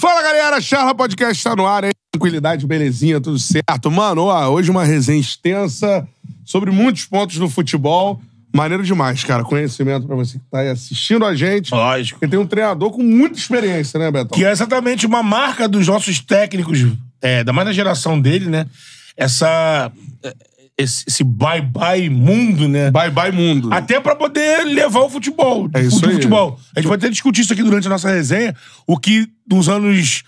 Fala, galera! Charla Podcast está no ar, hein? Tranquilidade, belezinha, tudo certo. Mano, ó, hoje uma resenha extensa sobre muitos pontos do futebol. Maneiro demais, cara. Conhecimento pra você que tá aí assistindo a gente. Lógico. Porque tem um treinador com muita experiência, né, Betão? Que é exatamente uma marca dos nossos técnicos, é, da mais na geração dele, né? Essa, esse, esse bye bye mundo, né? Bye bye mundo. Até para poder levar o futebol. É isso aí. Futebol. A gente vai até discutir isso aqui durante a nossa resenha, o que dos anos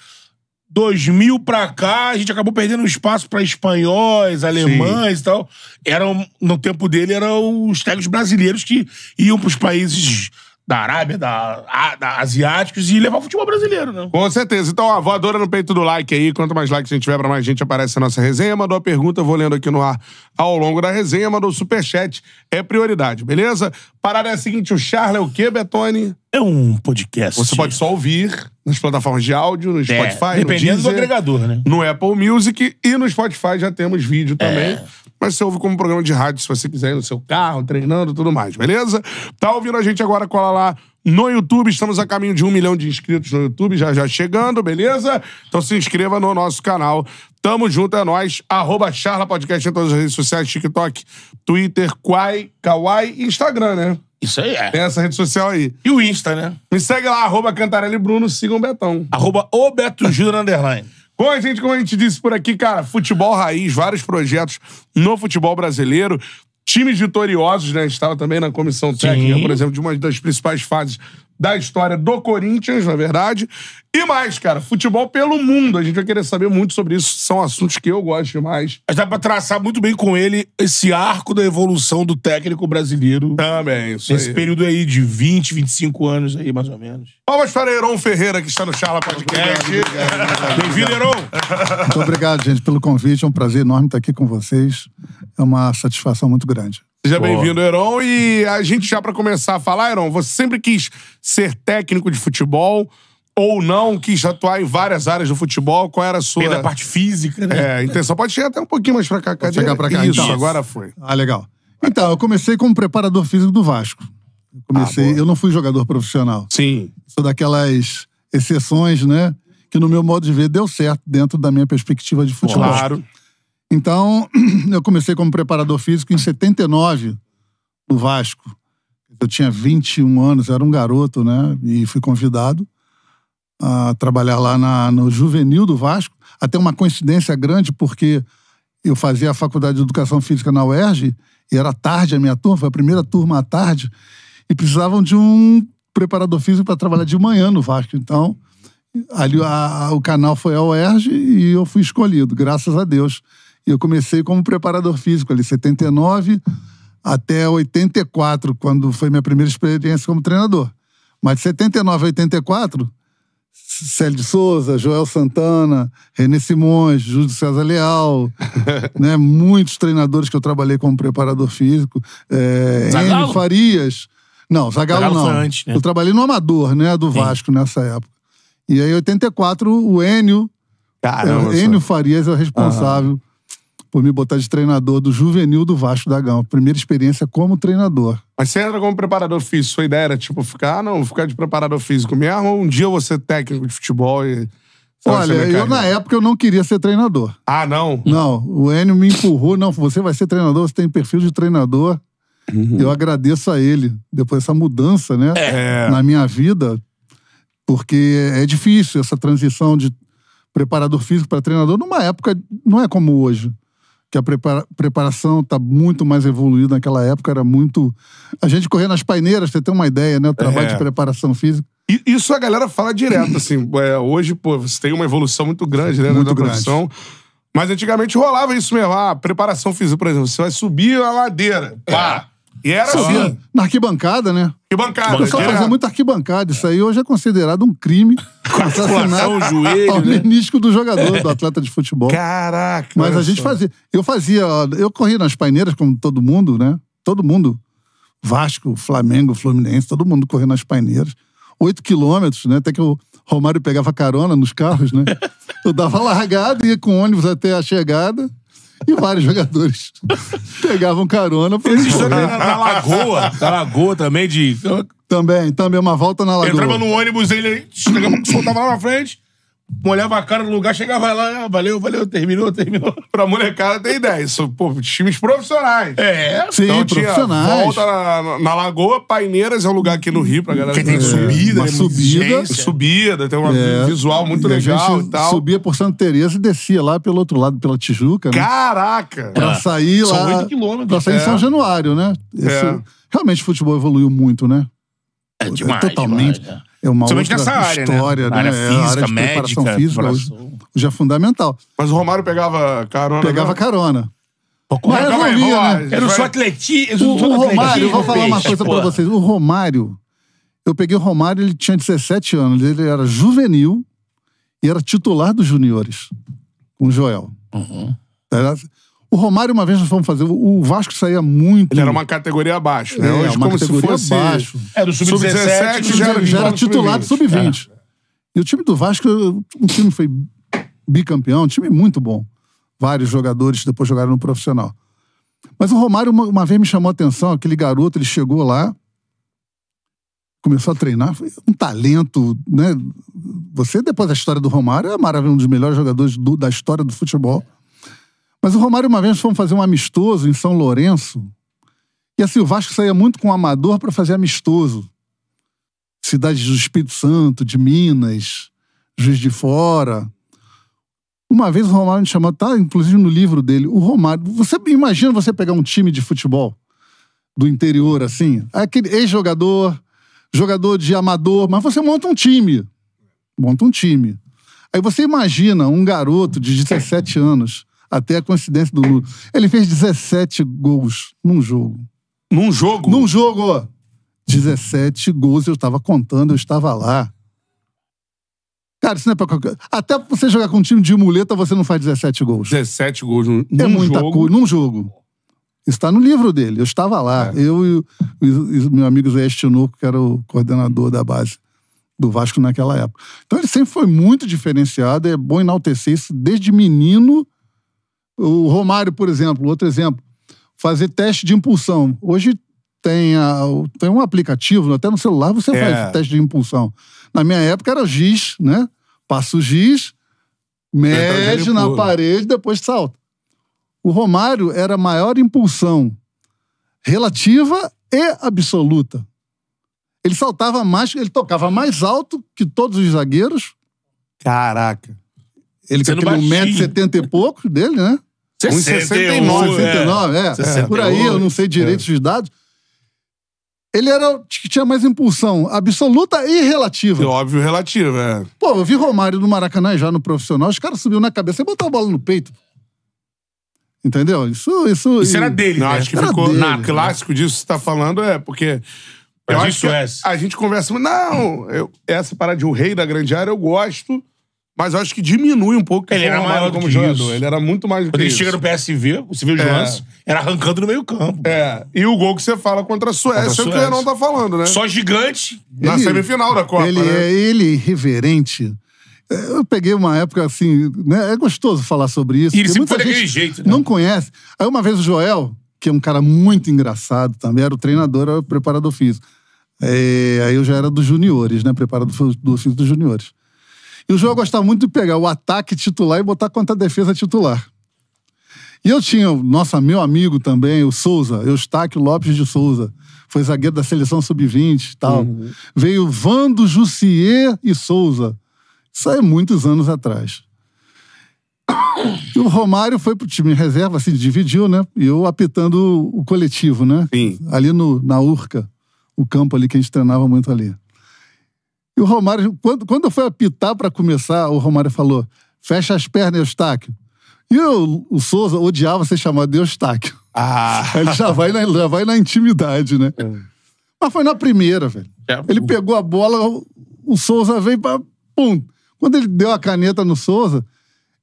2000 para cá, a gente acabou perdendo espaço para espanhóis, alemães Sim. e tal. Eram, no tempo dele, eram os técnicos brasileiros que iam para os países da Arábia, da, a, da asiáticos e levar o futebol brasileiro, né? Com certeza. Então, a voadora no peito do like aí. Quanto mais likes a gente tiver, pra mais gente aparece a nossa resenha. Mandou a pergunta, vou lendo aqui no ar ao longo da resenha. Mandou o superchat. É prioridade, beleza? Parada é a seguinte, o Charles é o quê, Betone? É um podcast. Você pode só ouvir nas plataformas de áudio, no é, Spotify, dependendo no do agregador, né? No Apple Music e no Spotify já temos vídeo é. também. É mas você ouve como programa de rádio se você quiser ir no seu carro, treinando tudo mais, beleza? Tá ouvindo a gente agora? Cola lá no YouTube. Estamos a caminho de um milhão de inscritos no YouTube, já já chegando, beleza? Então se inscreva no nosso canal. Tamo junto, é nóis. Arroba Charla Podcast em todas as redes sociais, TikTok, Twitter, Quai, Kawaii e Instagram, né? Isso aí é. Tem essa rede social aí. E o Insta, né? Me segue lá, arroba Cantarelli Bruno, sigam o Betão. Arroba o Beto Júnior Underline. Bom, gente, como a gente disse por aqui, cara, futebol raiz, vários projetos no futebol brasileiro. Times vitoriosos, né? Estava também na comissão técnica, Sim. por exemplo, de uma das principais fases da história do Corinthians, na é verdade. E mais, cara, futebol pelo mundo. A gente vai querer saber muito sobre isso. São assuntos que eu gosto demais. Mas dá pra traçar muito bem com ele esse arco da evolução do técnico brasileiro. Também, isso Esse aí. período aí de 20, 25 anos aí, mais ou menos. Palmas para Heron Ferreira, que está no Charla Podcast. Bem-vindo, Heron. Muito obrigado, gente, pelo convite. É um prazer enorme estar aqui com vocês. É uma satisfação muito grande. Seja bem-vindo, Heron. E a gente já para começar a falar, Heron, você sempre quis ser técnico de futebol ou não, quis atuar em várias áreas do futebol? Qual era a sua... Bem da parte física, né? É, intenção. Pode chegar até um pouquinho mais para cá. chegar para cá. Isso, então. agora foi. Ah, legal. Então, eu comecei como preparador físico do Vasco. Eu comecei... Ah, eu não fui jogador profissional. Sim. Sou daquelas exceções, né? Que no meu modo de ver deu certo dentro da minha perspectiva de futebol. Claro. Então, eu comecei como preparador físico em 79, no Vasco. Eu tinha 21 anos, era um garoto, né? E fui convidado a trabalhar lá na, no juvenil do Vasco. Até uma coincidência grande, porque eu fazia a faculdade de educação física na UERJ, e era tarde a minha turma, foi a primeira turma à tarde, e precisavam de um preparador físico para trabalhar de manhã no Vasco. Então, ali a, a, o canal foi a UERJ e eu fui escolhido, graças a Deus. E eu comecei como preparador físico ali, 79 até 84, quando foi minha primeira experiência como treinador. Mas de 79 a 84, Célio de Souza, Joel Santana, René Simões, Júlio César Leal, né? muitos treinadores que eu trabalhei como preparador físico. É, Farias. Não, Zagallo, Zagallo não. Antes, né? Eu trabalhei no Amador, né, do Sim. Vasco nessa época. E aí, em 84, o Enio, Caramba, é, Enio Farias é o responsável. Uhum por me botar de treinador do juvenil do Vasco da Gama. Primeira experiência como treinador. Mas você entra como preparador físico, sua ideia era tipo ficar, não, ficar de preparador físico mesmo, ou um dia você é técnico de futebol e. Olha, eu na época eu não queria ser treinador. Ah, não? Não, o Enio me empurrou, não, você vai ser treinador, você tem perfil de treinador. Uhum. Eu agradeço a ele, depois dessa mudança, né, é. na minha vida, porque é difícil essa transição de preparador físico para treinador numa época não é como hoje que a prepara preparação está muito mais evoluída naquela época, era muito. A gente correr nas paineiras, você tem uma ideia, né? O trabalho é. de preparação física. E, isso a galera fala direto, assim. É, hoje, pô, você tem uma evolução muito grande, né? Muito da grande. Produção. Mas antigamente rolava isso mesmo. A ah, preparação física, por exemplo, você vai subir a ladeira. Pá! É. E era Sabia. assim. Na arquibancada, né? Arquibancada. O pessoal fazia muito arquibancada. Isso aí hoje é considerado um crime. Assassinato o joelho, ao né? menisco do jogador, do atleta de futebol. Caraca. Mas a gente fazia. Eu fazia... Eu corria nas paineiras, como todo mundo, né? Todo mundo. Vasco, Flamengo, Fluminense, todo mundo correndo nas paineiras. Oito quilômetros, né? Até que o Romário pegava carona nos carros, né? Eu dava largada, e ia com ônibus até a chegada e vários jogadores pegavam carona. Pra Eles estão na, na lagoa, na lagoa também de... Também, também, uma volta na lagoa. Entrava no ônibus, ele soltava lá na frente molhava a cara no lugar, chegava lá, ah, valeu, valeu, terminou, terminou. Pra molecada tem ideia São, pô, times profissionais. É, então, sim, então, profissionais. volta na, na, Lagoa, Paineiras é um lugar aqui no Rio pra galera. Porque tem é, subida, uma né, subida. subida, tem um é. visual muito e legal e tal. Subia por Santa Teresa e descia lá pelo outro lado, pela Tijuca. Né? Caraca! Pra é. sair lá. São 8 quilômetros. Pra sair em é. São Januário, né? Esse, é. realmente o futebol evoluiu muito, né? É demais. Totalmente. Demais, é uma área, né? história, né? né? Área física, é, a área de médica, preparação física hoje, hoje, é fundamental. Mas o Romário pegava carona. Pegava não? Né? carona. É Mas é? né? o né? Era o seu atletismo. O, o Romário, vou falar uma coisa pra vocês. O Romário, eu peguei o Romário, ele tinha 17 anos. Ele era juvenil e era titular dos juniores. Com o Joel. Uhum. Era, o Romário, uma vez nós fomos fazer, o Vasco saía muito. Ele era uma categoria abaixo, né? É, Hoje, como se fosse. Era o sub-17, sub já era, já era titulado sub-20. É. e o time do Vasco, um time foi bicampeão, um time muito bom. Vários jogadores depois jogaram no profissional. Mas o Romário, uma, uma vez me chamou a atenção, aquele garoto, ele chegou lá, começou a treinar, foi um talento, né? Você, depois da história do Romário, é maravilhoso, um dos melhores jogadores do, da história do futebol. Mas o Romário, uma vez, fomos fazer um amistoso em São Lourenço. E assim, o Vasco saía muito com o Amador para fazer amistoso. Cidades do Espírito Santo, de Minas, Juiz de Fora. Uma vez o Romário me chamou, tá inclusive no livro dele, o Romário. Você imagina você pegar um time de futebol do interior assim, aquele ex-jogador, jogador de amador, mas você monta um time. Monta um time. Aí você imagina um garoto de 17 anos até a coincidência do Lula. Ele fez 17 gols num jogo. Num jogo? Num jogo, 17 gols, eu estava contando, eu estava lá. Cara, isso não é pra qualquer... Até você jogar com um time de muleta, você não faz 17 gols. 17 gols num, é muita jogo. Coisa, num jogo. Isso tá no livro dele, eu estava lá. É. Eu e, o, e meu amigo Zé Estinoco, que era o coordenador da base do Vasco naquela época. Então ele sempre foi muito diferenciado, é bom enaltecer isso desde menino o Romário, por exemplo, outro exemplo, fazer teste de impulsão. Hoje tem, a, tem um aplicativo, até no celular você é. faz teste de impulsão. Na minha época era giz, né? Passa o giz, mede na parede, depois salta. O Romário era maior impulsão relativa e absoluta. Ele saltava mais, ele tocava mais alto que todos os zagueiros. Caraca. Ele Sendo com aquele 1,70 e pouco dele, né? 1,69. 69, é. 69, é. Por aí, eu não sei é. direito é. os dados. Ele era que tinha mais impulsão absoluta e relativa. É óbvio, relativa, é. Pô, eu vi Romário no Maracanã já no profissional, os caras subiu na cabeça e botou a bola no peito. Entendeu? Isso. Isso, isso e... era dele, não, né? Acho que era ficou. Dele, na né? clássico disso que você tá falando é porque. Mas eu acho que é a gente conversa. Não, eu, essa parada de o rei da grande área eu gosto mas eu acho que diminui um pouco. Ele era maior do como que jogador. Isso. Ele era muito mais do Quando ele chega no PSV, o Civil é. era arrancando no meio campo. É. E o gol que você fala contra a Suécia, contra a Suécia. é o que o Renan tá falando, né? Só gigante ele, na semifinal da Copa, Ele né? é ele é irreverente. É, eu peguei uma época assim, né? É gostoso falar sobre isso. E ele sempre foi daquele jeito. Né? Não conhece. Aí uma vez o Joel, que é um cara muito engraçado também, era o treinador, era o preparador físico. É, aí eu já era dos juniores, né? Preparador do físico dos juniores. E o João gostava muito de pegar o ataque titular e botar contra a defesa titular. E eu tinha, nossa, meu amigo também, o Souza, Eustáquio Lopes de Souza. Foi zagueiro da seleção sub-20 e tal. Uhum. Veio Vando, Jussier e Souza. Isso é muitos anos atrás. E o Romário foi pro time reserva, se assim, dividiu, né? E eu apitando o coletivo, né? Sim. Ali no, na Urca, o campo ali que a gente treinava muito ali. E o Romário, quando, quando foi apitar para começar, o Romário falou: fecha as pernas, Eustáquio. E eu, o Souza odiava ser chamado de Eustáquio. Ah. Ele já vai na, já vai na intimidade, né? É. Mas foi na primeira, velho. É. Ele pegou a bola, o, o Souza veio pra. Pum! Quando ele deu a caneta no Souza,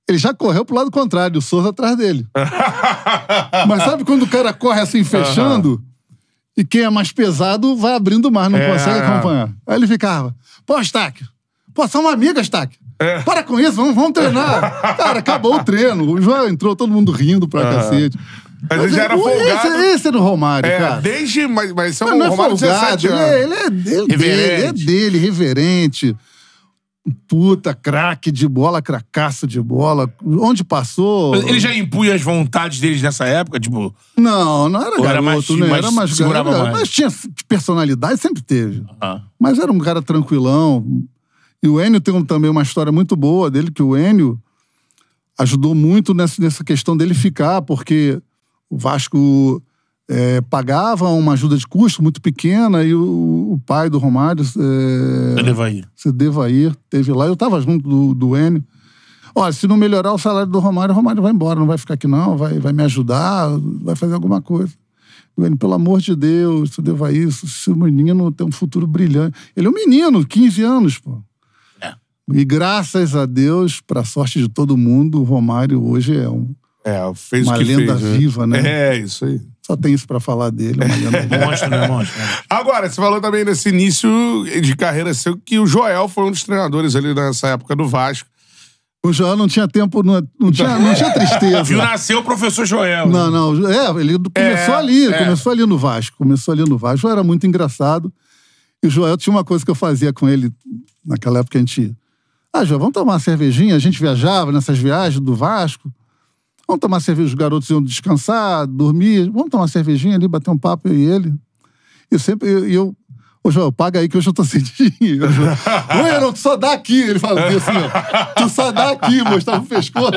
ele já correu pro lado contrário, o Souza atrás dele. Mas sabe quando o cara corre assim, fechando? Uhum. E quem é mais pesado vai abrindo mais, não é. consegue acompanhar. Aí ele ficava. Pô, Stack. Pô, são amigas, Stack. É. Para com isso, vamos, vamos treinar. Cara, acabou o treino. O João entrou, todo mundo rindo pra uhum. cacete. Mas, mas ele já era folgado. Esse, esse é do Romário, é, cara. Desde. Mas, mas, é mas o é Romário é folgado, 17 anos. Ele é, ele é dele, ele é dele, reverente. Puta, craque de bola, cracaça de bola. Onde passou? Ele já impunha as vontades deles nessa época, tipo. Não, não era garoto, né? era mais, né? Era mais garoto, mais. Mas tinha personalidade, sempre teve. Mas era um cara tranquilão. E o Enio tem também uma história muito boa dele, que o Enio ajudou muito nessa, nessa questão dele ficar, porque o Vasco é, pagava uma ajuda de custo muito pequena e o, o pai do Romário. É, é Devair. teve lá. Eu estava junto do, do Enio. Olha, se não melhorar o salário do Romário, o Romário vai embora, não vai ficar aqui não, vai, vai me ajudar, vai fazer alguma coisa. O pelo amor de Deus, se Devair, o menino tem um futuro brilhante. Ele é um menino, 15 anos, pô. É. E graças a Deus, para sorte de todo mundo, o Romário hoje é um, é, fez uma lenda fez, né? viva, né? É, isso aí. Só tem isso para falar dele. monstro, né? Monstro. Agora, você falou também nesse início de carreira seu que o Joel foi um dos treinadores ali nessa época do Vasco. O Joel não tinha tempo, não, não tinha, não tinha tristeza. Viu, nasceu o professor Joel. Não, não. É, ele começou é, ali, é. começou ali no Vasco. Começou ali no Vasco. era muito engraçado. E o Joel tinha uma coisa que eu fazia com ele naquela época a gente. Ah, Joel, vamos tomar uma cervejinha? A gente viajava nessas viagens do Vasco. Vamos tomar cerveja, os garotos iam descansar, dormir, vamos tomar uma cervejinha ali, bater um papo, eu e ele. Eu sempre, eu, eu Ô, João, paga aí que hoje eu tô sem dinheiro. Ô, Heron, tu só dá aqui. Ele fala assim, assim ó. Tu só dá aqui, mostrava o tá pescoço.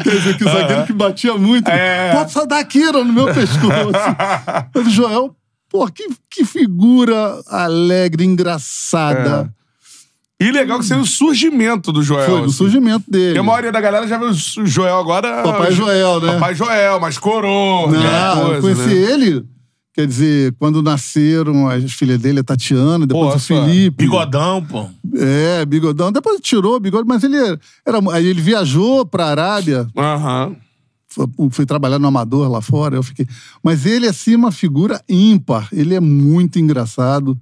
Quer dizer, que o zagueiro que batia muito. É. só dar aqui, Heron, no meu pescoço. O Joel, pô, que, que figura alegre, engraçada. É e legal que seja o surgimento do Joel. Foi, do assim. surgimento dele. Porque a maioria da galera já viu o Joel agora. Papai Joel, né? Papai Joel, mas coroa. Não, coisa, eu conheci né? ele. Quer dizer, quando nasceram as filhas dele, a Tatiana, depois pô, o Felipe. Bigodão, pô. É, bigodão. Depois tirou o bigode, mas ele era, aí ele viajou pra Arábia. Aham. Uhum. Fui, fui trabalhar no Amador lá fora, eu fiquei. Mas ele, é, assim, uma figura ímpar. Ele é muito engraçado,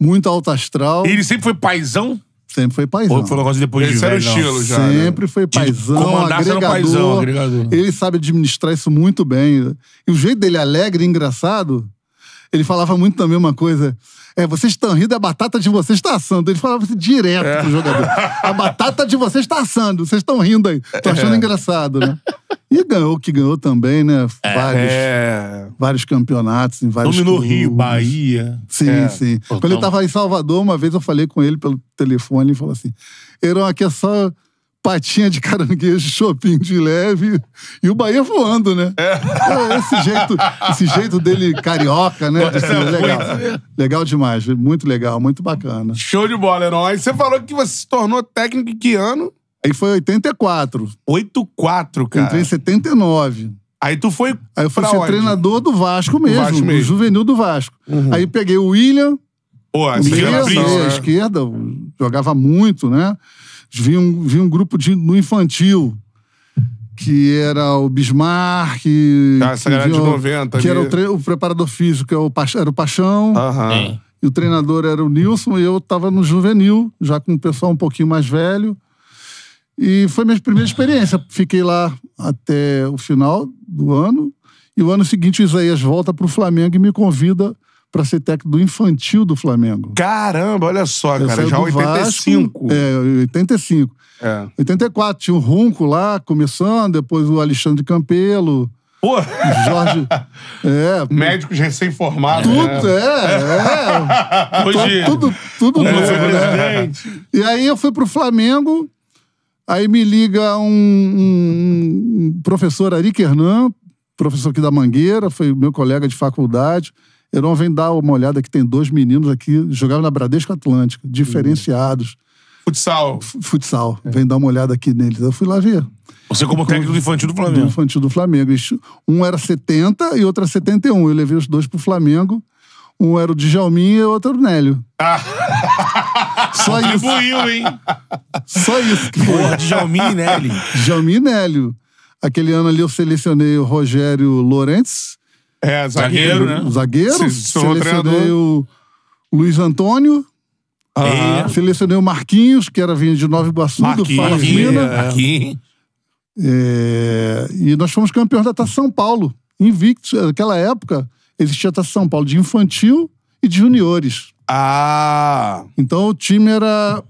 muito alto astral. E ele sempre foi paizão? Sempre foi paisão, Ou foi um negócio depois Esse de era o estilo já. Né? Sempre né? foi paisão, agregador, paisão, agregador. Ele sabe administrar isso muito bem. E o jeito dele alegre e engraçado ele falava muito também uma coisa. É, vocês estão rindo, a batata de vocês está assando. Ele falava isso direto é. pro jogador. A batata de vocês está assando, vocês estão rindo aí. Tô é. achando é. engraçado, né? E ganhou, que ganhou também, né? É. Vários, é. vários campeonatos em vários Dominou Rio, Bahia. Sim, é. sim. Portão. Quando ele tava em Salvador, uma vez eu falei com ele pelo telefone, ele falou assim, "Eron, aqui é só patinha de caranguejo, shopping de leve e o Bahia voando, né? É. é esse, jeito, esse jeito dele carioca, né? É, legal. legal demais, muito legal, muito bacana. Show de bola, herói. É você falou que você se tornou técnico em que ano? Aí foi 84. 84, cara. Entrei em 79. Aí tu foi. Aí eu fui ser onde? treinador do Vasco mesmo, do, Vasco mesmo. do juvenil do Vasco. Uhum. Aí peguei o William. Pô, a esquerda, é né, né? esquerda, jogava muito, né? Vi um, vi um grupo de, no infantil, que era o Bismarck. Ah, essa galera de 90. Que ali. era o, o, preparador físico, que é era o, pa era o Paixão. E o treinador era o Nilson, e eu tava no juvenil, já com um pessoal um pouquinho mais velho. E foi minha primeira experiência. Fiquei lá até o final do ano. E o ano seguinte o Isaías volta para o Flamengo e me convida para ser técnico do infantil do Flamengo. Caramba, olha só, eu cara, já 85. Vasco, é, 85. É. 84 tinha o Runco lá começando, depois o Alexandre Campelo. Pô. Jorge. É, Médicos recém-formados. Tudo, né? é, é. Hoje. Tudo, tudo, tudo é, né? novo, né? E aí eu fui pro Flamengo, aí me liga um, um, um professor Ari Hernan, professor aqui da Mangueira, foi meu colega de faculdade. Heron vem dar uma olhada que tem dois meninos aqui, jogavam na Bradesco Atlântica, diferenciados. Hum. Futsal. F futsal. É. Vem dar uma olhada aqui neles. Eu fui lá ver. Você como técnico do infantil do Flamengo. Do infantil do Flamengo. Um era 70 e outro era 71. Eu levei os dois pro Flamengo. Um era o Djalmin e o outro era o Nélio. Ah. Só isso. Contribuiu, hein? Só isso que foi. Porra, Djalminha e Nélio. Djalmin e Nélio. Aquele ano ali eu selecionei o Rogério Lourenço é, zagueiro, zagueiro né? né? Zagueiro. Se, selecionei o Luiz Antônio. Ah. Selecionei o Marquinhos, que era vindo de Nova Iguaçu, Marquinhos, do Farfina. É, Marquinhos. É, e nós fomos campeões da Taça São Paulo, invictos. Naquela época, existia a Taça São Paulo de infantil e de juniores. Ah! Então o time era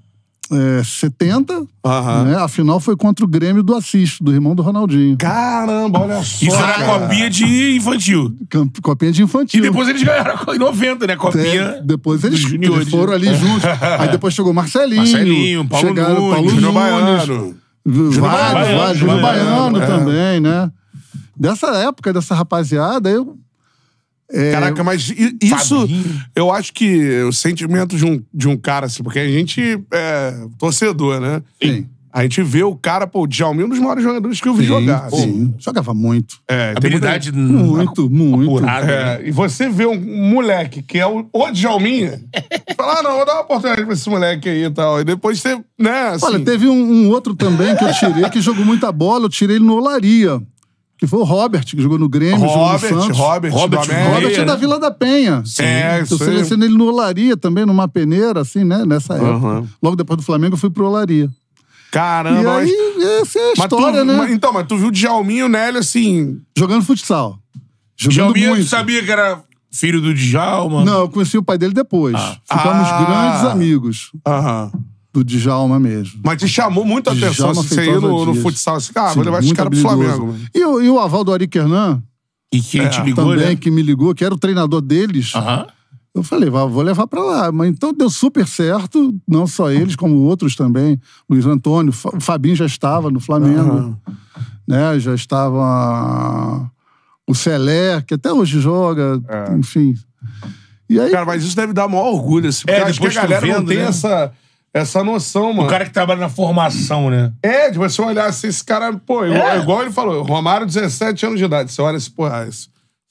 é, 70, uhum. né? A final foi contra o Grêmio do Assis, do irmão do Ronaldinho. Caramba, olha só. Isso era copinha de infantil. Camp, copinha de infantil. E depois eles ganharam em 90, né? Copinha. É, depois eles, eles, foram ali juntos. Aí depois chegou Marcelinho. Marcelinho, Paulo chegaram, Nunes, Paulo Júnior Baiano. Vários, vários. Júnior Baiano é. também, né? Dessa época, dessa rapaziada, eu é, Caraca, mas isso Fabinho. eu acho que o sentimento de um, de um cara, assim, porque a gente é torcedor, né? Sim. A gente vê o cara, pô, o Djalmin é um dos maiores jogadores que eu vi sim, jogar. Sim, pô. Assim. jogava muito. É, Habilidade muito, muito. Apurado. É, né? E você vê um moleque que é o, Djalmin, Djalminha, fala, ah, não, vou dar uma oportunidade pra esse moleque aí e tal. E depois você, né, assim... Olha, teve um, um, outro também que eu tirei, que jogou muita bola, eu tirei ele no Olaria. Que foi o Robert, que jogou no Grêmio, Robert, jogou no Santos. Robert, Robert, Robert é da Vila da Penha. Sim. É, eu selecionei ele no Olaria também, numa peneira, assim, né? Nessa época. Uhum. Logo depois do Flamengo, eu fui pro Olaria. Caramba, e aí, essa é a história, tu, né? Mas, então, mas tu viu o Djalminho, Nélio, assim... Jogando futsal. Jogando Djalminho, muito. tu sabia que era filho do Djalma? Não, eu conheci o pai dele depois. Ah. Ficamos ah. grandes amigos. Aham do Djalma mesmo. Mas te chamou muito a atenção assim, você ir no, no, futsal. Assim, ah, Sim, vou levar esse cara habilidoso. pro Flamengo. E, e, o aval do Ari Kernan. E quem é, te ligou, Também, né? que me ligou, que era o treinador deles. Eu falei, vou levar para lá. Mas então deu super certo, não só eles, como outros também. Luiz Antônio, o Fabinho já estava no Flamengo. Uhum. Né? Já estava ah, o Celé, que até hoje joga, é. enfim. E aí... Cara, mas isso deve dar maior orgulho. Assim, porque é, acho que a galera vendo, não tem né? essa essa noção, mano. O cara que trabalha na formação, né? É, de você olhar assim, esse cara, pô, igual, é. igual ele falou, Romário, 17 anos de idade. Você olha esse, assim, porra, ah, esse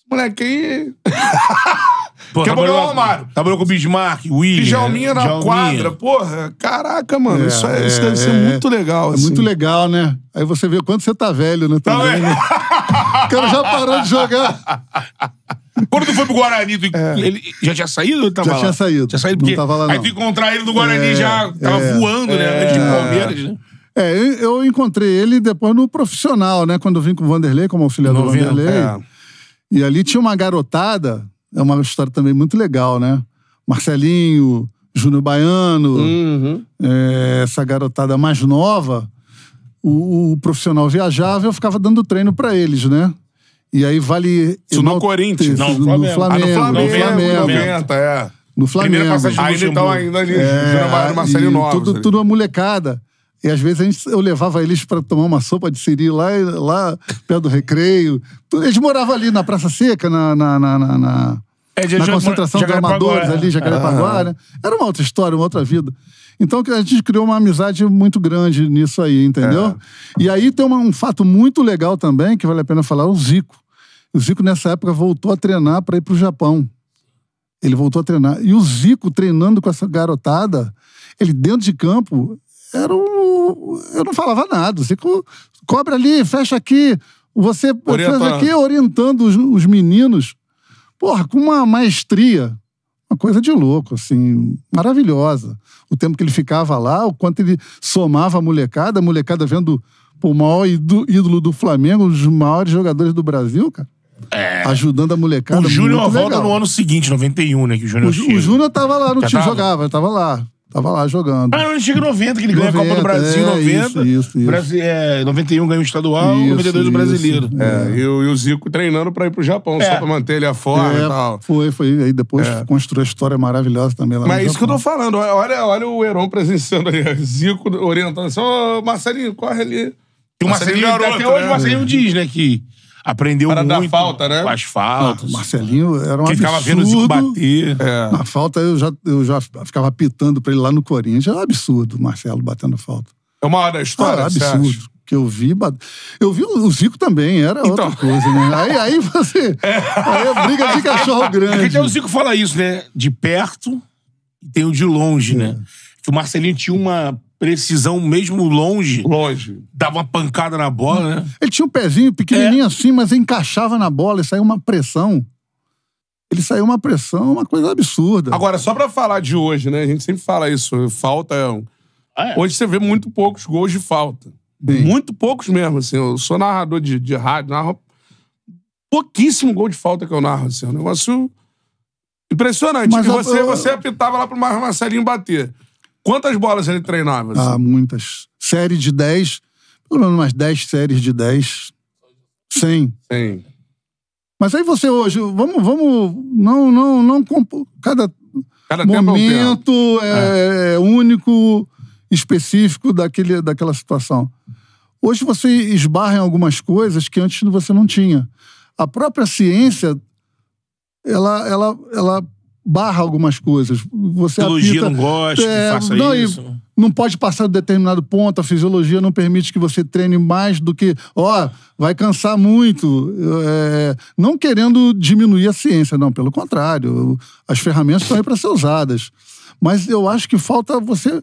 moleque aí. Pô, Quer é trabalhou, Romário. Trabalhou com o Bismarck, William. Pijalminha na quadra. Porra, caraca, mano. É, isso, é, isso deve ser é, muito legal. É assim. muito legal, né? Aí você vê o quanto você tá velho, né? Tá também, tá né? o cara já parou de jogar. Quando foi pro Guarani, tu, é. ele já tinha saído ou tava já lá? tinha saído. Tinha saído porque... Não tava lá, não. Aí tu encontrar ele no Guarani é, já tava é, voando, né? de é. tipo Palmeiras, né? É, eu encontrei ele depois no profissional, né? Quando eu vim com o Vanderlei, como auxiliar do Vanderlei. É. E ali tinha uma garotada, é uma história também muito legal, né? Marcelinho, Júnior Baiano, uhum. é, essa garotada mais nova. O, o, profissional viajava eu ficava dando treino para eles, né? E aí vale. Isso no Corinthians. Não, ah, no Flamengo. Flamengo. Ah, no Flamengo. No Flamengo. 90, é. No Flamengo. Ainda então, tá ainda ali, é, no Marcelinho Novos. Tudo, tudo uma molecada. E às vezes a gente, eu levava eles para tomar uma sopa de siri lá, lá perto do recreio. Eles moravam ali na Praça Seca, na, na, na, na, é, na concentração de armadores ali, é. Jacarepaguá, ah. né? Era uma outra história, uma outra vida. Então a gente criou uma amizade muito grande nisso aí, entendeu? É. E aí tem uma, um fato muito legal também, que vale a pena falar, o Zico. O Zico, nessa época, voltou a treinar para ir para o Japão. Ele voltou a treinar. E o Zico, treinando com essa garotada, ele dentro de campo, era um... eu não falava nada. O Zico, cobra ali, fecha aqui. Você Orienta. fecha aqui orientando os, os meninos porra, com uma maestria. Uma coisa de louco, assim, maravilhosa. O tempo que ele ficava lá, o quanto ele somava a molecada, a molecada vendo pô, o maior ídolo do Flamengo, os maiores jogadores do Brasil, cara. É. Ajudando a molecada. O Júnior volta legal. no ano seguinte, 91, né? Que o Júnior O, o Júnior tava lá, no Já time, tava? jogava, tava lá. Tava lá jogando. Ah, não, chega em 90, que ele ganha a Copa do Brasil em é, 90. Isso, isso, isso. Brasil, é, 91 ganhou o estadual, isso, 92 o brasileiro. É, é. E, o, e, o, Zico treinando pra ir pro Japão, só é. pra manter ele a forma é, e tal. Foi, foi. Aí depois é. construiu a história maravilhosa também lá Mas isso Japão. que eu tô falando. Olha, olha o Heron presenciando aí. Zico orientando assim, ô Marcelinho, corre ali. E o Marcelinho, Marcelinho tá garoto, até hoje né? o Marcelinho diz, né, que Aprendeu Para muito. Para dar falta, né? Com as faltas. Ah, Marcelinho era um Quem absurdo. ficava vendo o Zico bater. É. Na falta, eu já, eu já ficava apitando pra ele lá no Corinthians. Era é um absurdo o Marcelo batendo falta. É uma hora da história, Era ah, é absurdo que eu vi. Eu vi o Zico também, era então. outra coisa, né? Aí, aí você. É. Aí é briga de cachorro grande. Porque o Zico fala isso, né? De perto e tem o de longe, né? é. né? Que o Marcelinho tinha uma precisão, mesmo longe. Longe. Dava uma pancada na bola, né? Ele tinha um pezinho pequenininho é. assim, mas encaixava na bola e saiu uma pressão. Ele saiu uma pressão, uma coisa absurda. Agora, só pra falar de hoje, né? A gente sempre fala isso. Falta é... Ah, é. Hoje você vê muito poucos gols de falta. Sim. Muito poucos mesmo, assim. Eu sou narrador de, de rádio, narro pouquíssimo gol de falta que eu narro, assim. É um negócio impressionante. Mas que você, você apitava lá pro Marcelinho bater. Quantas bolas ele treinava? Assim? Ah, muitas. Série de 10, pelo menos umas 10 séries de 10. 100. 100. Mas aí você hoje, vamos, vamos, não, não, não, cada, cada é momento é, é. é, único, específico daquele, daquela situação. Hoje você esbarra em algumas coisas que antes você não tinha. A própria ciência, ela, ela, ela barra algumas coisas. Você fisiologia apita, não gosta é, faça não, isso. não pode passar de determinado ponto, a fisiologia não permite que você treine mais do que, ó, vai cansar muito. É, não querendo diminuir a ciência, não, pelo contrário. As ferramentas estão aí para ser usadas. Mas eu acho que falta você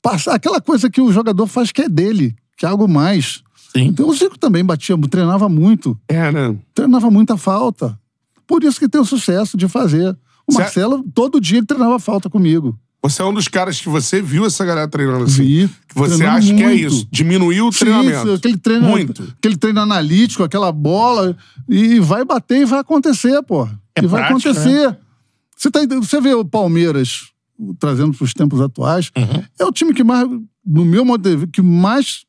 passar aquela coisa que o jogador faz que é dele, que é algo mais. Sim. Então o Zico também batia, treinava muito. É, né? Treinava muita falta. Por isso que tem o sucesso de fazer. O é- Marcelo, todo dia, ele treinava falta comigo. Você é um dos caras que você viu essa galera treinando assim. Vi. Que você acha muito. que é isso. Diminuiu o Sim, treinamento. Isso, aquele treino, muito. Aquele treino analítico, aquela bola. E vai bater e vai acontecer, pô. É e prática, vai acontecer. Né? Você, tá, você vê o Palmeiras trazendo para os tempos atuais. Uhum. É o time que mais, no meu modo de ver, que mais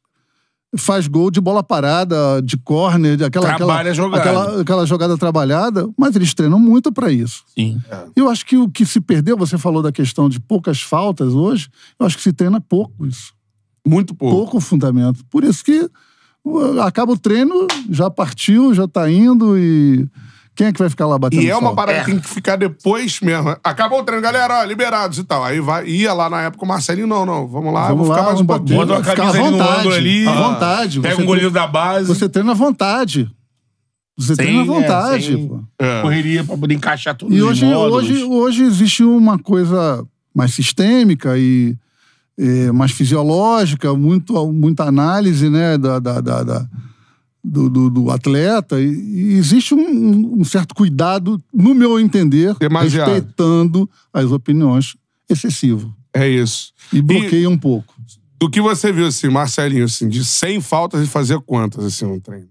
faz gol de bola parada, de córner, aquela, aquela, jogada. aquela, aquela jogada trabalhada, mas eles treinam muito para isso. Sim. É. Eu acho que o que se perdeu, você falou da questão de poucas faltas hoje, eu acho que se treina pouco isso. Muito pouco. Pouco fundamento. Por isso que uh, acaba o treino, já partiu, já tá indo e quem é que vai ficar lá batendo E é uma parada que é. tem que ficar depois mesmo. Acabou o treino, galera, ó, liberados e tal. Aí vai, ia lá na época o Marcelinho, não, não, vamos lá, vamos vou lá, ficar mais um pouquinho. Bota uma camisa à vontade, ali, à vontade. Pega um goleiro da base. Você treina à vontade. Você tem treina à é, vontade. sem... É. Correria pra poder encaixar tudo E hoje, hoje, hoje existe uma coisa mais sistêmica e é, mais fisiológica, muito, muita análise né, da, da, da, da do, do, do atleta, e, e existe um, um, certo cuidado, no meu entender, Demasiado. respeitando as opiniões excessivo. É isso. E bloqueia e, um pouco. Do que você viu, assim, Marcelinho, assim, de 100 faltas, ele fazia quantas, assim, no treino?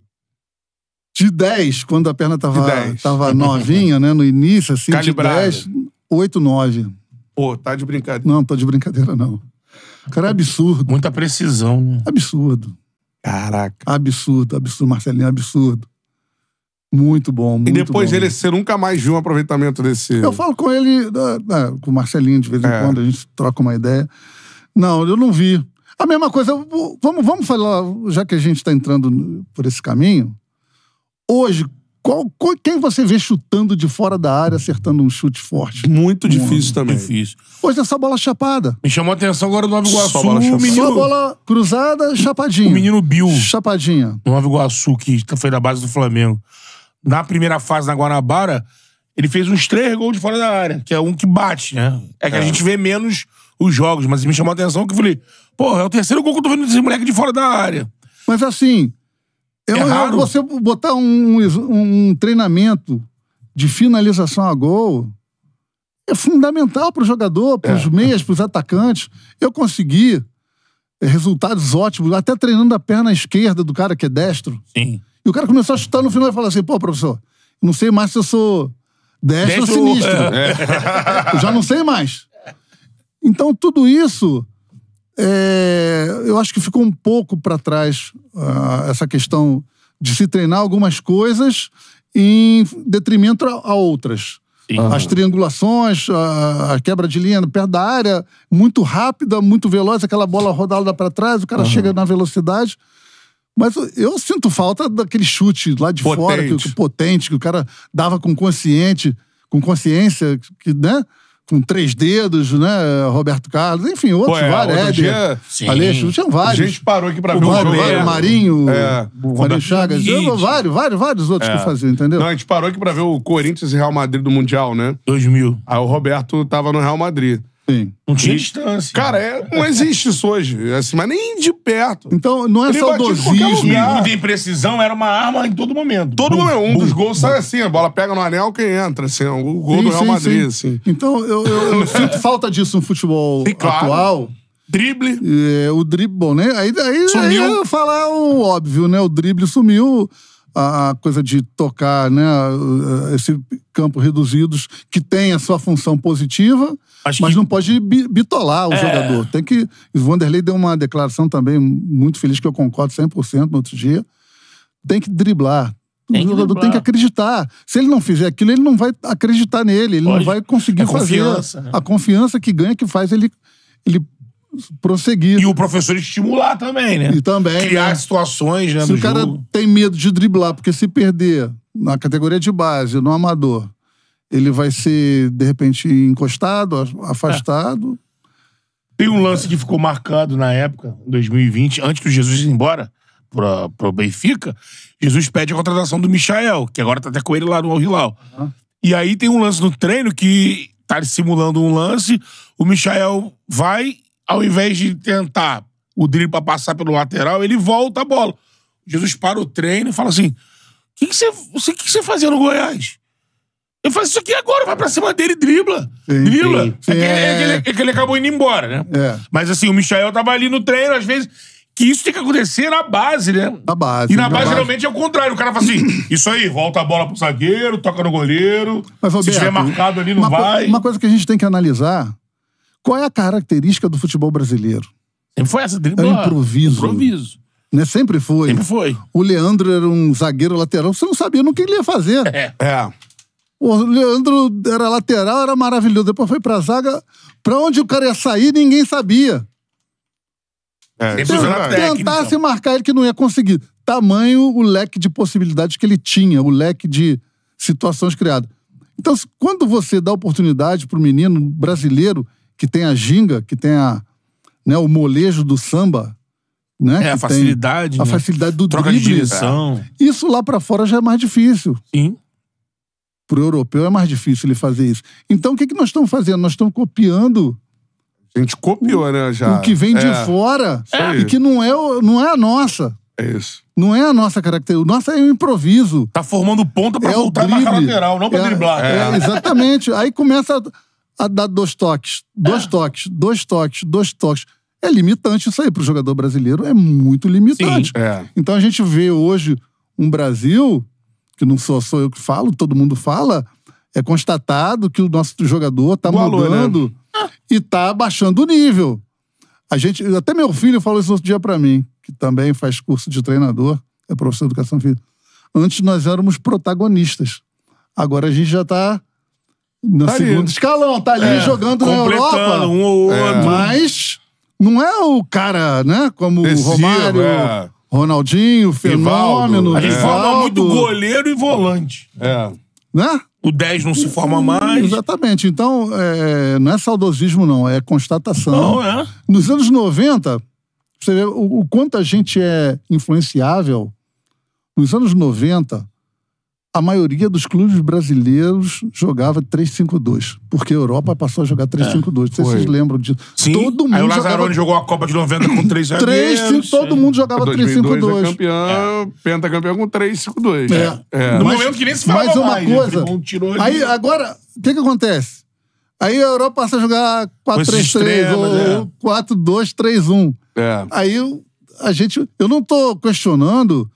De 10, quando a perna tava, tava novinha, né? No início, assim, calibrado de 10, 8, 9. Pô, tá de brincadeira. Não, tô de brincadeira, não. Cara, é absurdo. Muita precisão, né? Absurdo. Caraca. Absurdo, absurdo. Marcelinho, absurdo. Muito bom, muito E depois bom. ele, você nunca mais viu um aproveitamento desse... Eu falo com ele, né, né, com o Marcelinho de vez em é. quando, a gente troca uma ideia. Não, eu não vi. A mesma coisa, vamos, vamos falar, já que a gente está entrando por esse caminho, hoje, qual, qual, quem você vê chutando de fora da área, acertando um chute forte? Muito difícil também. Difícil. Hoje essa bola chapada. Me chamou a atenção agora do Nova Iguaçu. Só bola, menino... bola cruzada, chapadinha. O menino Bill. Chapadinha. Do Nova Iguaçu, que tá- foi da base do Flamengo. Na primeira fase, na Guanabara, ele fez uns três gols de fora da área, que é um que bate, né? É que é. a gente vê menos os jogos, mas me chamou a atenção que eu falei, porra, é o terceiro gol que eu tô vendo desse moleque de fora da área. Mas assim, é eu, raro. Você botar um, um treinamento de finalização a gol é fundamental para o jogador, para os é. meias, para os atacantes. Eu consegui é, resultados ótimos, até treinando a perna esquerda do cara que é destro. Sim. E o cara começou a chutar no final e falou assim: pô, professor, não sei mais se eu sou destro, destro ou sinistro. É. Eu já não sei mais. Então, tudo isso é, eu acho que ficou um pouco para trás uh, essa questão de se treinar algumas coisas em detrimento a, outras. Sim. As ah. triangulações, a, a, quebra de linha perto da área, muito rápida, muito veloz, aquela bola rodada para trás, o cara uhum. chega na velocidade. Mas eu sinto falta daquele chute lá de potente. fora, que, que, potente, que o cara dava com consciente, com consciência, que, né? com três dedos, né? Roberto Carlos, enfim, outros, Pô, é, vários. Outro dia, Aleixo, tinham vários. A gente parou aqui pra o ver o Roberto. Marinho, é, o Marinho Chagas, eu, vários, vários, vários outros é. que faziam, entendeu? Não, a gente parou aqui pra ver o Corinthians e Real Madrid do Mundial, né? 2000. Aí o Roberto tava no Real Madrid. Sim. Não tinha distância. Cara, é, não existe isso hoje. Assim, mas nem de perto. Então, não é Ele saudosismo. não tem precisão era uma arma em todo momento. Todo bum, momento. Um bum, dos gols bum. sai assim, a bola pega no anel, quem entra. Assim, o gol sim, do Real Madrid, sim, assim. Então, eu, eu, eu sinto falta disso no futebol sim, claro. atual. Drible. É, o drible, bom, né? Aí, aí, sumiu. aí falar o óbvio, né? O drible sumiu a, a coisa de tocar, né, esse campo reduzidos, que tem a sua função positiva, Acho mas que... não pode bitolar o é. jogador. Tem que. O Vanderlei deu uma declaração também muito feliz, que eu concordo 100% no outro dia. Tem que driblar, tem o jogador driblar. tem que acreditar. Se ele não fizer aquilo, ele não vai acreditar nele, ele Pode. não vai conseguir é fazer. Confiança, né? A confiança que ganha que faz ele, ele prosseguir. E o professor estimular também, né? E também. Criar né? situações, né? Se o cara jogo. tem medo de driblar, porque se perder na categoria de base, no amador, ele vai ser, de repente, encostado, afastado. É. Tem um lance que ficou marcado na época, em 2020, antes do Jesus ir embora pra, pro Benfica, Jesus pede a contratação do Michael, que agora tá até com ele lá no Al Hilal. Uhum. E aí tem um lance no treino que tá simulando um lance, o Michael vai ao invés de tentar o drible para passar pelo lateral, ele volta a bola. Jesus para o treino e fala assim: o que, você, você, que, que você fazia no Goiás? eu faço isso aqui agora, vai pra cima dele e dribla. Sim, dribla. Sim, sim. É, que, é, que ele, é. é, que ele, acabou indo embora, né? É. Mas assim, o Michel tava ali no treino, às vezes. Que isso tem que acontecer na base, né? Na base. E na, na base, base, geralmente é o contrário. O cara fala assim: isso aí, volta a bola pro zagueiro, toca no goleiro. Mas, Roberto, se tiver marcado ali, não uma vai. Co uma coisa que a gente tem que analisar qual é a característica do futebol brasileiro? Sempre foi essa, dribla. É o improviso. Improviso. Né? Sempre foi. Sempre foi. O Leandro era um zagueiro lateral, você não sabia no que ele ia fazer. É. é. O Leandro era lateral, era maravilhoso. Depois foi pra zaga. Pra onde o cara ia sair, ninguém sabia. É, então, se tentasse técnica. marcar ele que não ia conseguir. Tamanho o leque de possibilidades que ele tinha, o leque de situações criadas. Então, quando você dá oportunidade pro menino brasileiro que tem a ginga, que tem a, né, o molejo do samba, né? É, a facilidade. A né? facilidade do Troca drible. de direção. É. Isso lá para fora já é mais difícil. Sim. Pro europeu é mais difícil ele fazer isso. Então o que, que nós estamos fazendo? Nós estamos copiando. A gente copiou, o, né, já. O que vem de é. fora é. e que não é, não é a nossa. É isso. Não é a nossa característica. Nossa é o improviso. Tá formando ponta pra é voltar drible. lateral, não pra é, driblar. É. exatamente. Aí começa... A a dar dois toques, dois é. toques, dois toques, dois toques. É limitante isso aí. Para o jogador brasileiro é muito limitante. Sim, é. Então a gente vê hoje um Brasil, que não sou, sou eu que falo, todo mundo fala, é constatado que o nosso jogador está né? mudando né? e está baixando o nível. A gente, até meu filho falou isso outro dia para mim, que também faz curso de treinador, é professor de educação física. Antes nós éramos protagonistas. Agora a gente já está no tá segundo ali. escalão, tá ali é, jogando na Europa. Um ou outro. É. Mas não é o cara, né? Como o Romário, é. Ronaldinho, Fenômeno. A gente forma muito goleiro e volante. É. Né? O 10 não se forma mais. Exatamente. Então, é, não é saudosismo, não, é constatação. Não, é. Nos anos 90, você vê o, o quanto a gente é influenciável. Nos anos 90, a maioria dos clubes brasileiros jogava 3-5-2, porque a Europa passou a jogar 3-5-2. É, Vocês lembram disso? Sim. Todo mundo Aí o Lazzaroni jogava... jogou a Copa de 90 com 3 3 5, todo mundo jogava 3-5-2. É campeão, é. pentacampeão com 3-5-2. É. É. No mas, momento que nem se falava mais. uma mais, né? coisa. Um aí, agora, o que que acontece? Aí a Europa passa a jogar 4-3-3 ou é. 4-2-3-1. É. Aí a gente... Eu não tô questionando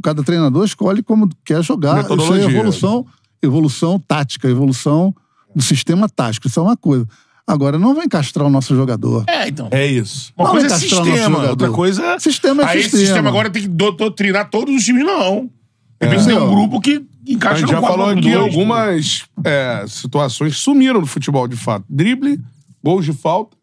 cada treinador escolhe como quer jogar. Isso é evolução, evolução tática, evolução do sistema tático. Isso é uma coisa. Agora, não vai encastrar o nosso jogador. É, então. É isso. Uma não coisa é sistema, outra coisa... É sistema é Aí sistema. sistema agora tem que doutrinar todos os times, não. Tem é. tem um grupo que encaixa A gente já falou aqui algumas é, situações sumiram no futebol, de fato. Drible, gols de falta,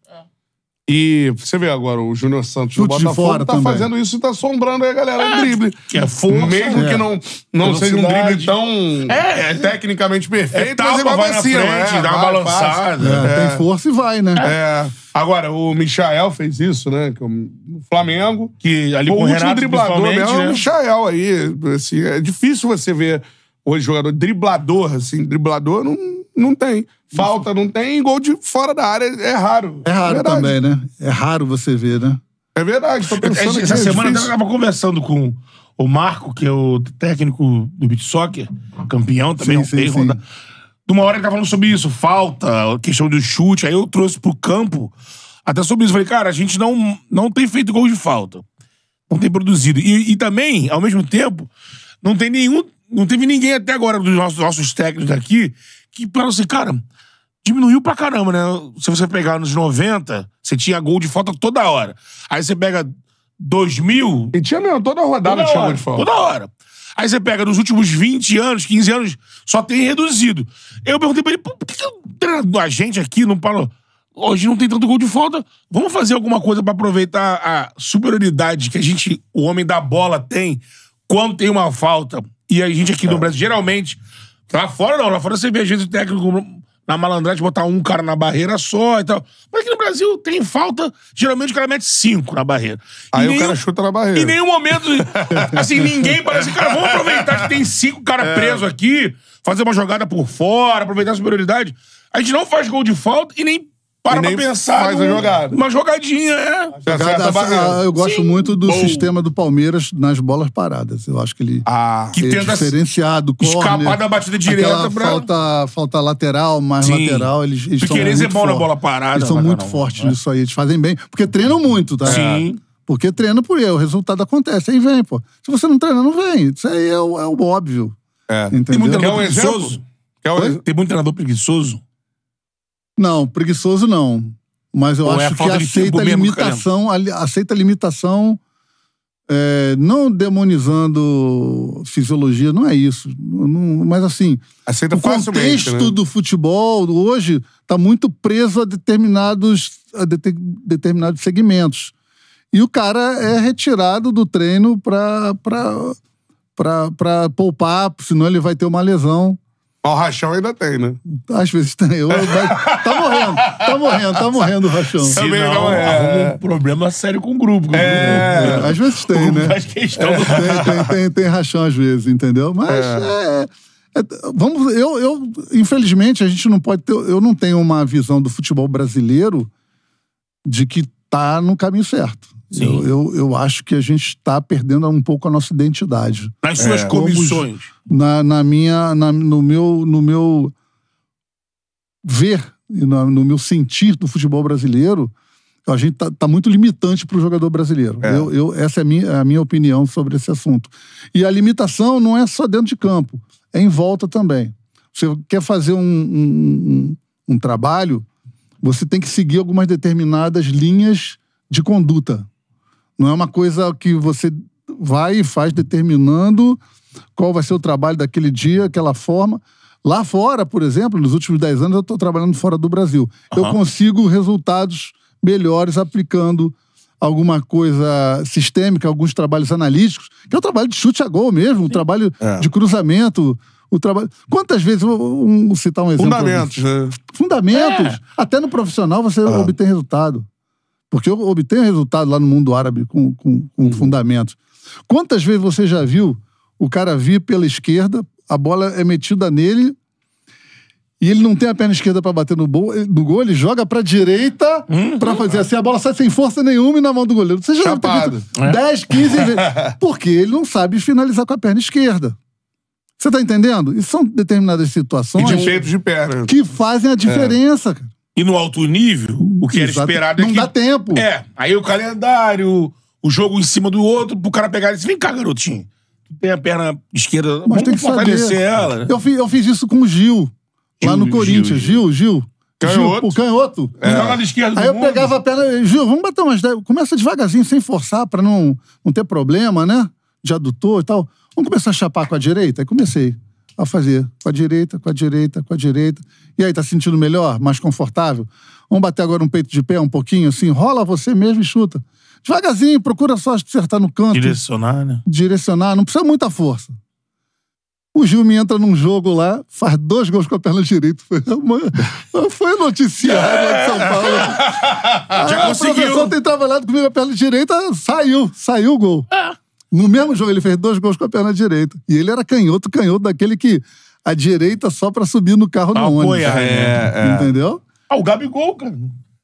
e você vê agora, o Júnior Santos o do Botafogo tá também. fazendo isso e tá assombrando aí a galera. É, drible. Que é força. Mesmo é. que não, não é seja um drible tão é, é tecnicamente perfeito, é, mas ele vai, na frente, é, dá uma vai, balançada. É, tem é. força e vai, né? É. Agora, o Michael fez isso, né? o Flamengo. Que ali o com último Renato, driblador mesmo né? é o né? Michael aí. Assim, é difícil você ver hoje jogador driblador, assim, driblador não não tem. Falta não tem, gol de fora da área é raro. É raro é também, né? É raro você ver, né? É verdade, tô é, pensando Essa, é semana eu tava conversando com o Marco, que é o técnico do beat soccer, campeão também, sim, sim, sim. De uma hora ele tava falando sobre isso, falta, questão do chute, aí eu trouxe pro campo até sobre isso. Falei, cara, a gente não, não tem feito gol de falta. Não tem produzido. E, e também, ao mesmo tempo, não tem nenhum. Não teve ninguém até agora dos nossos, nossos técnicos daqui que para você, cara, diminuiu pra caramba, né? Se você pegar nos 90, você tinha gol de falta toda hora. Aí você pega 2000. E tinha mesmo, toda rodada toda tinha hora, gol de falta. Toda hora. Aí você pega nos últimos 20 anos, 15 anos, só tem reduzido. Eu perguntei pra ele, por que, que a gente aqui não falou... Hoje não tem tanto gol de falta. Vamos fazer alguma coisa para aproveitar a superioridade que a gente, o homem da bola, tem quando tem uma falta. E a gente aqui no é. Brasil, geralmente, Lá fora não, lá fora você vê gente técnico na malandragem botar um cara na barreira só e tal. Mas aqui no Brasil tem falta, geralmente o cara mete cinco na barreira. Aí e o nenhum, cara chuta na barreira. Em nenhum momento, assim, ninguém parece, cara, vamos aproveitar que tem cinco cara é. preso aqui, fazer uma jogada por fora, aproveitar a superioridade. A gente não faz gol de falta e nem para pra pensar. Faz num, a jogada. Uma jogadinha, é. Tá jogada, eu gosto Sim. muito do Bom. sistema do Palmeiras nas bolas paradas. Eu acho que ele ah, que ele é tenta diferenciado, escapar corner, da batida direta pra... falta, falta lateral, mais Sim. lateral. Eles, eles é bom fortes. na bola parada. Eles são muito fortes é. nisso aí. Eles fazem bem. Porque treinam muito, tá? Sim. Porque treina por eu, o resultado acontece. Aí vem, pô. Se você não treina, não vem. Isso aí é o, é o óbvio. É. Entendeu? Tem muito treinador preguiçoso. Tem muito treinador preguiçoso não, preguiçoso não. Mas eu Ou é acho é que aceita a limitação, aceita a limitação, é, não demonizando fisiologia, não é isso. Não, mas assim, aceita o né? contexto né? do futebol hoje está muito preso a determinados, a determinados segmentos. E o cara é retirado do treino para poupar, senão ele vai ter uma lesão. Mas o rachão ainda tem, né? Às vezes tem. Eu, mas tá morrendo, tá morrendo, tá morrendo o rachão. Se Também não, tá não é. um problema sério com o grupo. Com é. grupo. Às vezes tem, né? Faz questão. É. Tem, tem, tem, tem, rachão às vezes, entendeu? Mas é. é... é... vamos, eu, eu, infelizmente, a gente não pode ter. Eu não tenho uma visão do futebol brasileiro de que tá no caminho certo. Eu, eu, eu, acho que a gente está perdendo um pouco a nossa identidade. Nas suas é. comissões. Na, na minha, na, no, meu, no meu ver, no, no meu sentir do futebol brasileiro, a gente tá, tá muito limitante para o jogador brasileiro. É. Eu, eu, essa é a minha, é a minha opinião sobre esse assunto. E a limitação não é só dentro de campo, é em volta também. Você quer fazer um, um, um, um trabalho, você tem que seguir algumas determinadas linhas de conduta. Não é uma coisa que você vai e faz determinando qual vai ser o trabalho daquele dia, aquela forma. Lá fora, por exemplo, nos últimos 10 anos eu estou trabalhando fora do Brasil. Uhum. Eu consigo resultados melhores aplicando alguma coisa sistêmica, alguns trabalhos analíticos, que é o trabalho de chute a gol mesmo, Sim. o trabalho é. de cruzamento, o trabalho. Quantas vezes, vou, citar um exemplo. Fundamentos, né? Fundamentos. É. Até no profissional você ah. obtém resultado. Porque eu obtenho resultado lá no mundo árabe com, com, com uhum. fundamentos. Quantas vezes você já viu o cara vir pela esquerda, a bola é metida nele e ele não tem a perna esquerda para bater no, bol, no gol, ele joga para direita uhum. para fazer assim. A bola sai sem força nenhuma e na mão do goleiro. Você já Chapado. Ter 10, 15 vezes. Porque ele não sabe finalizar com a perna esquerda. Você tá entendendo? E são determinadas situações. E de peito de perna. Que fazem a diferença, é. cara. E no alto nível, o que era esperado é não que... dá tempo. É. Aí o calendário, o jogo em cima do outro, pro cara pegar e dizer, vem cá, garotinho. Tu tem a perna esquerda, mas tem que fortalecer saber. ela. Eu fiz, eu fiz isso com o Gil, Gil lá no Corinthians. Gil, Gil. Gil. Canhoto. Gil, o canhoto. É. Lado esquerdo Aí eu mundo. pegava a perna. Gil, vamos bater umas 10. Começa devagarzinho, sem forçar, pra não, não ter problema, né? De adutor e tal. Vamos começar a chapar com a direita? Aí comecei a fazer com a direita, com a direita, com a direita. E aí, tá sentindo melhor, mais confortável? Vamos bater agora um peito de pé um pouquinho, assim, rola você mesmo e chuta. Devagarzinho, procura só acertar no canto. Direcionar, né? Direcionar, não precisa muita força. O Gil me entra num jogo lá, faz dois gols com a perna direita. Foi, uma... foi noticiado lá de São Paulo. Já Aí, ah, conseguiu. O professor tem trabalhado comigo a perna direita, saiu, saiu o gol. É. No mesmo jogo, ele fez dois gols com a perna direita. E ele era canhoto, canhoto daquele que a direita só pra subir no carro pra apoiar, ônibus. É, é. Entendeu? Ah, o Gabigol, cara.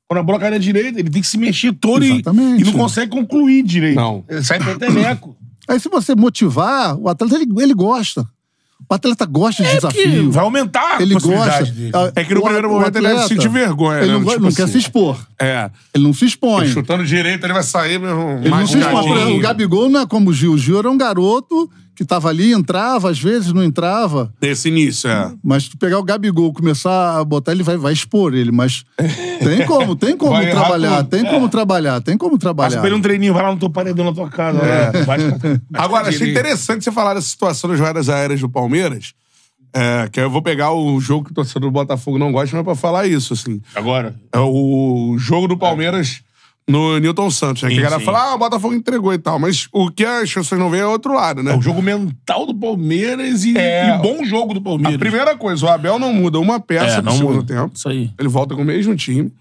Quando a bola cai na direita, ele tem que se mexer todo e, e, não consegue concluir direito. Não. Ele sai peteneco. Aí se você motivar, o atleta, ele, ele gosta. O atleta gosta de é desafio. Vai aumentar a ele gosta. Dele. É, é que no o primeiro momento atleta, ele deve sentir vergonha. Ele né? não, né? tipo não assim. quer se expor. É. Ele não se expõe. Ele chutando direito, ele vai sair mesmo. Ele não se expõe. O Gabigol não é como o Gil. O Gil era um garoto que estava ali, entrava, às vezes não entrava. Desse início, é. Mas tu pegar o Gabigol, começar a botar, ele vai, vai expor ele, mas tem como, tem como vai trabalhar, tem é. como trabalhar, tem como trabalhar. Passa um treininho, vai lá no teu paredão na tua casa. É. Né? Vai, Agora, achei interessante você falar dessa situação das jogadas aéreas do Palmeiras. É, que eu vou pegar o jogo que o torcedor do Botafogo não gosta, mas é pra falar isso, assim. Agora? É o jogo do Palmeiras no Newton Santos, né? Sim, que a galera sim. fala, ah, o Botafogo entregou e tal. Mas o que as pessoas não veem é outro lado, né? É o jogo mental do Palmeiras e, é... e bom jogo do Palmeiras. A primeira coisa, o Abel não muda uma peça é, no segundo muda. tempo. Isso aí. Ele volta com o mesmo time.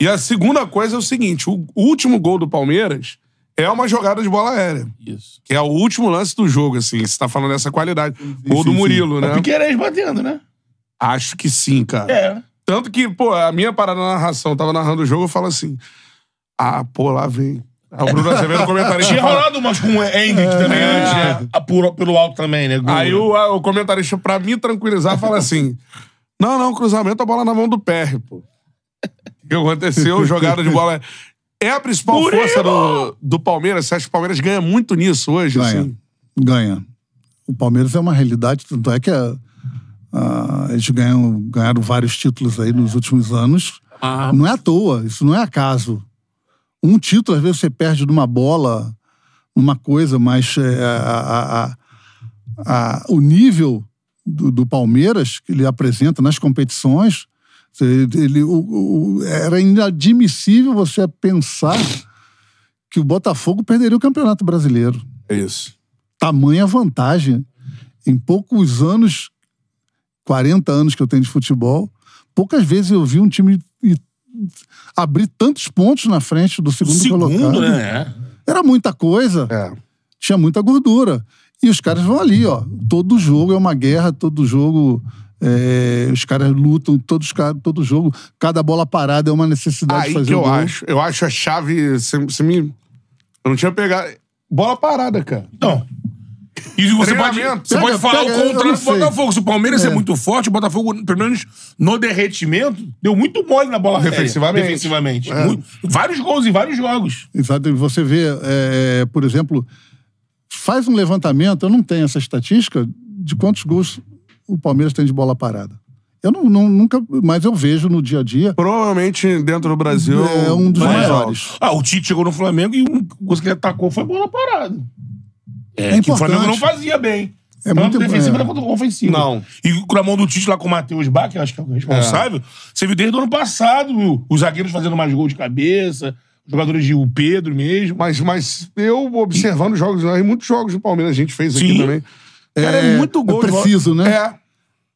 E a segunda coisa é o seguinte: o último gol do Palmeiras é uma jogada de bola aérea. Isso. Que é o último lance do jogo, assim. Você tá falando dessa qualidade. Sim, gol do Murilo, é né? O Piqueires batendo, né? Acho que sim, cara. É. Tanto que, pô, a minha parada na narração, tava narrando o jogo, eu falo assim. Ah, pô, lá vem. Ah, o Bruno Azevedo comentarista. Tinha rolado umas com o Hendrick é, também antes, né? É. pelo alto também, né? Aí o, o comentarista, pra me tranquilizar, fala assim: Não, não, cruzamento, a bola na mão do PR, pô. O que aconteceu? Jogada de bola. É a principal força do, do Palmeiras. Você acha que o Palmeiras ganha muito nisso hoje? Ganha. assim? Ganha. O Palmeiras é uma realidade, tanto é que a- eles ganham, ganharam vários títulos aí nos últimos anos. Ah. Não é à toa, isso não é acaso um título, às vezes, você perde numa bola, uma coisa, mas é, a, a, a, o nível do, do, Palmeiras que ele apresenta nas competições, ele, ele o, o, era inadmissível você pensar que o Botafogo perderia o Campeonato Brasileiro. É isso. Tamanha vantagem. Em poucos anos, 40 anos que eu tenho de futebol, poucas vezes eu vi um time abrir tantos pontos na frente do segundo, segundo colocado. Né? É. Era muita coisa. É. Tinha muita gordura. E os caras vão ali, ó. Todo jogo é uma guerra, todo jogo. É, os caras lutam, todos todo jogo, cada bola parada é uma necessidade Aí de fazer que eu gol. acho. Eu acho a chave. você me. Eu não tinha pegado. Bola parada, cara. Não. E você pode, você pode pega, falar pega, o contrário do Botafogo. Se o Palmeiras é. é. muito forte, o Botafogo, pelo menos no derretimento, deu muito mole na bola defensivamente. defensivamente. É. Muito, vários gols em vários jogos. Exato. Você vê, é, é, por exemplo, faz um levantamento, eu não tenho essa estatística, de quantos gols o Palmeiras tem de bola parada. Eu não, não, nunca, mas eu vejo no dia a dia. Provavelmente dentro do Brasil. É um dos maiores. Ah, o Tite chegou no Flamengo e um, o que ele atacou foi bola parada. É, é, que o Flamengo não fazia bem. É muito defensivo é. quanto ofensivo. Não. E com a mão do Tite lá com o Matheus Bach, que eu acho que é o responsável, é. você viu desde o ano passado os zagueiros fazendo mais gol de cabeça, os jogadores de o Pedro mesmo. Mas, mas eu observando os jogos, muitos jogos do Palmeiras a gente fez aqui também. Cara, é, é muito é gol. É preciso, né? É.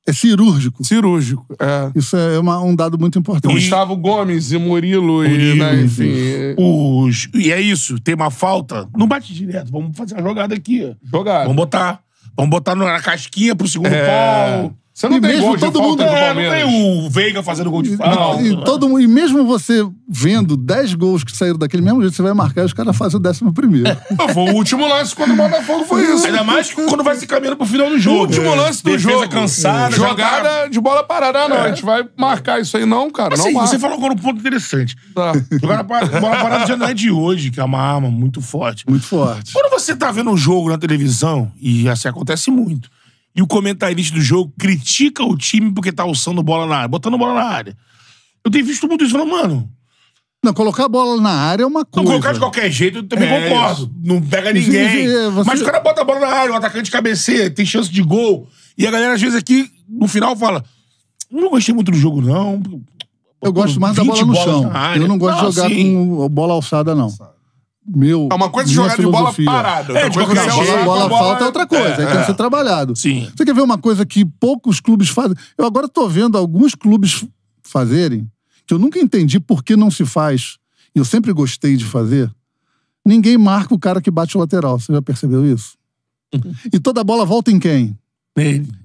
É cirúrgico. Cirúrgico, é. Isso é uma, um dado muito importante. E... Gustavo Gomes e Murilo, Murilo e, né, enfim. Os... E é isso, tem uma falta. Não bate direto, vamos fazer a jogada aqui. Jogada. Vamos botar. Vamos botar na casquinha pro segundo é... pau. Você não e tem mesmo gol todo de mundo falta é, Não tem o Veiga fazendo gol de falta. E, e, todo, e mesmo você vendo 10 gols que saíram daquele mesmo jeito, você vai marcar e os caras fazem o décimo primeiro. Não, foi o último lance quando o Botafogo foi isso. Ainda mais quando vai se caminhando pro final do jogo. O último é. lance do Defesa jogo. cansada. Jogada tá... de bola parada a gente é. Vai marcar isso aí não, cara. Assim, não você falou agora um ponto interessante. Tá. Jogada parada, bola parada já não é de hoje, que é uma arma muito forte. Muito forte. Quando você tá vendo um jogo na televisão, e assim acontece muito, e o comentarista do jogo critica o time porque tá alçando bola na área, botando bola na área. Eu tenho visto muito isso, falando, mano. Não, colocar a bola na área é uma coisa. Não, colocar de qualquer jeito, eu também é, concordo. Isso. Não pega ninguém. É, você... Mas o cara bota a bola na área, o atacante cabeceia, tem chance de gol. E a galera, às vezes, aqui, no final, fala: Não gostei muito do jogo, não. Eu gosto mais da bola no chão. Eu não gosto não, de ah, jogar sim. com bola alçada, não. Alçada meu. É uma coisa de jogar filosofia. de bola parada. É, é de Bola, bola, falta é outra coisa, é, é, tem que ser é. trabalhado. Sim. Você quer ver uma coisa que poucos clubes fazem? Eu agora estou vendo alguns clubes fazerem, que eu nunca entendi por que não se faz, e eu sempre gostei de fazer. Ninguém marca o cara que bate o lateral. Você já percebeu isso? Uhum. e toda bola volta em quem?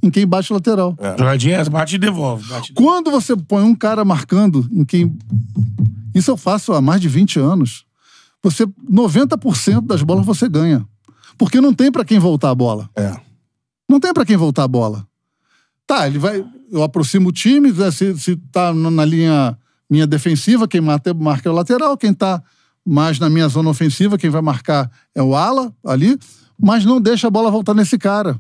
Em quem bate o lateral. É. Jogadinha bate e devolve. Quando você põe um cara marcando em quem. Isso eu faço há mais de 20 anos você 90% das bolas você ganha. Porque não tem para quem voltar a bola. É. Não tem para quem voltar a bola. Tá, ele vai. Eu aproximo o time, né, se, se tá na linha minha defensiva, quem marca, marca é o lateral, quem tá mais na minha zona ofensiva, quem vai marcar é o ala ali, mas não deixa a bola voltar nesse cara.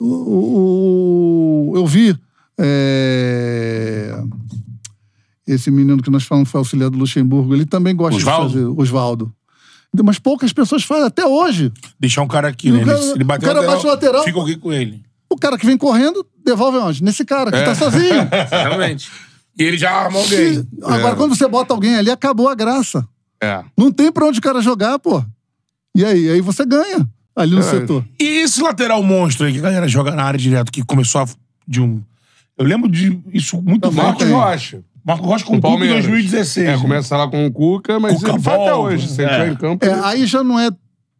O, o, o eu vi. É esse menino que nós falamos foi auxiliar do Luxemburgo, ele também gosta Osvaldo? de fazer. Osvaldo. Então, mas poucas pessoas fazem até hoje. Deixar um cara aqui, né? ele, ele bateu o cara lateral, bate o lateral. Fica alguém com ele. O cara que vem correndo, devolve onde? Nesse cara, que é. tá sozinho. Exatamente. E ele já armou alguém. agora, é. quando você bota alguém ali, acabou a graça. É. Não tem pra onde o cara jogar, pô. E aí? Aí você ganha ali no é. setor. E esse lateral monstro aí, que a galera joga na área direto, que começou a, de um. Eu lembro de isso muito Marcos Rocha. Marco Rocha com o Cuca em 2016. É, né? começa lá com o Cuca, mas Cuca ele vai até hoje. Se é. em campo... É, aí já não é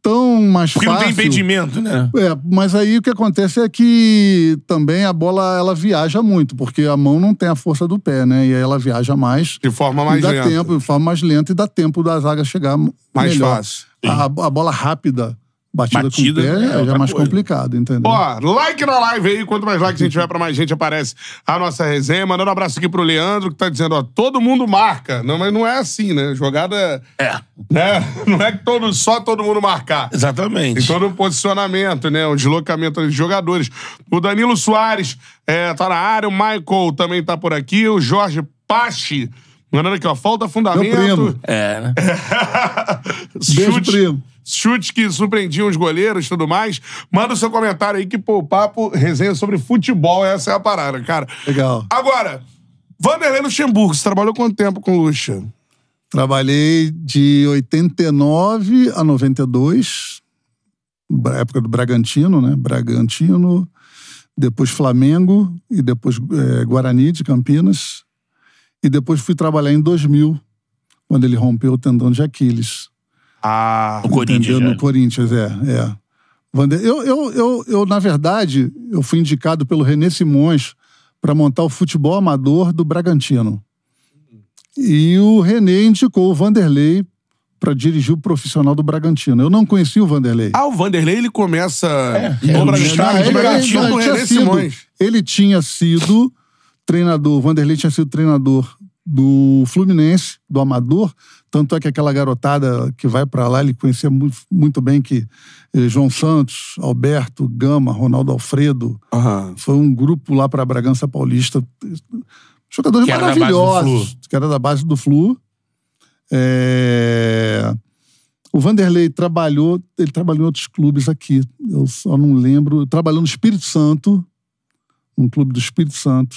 tão mais Porque fácil. Porque não tem impedimento, né? É, mas aí o que acontece é que também a bola ela viaja muito, porque a mão não tem a força do pé, né? E aí ela viaja mais. De forma mais dá lenta. Tempo, de forma mais lenta e dá tempo da zaga chegar mais melhor. fácil. A, a, bola rápida Batida, Batida com o pé é, é já mais coisa. complicado, entendeu? Ó, like na live aí. Quanto mais like a gente tiver pra mais gente, aparece a nossa resenha. Mandando um abraço aqui pro Leandro, que tá dizendo, ó, todo mundo marca. Não, mas não é assim, né? Jogada... É. Né? Não é que todo, só todo mundo marcar. Exatamente. Tem todo um posicionamento, né? Um deslocamento de jogadores. O Danilo Soares é, tá na área. O Michael também tá por aqui. O Jorge Pache... Mandando aqui, ó, falta fundamento. Meu primo. É, né? Beijo, primo chutes que surpreendiam os goleiros e tudo mais. Manda o seu comentário aí que, pô, o papo resenha sobre futebol, essa é a parada, cara. Legal. Agora, Vanderlei Luxemburgo, você trabalhou quanto tempo com o Luxa? Trabalhei de 89 a 92, época do Bragantino, né? Bragantino, depois Flamengo e depois é, Guarani de Campinas. E depois fui trabalhar em 2000, quando ele rompeu o tendão de Aquiles. Ah, o Corinthians. No é. Corinthians, é. é. Vander... Eu, eu, eu, eu, na verdade, eu fui indicado pelo René Simões para montar o futebol amador do Bragantino. E o René indicou o Vanderlei para dirigir o profissional do Bragantino. Eu não conhecia o Vanderlei. Ah, o Vanderlei ele começa é, no é, Bragantino, ele, Bragantino ele, ele, René sido, Simões. Ele tinha sido treinador, o Vanderlei tinha sido treinador do Fluminense, do Amador, tanto é que aquela garotada que vai para lá, ele conhecia muito, muito bem que eh, João Santos, Alberto, Gama, Ronaldo Alfredo. Uhum. Foi um grupo lá para Bragança Paulista. Jogadores que maravilhosos. Que era da base do Flu. É... O Vanderlei trabalhou, ele trabalhou em outros clubes aqui. Eu só não lembro. Trabalhou no Espírito Santo, num clube do Espírito Santo.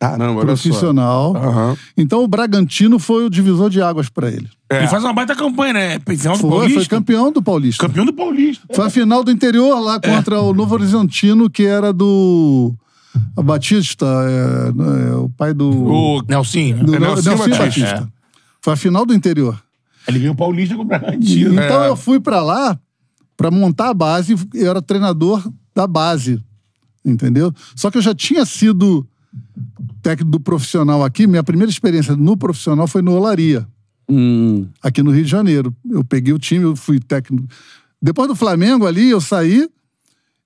Caramba, profissional. Uhum. Então o Bragantino foi o divisor de águas para ele. É. Ele faz uma baita campanha, né? Final do foi, Paulista. Foi campeão do Paulista. Campeão do Paulista. Foi a final do interior lá é. contra é. o Novo Horizontino, que era do. Batista, é, é, é o pai do. O Nelson. Do, é Nelson, Nelson Batista. Batista. Foi a final do interior. Ele veio o Paulista com o Bragantino. Então eu fui para lá para montar a base, eu era treinador da base. Entendeu? Só que eu já tinha sido técnico do profissional aqui, minha primeira experiência no profissional foi no Olaria, hum. aqui no Rio de Janeiro. Eu peguei o time, eu fui técnico. Depois do Flamengo ali, eu saí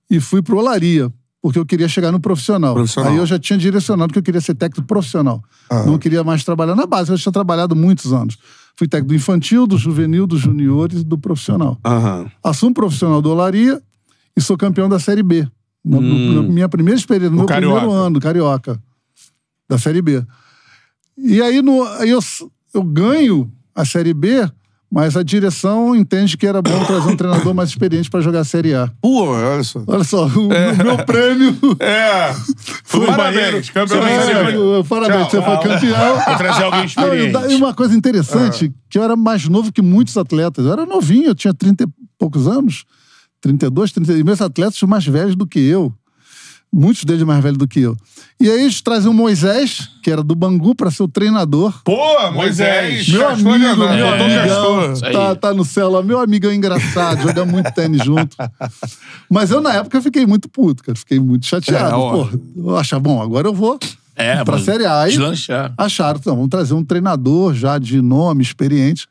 e fui pro Olaria, porque eu queria chegar no profissional. profissional. Aí eu já tinha direcionado que eu queria ser técnico profissional. Aham. Não queria mais trabalhar na base, eu já tinha trabalhado muitos anos. Fui técnico do infantil, do juvenil, dos juniores e do profissional. Aham. Assumo profissional do Olaria e sou campeão da Série B. Na, hum. na minha primeira experiência, no, meu Carioca. primeiro ano, Carioca. Da Série B. E aí, no, aí eu, eu ganho a Série B, mas a direção entende que era bom trazer um treinador mais experiente para jogar a Série A. Pô, olha só. Olha só, o, é. meu prêmio. É. Foi parabéns, campeão. É, parabéns, Tchau. você foi campeão. Vou trazer alguém experiente. E uma coisa interessante, ah. que eu era mais novo que muitos atletas. Eu era novinho, eu tinha 30 e poucos anos. 32, 33. Meus atletas são mais velhos do que eu. Muitos deles mais velhos do que eu. E aí eles trazem o Moisés, que era do Bangu, para ser o treinador. Pô, Moisés! Meu amigo, meu amigão, tá, tá no céu lá. Meu é engraçado, joga muito tênis junto. Mas eu, na época, fiquei muito puto, cara. Fiquei muito chateado. É, Pô, eu acho bom, agora eu vou é, pra Série A. E acharam, então, vamos trazer um treinador já de nome, experiente.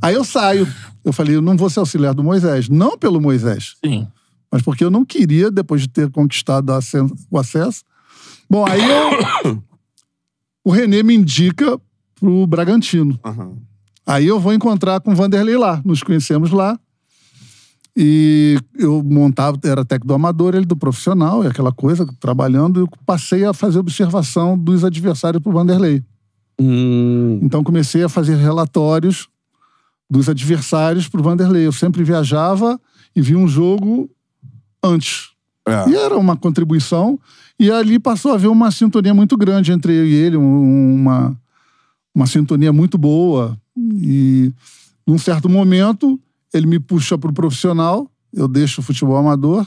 Aí eu saio. Eu falei, eu não vou ser auxiliar do Moisés. Não pelo Moisés. Sim. Mas porque eu não queria, depois de ter conquistado o acesso. Bom, aí eu, o Renê me indica pro Bragantino. Uhum. Aí eu vou encontrar com o Vanderlei lá. Nos conhecemos lá. E eu montava, era técnico do amador, ele do profissional, e aquela coisa, trabalhando, eu passei a fazer observação dos adversários pro Vanderlei. Hum. Então comecei a fazer relatórios dos adversários para o Vanderlei. Eu sempre viajava e via um jogo antes. É. E era uma contribuição. E ali passou a haver uma sintonia muito grande entre eu e ele, uma, uma sintonia muito boa. E num certo momento, ele me puxa para o profissional, eu deixo o futebol amador,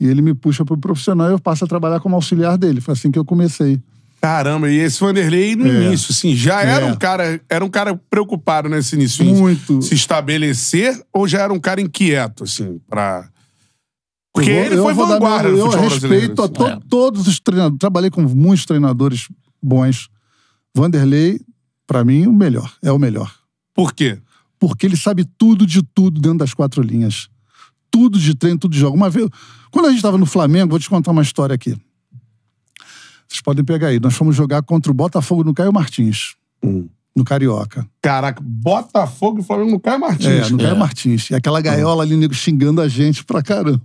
e ele me puxa para o profissional e eu passo a trabalhar como auxiliar dele. Foi assim que eu comecei. Caramba, e esse Vanderlei no é. início, assim, já é. era um cara, era um cara preocupado nesse início Muito. se estabelecer ou já era um cara inquieto, assim, para porque vou, ele foi vanguarda meu, Eu respeito assim. a to, é. todos os treinadores, trabalhei com muitos treinadores bons. Vanderlei, para mim, o melhor, é o melhor. Por quê? Porque ele sabe tudo de tudo dentro das quatro linhas. Tudo de treino, tudo de jogo. Uma vez, quando a gente estava no Flamengo, vou te contar uma história aqui. Vocês podem pegar aí. Nós fomos jogar contra o Botafogo no Caio Martins. Hum. No Carioca. Caraca, Botafogo e Flamengo no Caio Martins. É, no é. Caio Martins. E aquela gaiola ali, nego, xingando a gente pra caramba.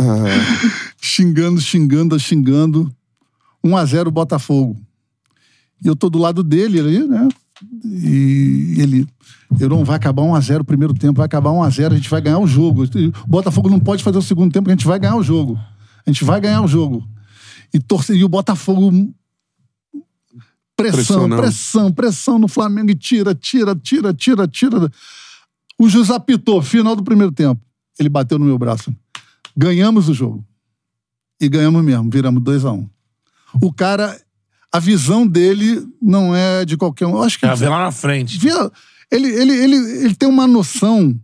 Uhum. xingando, xingando, xingando. 1x0 Botafogo. E eu tô do lado dele ali, né? E ele, eu não vai acabar 1x0 o primeiro tempo, vai acabar 1x0, a, a gente vai ganhar o jogo. O Botafogo não pode fazer o segundo tempo, a gente vai ganhar o jogo. A gente vai ganhar o jogo e e o Botafogo pressão, pressão, pressão no Flamengo e tira, tira, tira, tira, tira. O José apitou, final do primeiro tempo. Ele bateu no meu braço. Ganhamos o jogo. E ganhamos mesmo, viramos 2 a 1 um. O cara, a visão dele não é de qualquer um. Eu acho que. É, vê lá na frente. ele, ele, ele, ele tem uma noção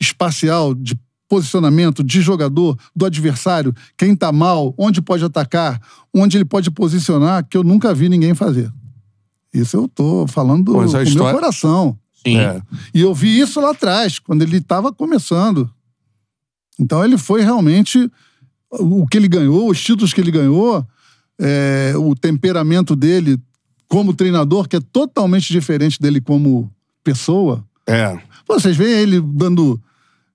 espacial de posicionamento de jogador, do adversário, quem tá mal, onde pode atacar, onde ele pode posicionar, que eu nunca vi ninguém fazer. Isso eu tô falando do é, história... meu coração. Sim. É. E eu vi isso lá atrás, quando ele estava começando. Então ele foi realmente o que ele ganhou, os títulos que ele ganhou, é, o temperamento dele como treinador, que é totalmente diferente dele como pessoa. É. Vocês veem ele dando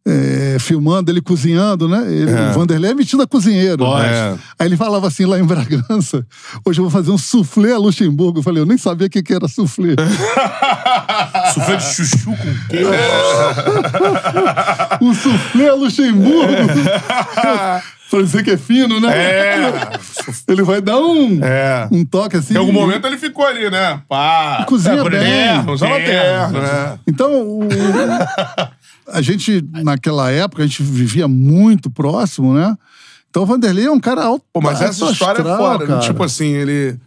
é, filmando ele cozinhando, né? Ele, é. O Vanderlei é metido a cozinheiro. Oh, é. Aí ele falava assim lá em Bragança: hoje eu vou fazer um soufflé a Luxemburgo. Eu falei, eu nem sabia o que, que era soufflé. soufflé de chuchu com queijo. um soufflé a Luxemburgo. Você que é fino, né? É. Ele vai dar um, é. um toque assim. Em algum momento ele ficou ali, né? Pá. Cozinha é, bem. Terno, na terra. Né? Né? Então, o, a gente, naquela época, a gente vivia muito próximo, né? Então o Vanderlei é um cara alto. Pô, mas essa história é astral, é foda. Né? Cara. Tipo assim, ele.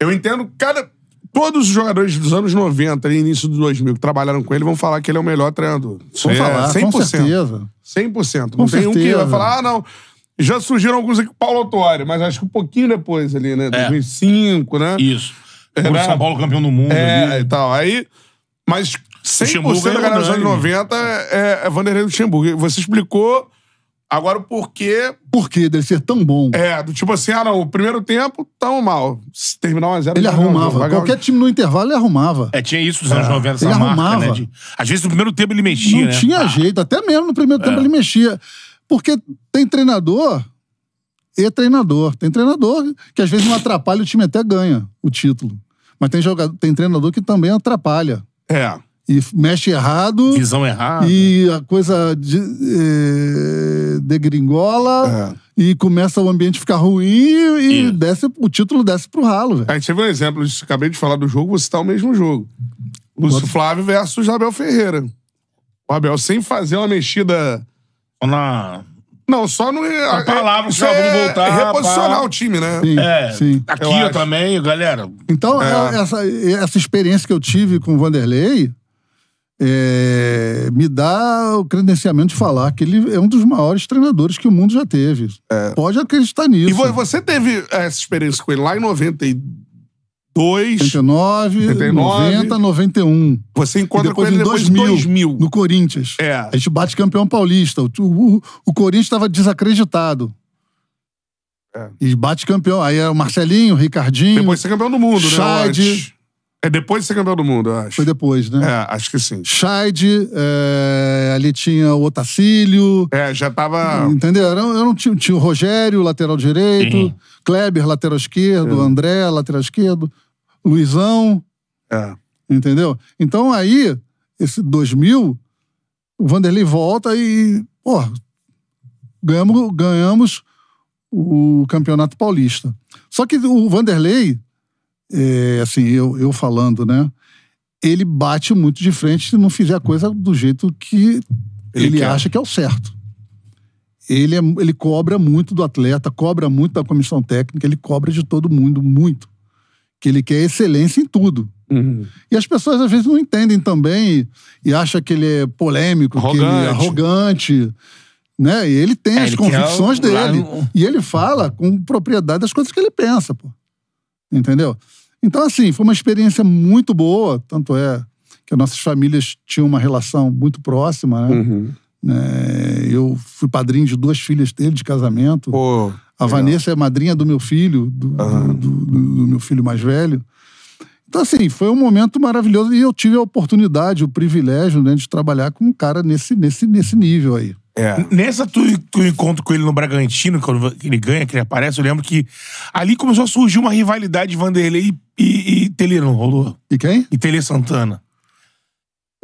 Eu entendo cada. Todos os jogadores dos anos 90 e início dos 2000 que trabalharam com ele vão falar que ele é o melhor treinador. Isso vão é, falar, 100%. Com certeza. 100%. Com não certeza. tem um que vai falar, ah, não. Já surgiram alguns aqui, Paulo Otório, mas acho que um pouquinho depois ali, né? É. 2005, né? Isso. É, Era... O né? São Paulo campeão do mundo. É, ali. e tal. Aí, mas 100% da galera dos anos 90 é, é Vanderlei Luxemburgo. Você explicou Agora, o porquê. quê dele ser tão bom? É, do tipo assim, ah, não, o primeiro tempo, tão mal. Se terminar 1 x ele arrumava. Jogo, Qualquer time no intervalo ele arrumava. É, tinha isso nos anos 90, é. essa ele marca, né, arrumava. Né? De, às vezes no primeiro tempo ele mexia. Não né? tinha ah. jeito, até mesmo no primeiro é. tempo ele mexia. Porque tem treinador e é treinador. Tem treinador que às vezes não atrapalha, o time até ganha o título. Mas tem, jogador, tem treinador que também atrapalha. É e mexe errado. Visão errada. E a coisa de, é, degringola. É. E começa o ambiente ficar ruim e, e desce, o título desce pro ralo. velho A gente teve um exemplo, acabei de falar do jogo, vou citar o mesmo jogo. Lúcio Bota... Flávio versus Abel Ferreira. O Abel sem fazer uma mexida. Na... Não, só no. A é, palavra, os vamos vão voltar. É reposicionar pra... o time, né? Sim, é, sim. Aqui eu, eu também, galera. Então, é. essa, essa experiência que eu tive com o Vanderlei é, me dá o credenciamento de falar que ele é um dos maiores treinadores que o mundo já teve. É. Pode acreditar nisso. E você teve essa experiência com ele lá em 92? 89, 89 90, 91. Você encontra com ele em 2000, 2000. No Corinthians. É. A gente bate campeão paulista. O, o, o Corinthians estava desacreditado. É. E bate campeão. Aí era é o Marcelinho, o Ricardinho. Depois de ser campeão do mundo, né, né? É depois de ser campeão do mundo, eu acho. Foi depois, né? É, acho que sim. Scheid, é, ali tinha o Otacílio. É, já tava. Entendeu? Eu, tinha, tinha o Rogério, lateral direito, Kleber, lateral esquerdo, é. André, lateral esquerdo, Luizão. É. Entendeu? Então aí, esse 2000, o Vanderlei volta e, pô, ganhamos, ganhamos o Campeonato Paulista. Só que o Vanderlei é, assim, eu, eu falando, né? Ele bate muito de frente se não fizer a coisa do jeito que ele, ele acha que é o certo. Ele, é, ele cobra muito do atleta, cobra muito da comissão técnica, ele cobra de todo mundo muito. Que ele quer excelência em tudo. Uhum. E as pessoas às vezes não entendem também e, e acham que ele é polêmico, arrogante. que ele é arrogante. Né? E ele tem é, as ele convicções dele. Lá... E ele fala com propriedade das coisas que ele pensa, pô. Entendeu? Então, assim, foi uma experiência muito boa, tanto é que nossas famílias tinham uma relação muito próxima, né? Uhum. É, eu fui padrinho de duas filhas dele de casamento. Pô, a Vanessa é madrinha do meu filho, do, uhum. do, do, do, meu filho mais velho. Então, assim, foi um momento maravilhoso e eu tive a oportunidade, o privilégio né, de trabalhar com um cara nesse, nesse, nesse nível aí. É. Nessa tu, tu encontro com ele no Bragantino, quando ele ganha, que ele aparece, eu lembro que ali começou a surgir uma rivalidade de Vanderlei e, e, e Telê, não rolou? E quem? E Telê Santana.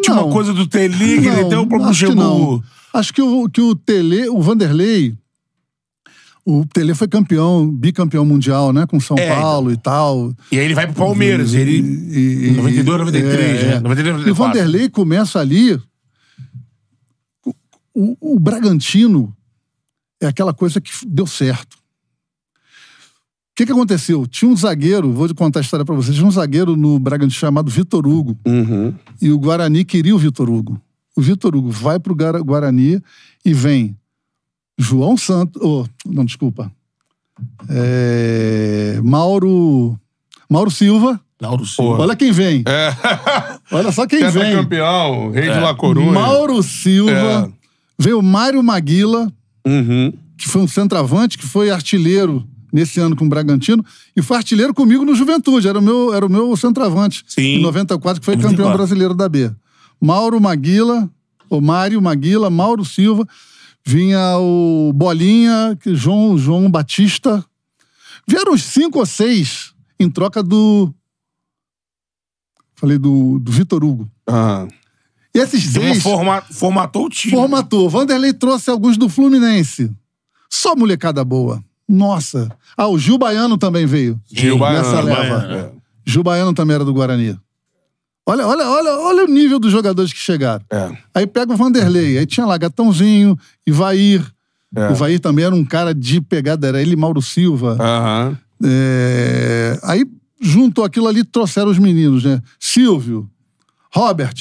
Tinha uma coisa do Telê que não, ele deu o próprio acho Gemu. Que acho que o, que o Telê, o Vanderlei, o Tele foi campeão, bicampeão mundial, né? Com São é, Paulo e tal. E aí ele vai pro Palmeiras. E, ele, e, e, 92, 93, é, é, né? 93, 94. E o Vanderlei começa ali o, o Bragantino é aquela coisa que deu certo. O que, que aconteceu? Tinha um zagueiro, vou contar a história para vocês, tinha um zagueiro no Bragantino chamado Vitor Hugo. Uhum. E o Guarani queria o Vitor Hugo. O Vitor Hugo vai pro Guarani e vem João Santos. Oh, não, desculpa. É, Mauro. Mauro Silva. Mauro Silva. Olha quem vem. É. Olha só quem Tenta é vem. campeão, rei é. de La Coruña. Mauro Silva. É. Veio Mário Maguila, uhum. que foi um centroavante, que foi artilheiro nesse ano com o Bragantino, e foi artilheiro comigo no Juventude, era o meu, era o meu centroavante, Sim. em 94, que foi campeão brasileiro da B. Mauro Maguila, o Mário Maguila, Mauro Silva, vinha o Bolinha, João, João Batista. Vieram uns cinco ou seis em troca do. Falei do, do Vitor Hugo. Ah. E esses Deu Forma... Formatou o time. Formatou. Vanderlei trouxe alguns do Fluminense. Só molecada boa. Nossa. Ah, o Gil Baiano também veio. Gil Baiano. Nessa leva. Baiano, é. é. Gil Baiano também era do Guarani. Olha, olha, olha, olha o nível dos jogadores que chegaram. É. Aí pega o Vanderlei. Aí tinha lá Gatãozinho, Ivair. É. O Ivair também era um cara de pegada. Era ele Mauro Silva. Uhum. É... Aí juntou aquilo ali trouxeram os meninos, né? Silvio, Robert,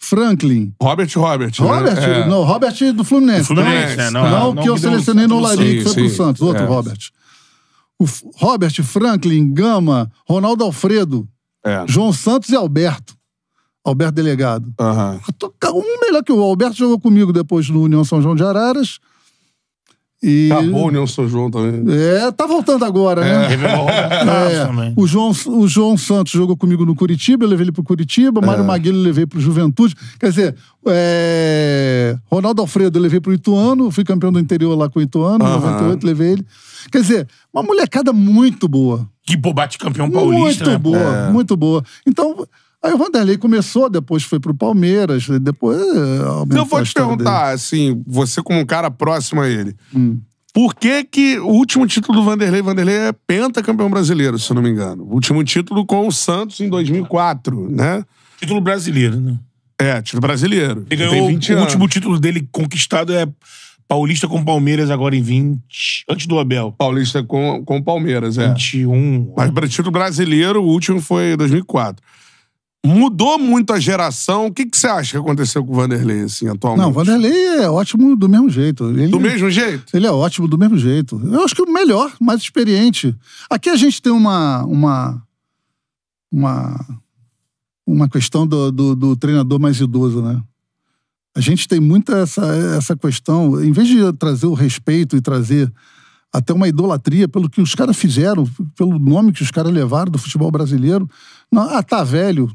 Franklin. Robert Robert. Né? Robert? É. Não, Robert do Fluminense. Do Fluminense, não, né? não, não, ah, não que eu selecionei no Larim, que foi sim, pro Santos, outro é. Robert. O Robert, Franklin, Gama, Ronaldo Alfredo, é. João Santos e Alberto. Alberto Delegado. Uhum. Um melhor que o Alberto jogou comigo depois no União São João de Araras. E... Acabou o João também. É, tá voltando agora, né? É. Teve uma é. O João, o João Santos jogou comigo no Curitiba, eu levei ele pro Curitiba, Mário é. Maguilho eu levei pro Juventude. Quer dizer, é... Ronaldo Alfredo eu levei pro Ituano, fui campeão do interior lá com o Ituano, em 98 levei ele. Quer dizer, uma molecada muito boa. Que bobate campeão paulista, Muito né? boa, é. muito boa. Então, Aí o Vanderlei começou, depois foi pro Palmeiras, depois. É, eu vou te perguntar, dele. assim, você como um cara próximo a ele. Hum. Por que, que o último título do Vanderlei, Vanderlei é pentacampeão brasileiro, se eu não me engano. O último título com o Santos em 2004, né? Título brasileiro, né? É, título brasileiro. Ele ganhou o anos. último título dele conquistado é Paulista com Palmeiras agora em 20. Antes do Abel. Paulista com, com Palmeiras, é. 21. Mas para título brasileiro, o último foi 2004. Mudou muito a geração. O que, que você acha que aconteceu com o Vanderlei, assim, atualmente? Não, o Vanderlei é ótimo do mesmo jeito. Ele, do mesmo jeito? Ele é ótimo do mesmo jeito. Eu acho que o melhor, mais experiente. Aqui a gente tem uma. uma. uma, uma questão do, do, do treinador mais idoso, né? A gente tem muita essa, essa questão. Em vez de trazer o respeito e trazer até uma idolatria pelo que os caras fizeram, pelo nome que os caras levaram do futebol brasileiro. Não, ah, tá velho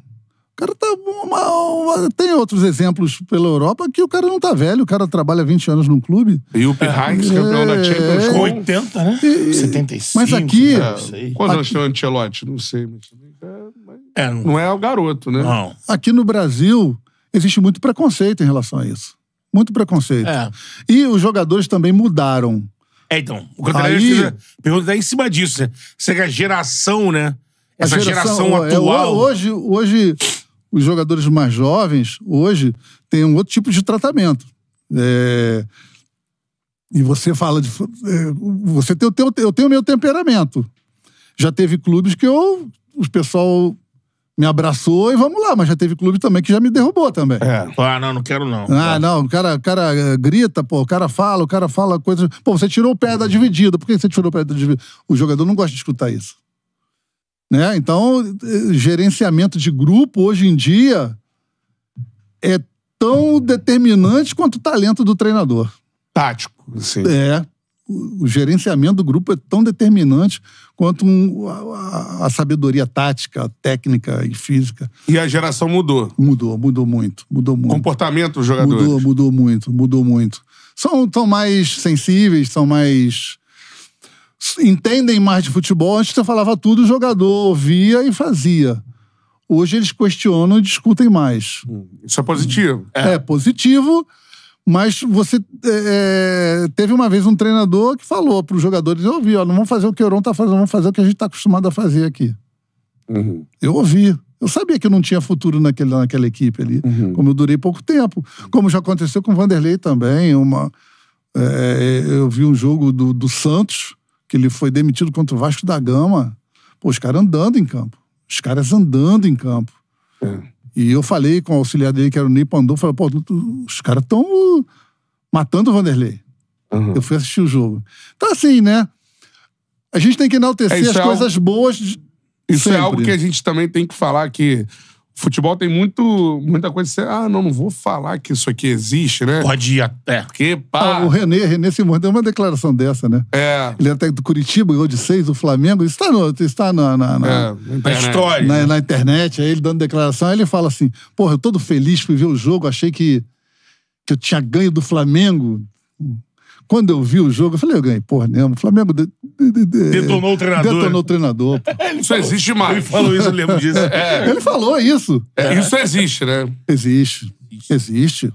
cara tá uma, tem outros exemplos pela Europa que o cara não tá velho, o cara trabalha 20 anos num clube. E o Perhaix, é, campeão da Champions, com 80, né? E, 75. Mas aqui. Né? É, quantos anos tem o Ancelotti? Não sei. É, mas, é, não, não é o garoto, né? Não. Aqui no Brasil, existe muito preconceito em relação a isso. Muito preconceito. É. E os jogadores também mudaram. É, então. O Aí... fez pergunta é em cima disso, né? Será que a é geração, né? É Essa geração, geração atual. É, hoje, hoje os jogadores mais jovens hoje têm um outro tipo de tratamento. É... E você fala de. É, você tem o teu, eu tenho o meu temperamento. Já teve clubes que eu. O pessoal me abraçou e vamos lá, mas já teve clube também que já me derrubou também. É. Ah, não, não quero não. Ah, tá. não, o cara, o cara é, grita, pô, o cara fala, o cara fala coisas. Pô, você tirou o pé da dividida, por que você tirou o pé da dividida? O jogador não gosta de escutar isso. Né? Então, gerenciamento de grupo hoje em dia é tão determinante quanto o talento do treinador. Tático, sim. É. O gerenciamento do grupo é tão determinante quanto um, a, a, sabedoria tática, técnica e física. E a geração mudou. Mudou, mudou muito. Mudou muito. Comportamento dos jogadores. Mudou, mudou muito, mudou muito. São, são mais sensíveis, são mais entendem mais de futebol, antes você falava tudo, o jogador ouvia e fazia. Hoje eles questionam e discutem mais. Hum, isso é positivo. É, é positivo, mas você. É, é teve uma vez um treinador que falou para os jogadores: eu ouvi, ó, não vamos fazer o que o Euron tá fazendo, vamos fazer o que a gente está acostumado a fazer aqui. Uhum. Eu ouvi. Eu sabia que eu não tinha futuro naquele, naquela equipe ali, uhum. como eu durei pouco tempo. Como já aconteceu com o Vanderlei também. Uma, é, eu vi um jogo do, do Santos que ele foi demitido contra o Vasco da Gama. Pô, os caras andando em campo. Os caras andando em campo. É. E eu falei com o auxiliar dele, que era o Ney Pandolfo, falei, pô, os caras estão uh, matando o Vanderlei. Uhum. Eu fui assistir o jogo. Então, assim, né? A gente tem que enaltecer é, as é coisas algo... boas. De... Isso é sempre. é algo que a gente também tem que falar que Futebol tem muito, muita coisa que você. Ah, não, não vou falar que isso aqui existe, né? Pode ir até. Porque, pá. Ah, o René, René Simões deu uma declaração dessa, né? É. Ele é técnico do Curitiba, ganhou de seis, do Flamengo. Isso está, no, está na, na, na, é, na história. Na, na, internet, aí ele dando declaração. Aí ele fala assim: porra, eu todo feliz, fui ver o jogo, achei que, que eu tinha ganho do Flamengo. Quando eu vi o jogo, eu falei, eu ganhei porra nenhuma. O Flamengo de, de, de, detonou o treinador. Detonou o treinador. ele só existe mais. Ele falou isso, eu lembro disso. É. Ele falou isso. É, isso existe, né? Existe. Existe.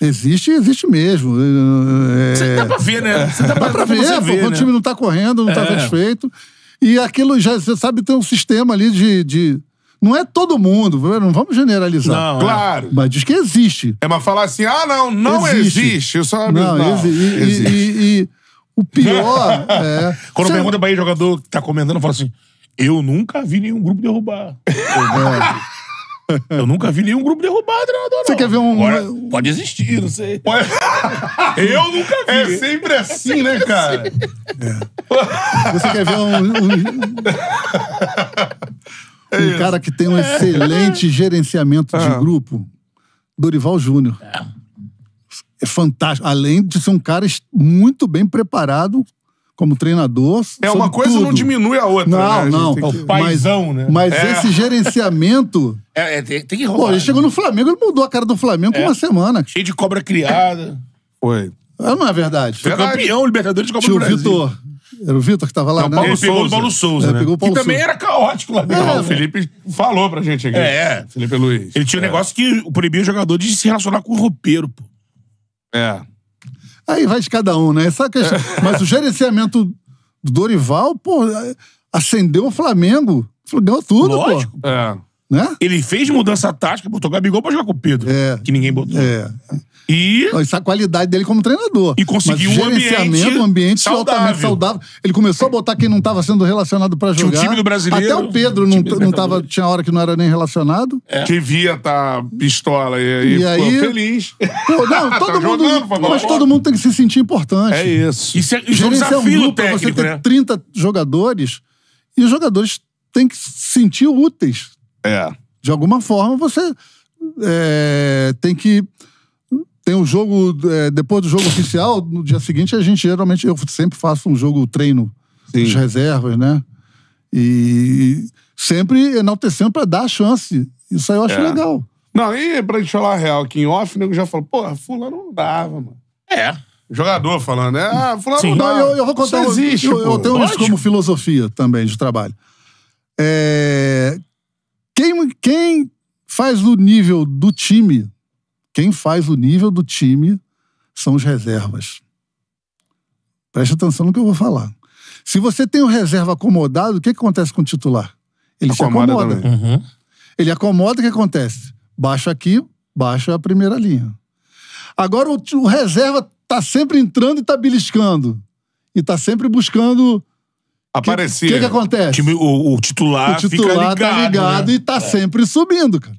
Existe, e existe mesmo. É... é dá pra ver, né? Você é. dá pra, dá pra ver, ver, ver né? quando o né? time não tá correndo, não tá é. tá satisfeito. E aquilo já, você sabe, tem um sistema ali de, de não é todo mundo, não vamos generalizar. Não, é. claro. É. Mas diz que existe. É, mas falar assim, ah, não, não existe. existe eu só não, não. Exi e, existe. E, e, o pior é. Quando pergunta pra aí, jogador que tá comentando, fala assim: eu nunca vi nenhum grupo derrubar. É. Eu nunca vi nenhum grupo derrubar treinador, Você quer ver um... Agora, pode existir, não sei. Pode... Eu nunca vi. É sempre assim, é sempre né, assim. cara? É. Você quer ver um... um... É um isso. cara que tem um é. excelente gerenciamento de ah. grupo, Dorival Júnior. É. é fantástico. Além de ser um cara muito bem preparado como treinador. É, uma coisa tudo. não diminui a outra. Não, né? não. Que... É o paizão, mas, né? Mas é. esse gerenciamento. É, é tem, tem, que rolar. Pô, ele né? chegou no Flamengo, ele mudou a cara do Flamengo é. uma semana. Cheio de cobra criada. Foi. É, não é verdade. Foi campeão, Libertadores de Copa Tio do Brasil. Vitor, era o Vitor que tava lá, né? Paulo ele pegou o Paulo Souza, é, né? pegou o Paulo que também Souza. era caótico lá dentro. É, o Felipe falou pra gente aqui. É, Felipe Luiz. Ele tinha um é. negócio que proibia o é jogador de se relacionar com o roupeiro, pô. É. Aí vai de cada um, né? Essa questão. É. Mas o gerenciamento do Dorival, pô, acendeu o Flamengo. Ganhou tudo, Lógico. pô. É. Né? Ele fez mudança tática, botou Gabigol pra jogar com o Pedro. É. Que ninguém botou. É. E... Essa é qualidade dele como treinador. E conseguiu Mas, um ambiente, um ambiente saudável. saudável. Ele começou a botar quem não estava sendo relacionado para jogar. Tinha o time do brasileiro. Até o Pedro não, não tava, tinha hora que não era nem relacionado. É. Que via tá pistola e, e, e aí feliz. Pô, não, todo tá mundo, jogando, mas todo mundo tem que se sentir importante. É isso. Isso é, isso é um desafio um técnico, você ter né? 30 jogadores e os jogadores têm que se sentir úteis é. De alguma forma, você é, tem que. Tem um jogo. É, depois do jogo oficial, no dia seguinte, a gente geralmente. Eu sempre faço um jogo treino Sim. de reservas, né? E, sempre enaltecendo para dar chance. Isso aí eu acho é. legal. Não, e pra gente falar a real, que em off, o nego já falou, porra, fulano não dava, mano. É. Jogador falando, né? Ah, fulano Sim. não dava. Eu, eu vou contar. Isso existe, eu, eu, eu tenho isso como filosofia também de trabalho. É, quem, quem faz o nível do time, quem faz o nível do time são os reservas. Preste atenção no que eu vou falar. Se você tem o reserva acomodado, o que, que acontece com o titular? Ele acomoda se acomoda. Uhum. Ele acomoda, o que acontece? Baixa aqui, baixa a primeira linha. Agora o, o reserva tá sempre entrando e tá beliscando. E tá sempre buscando Aparecer. O que, que, acontece? O, time, o, o, titular, o titular fica ligado, tá ligado né? e tá é. sempre subindo, cara.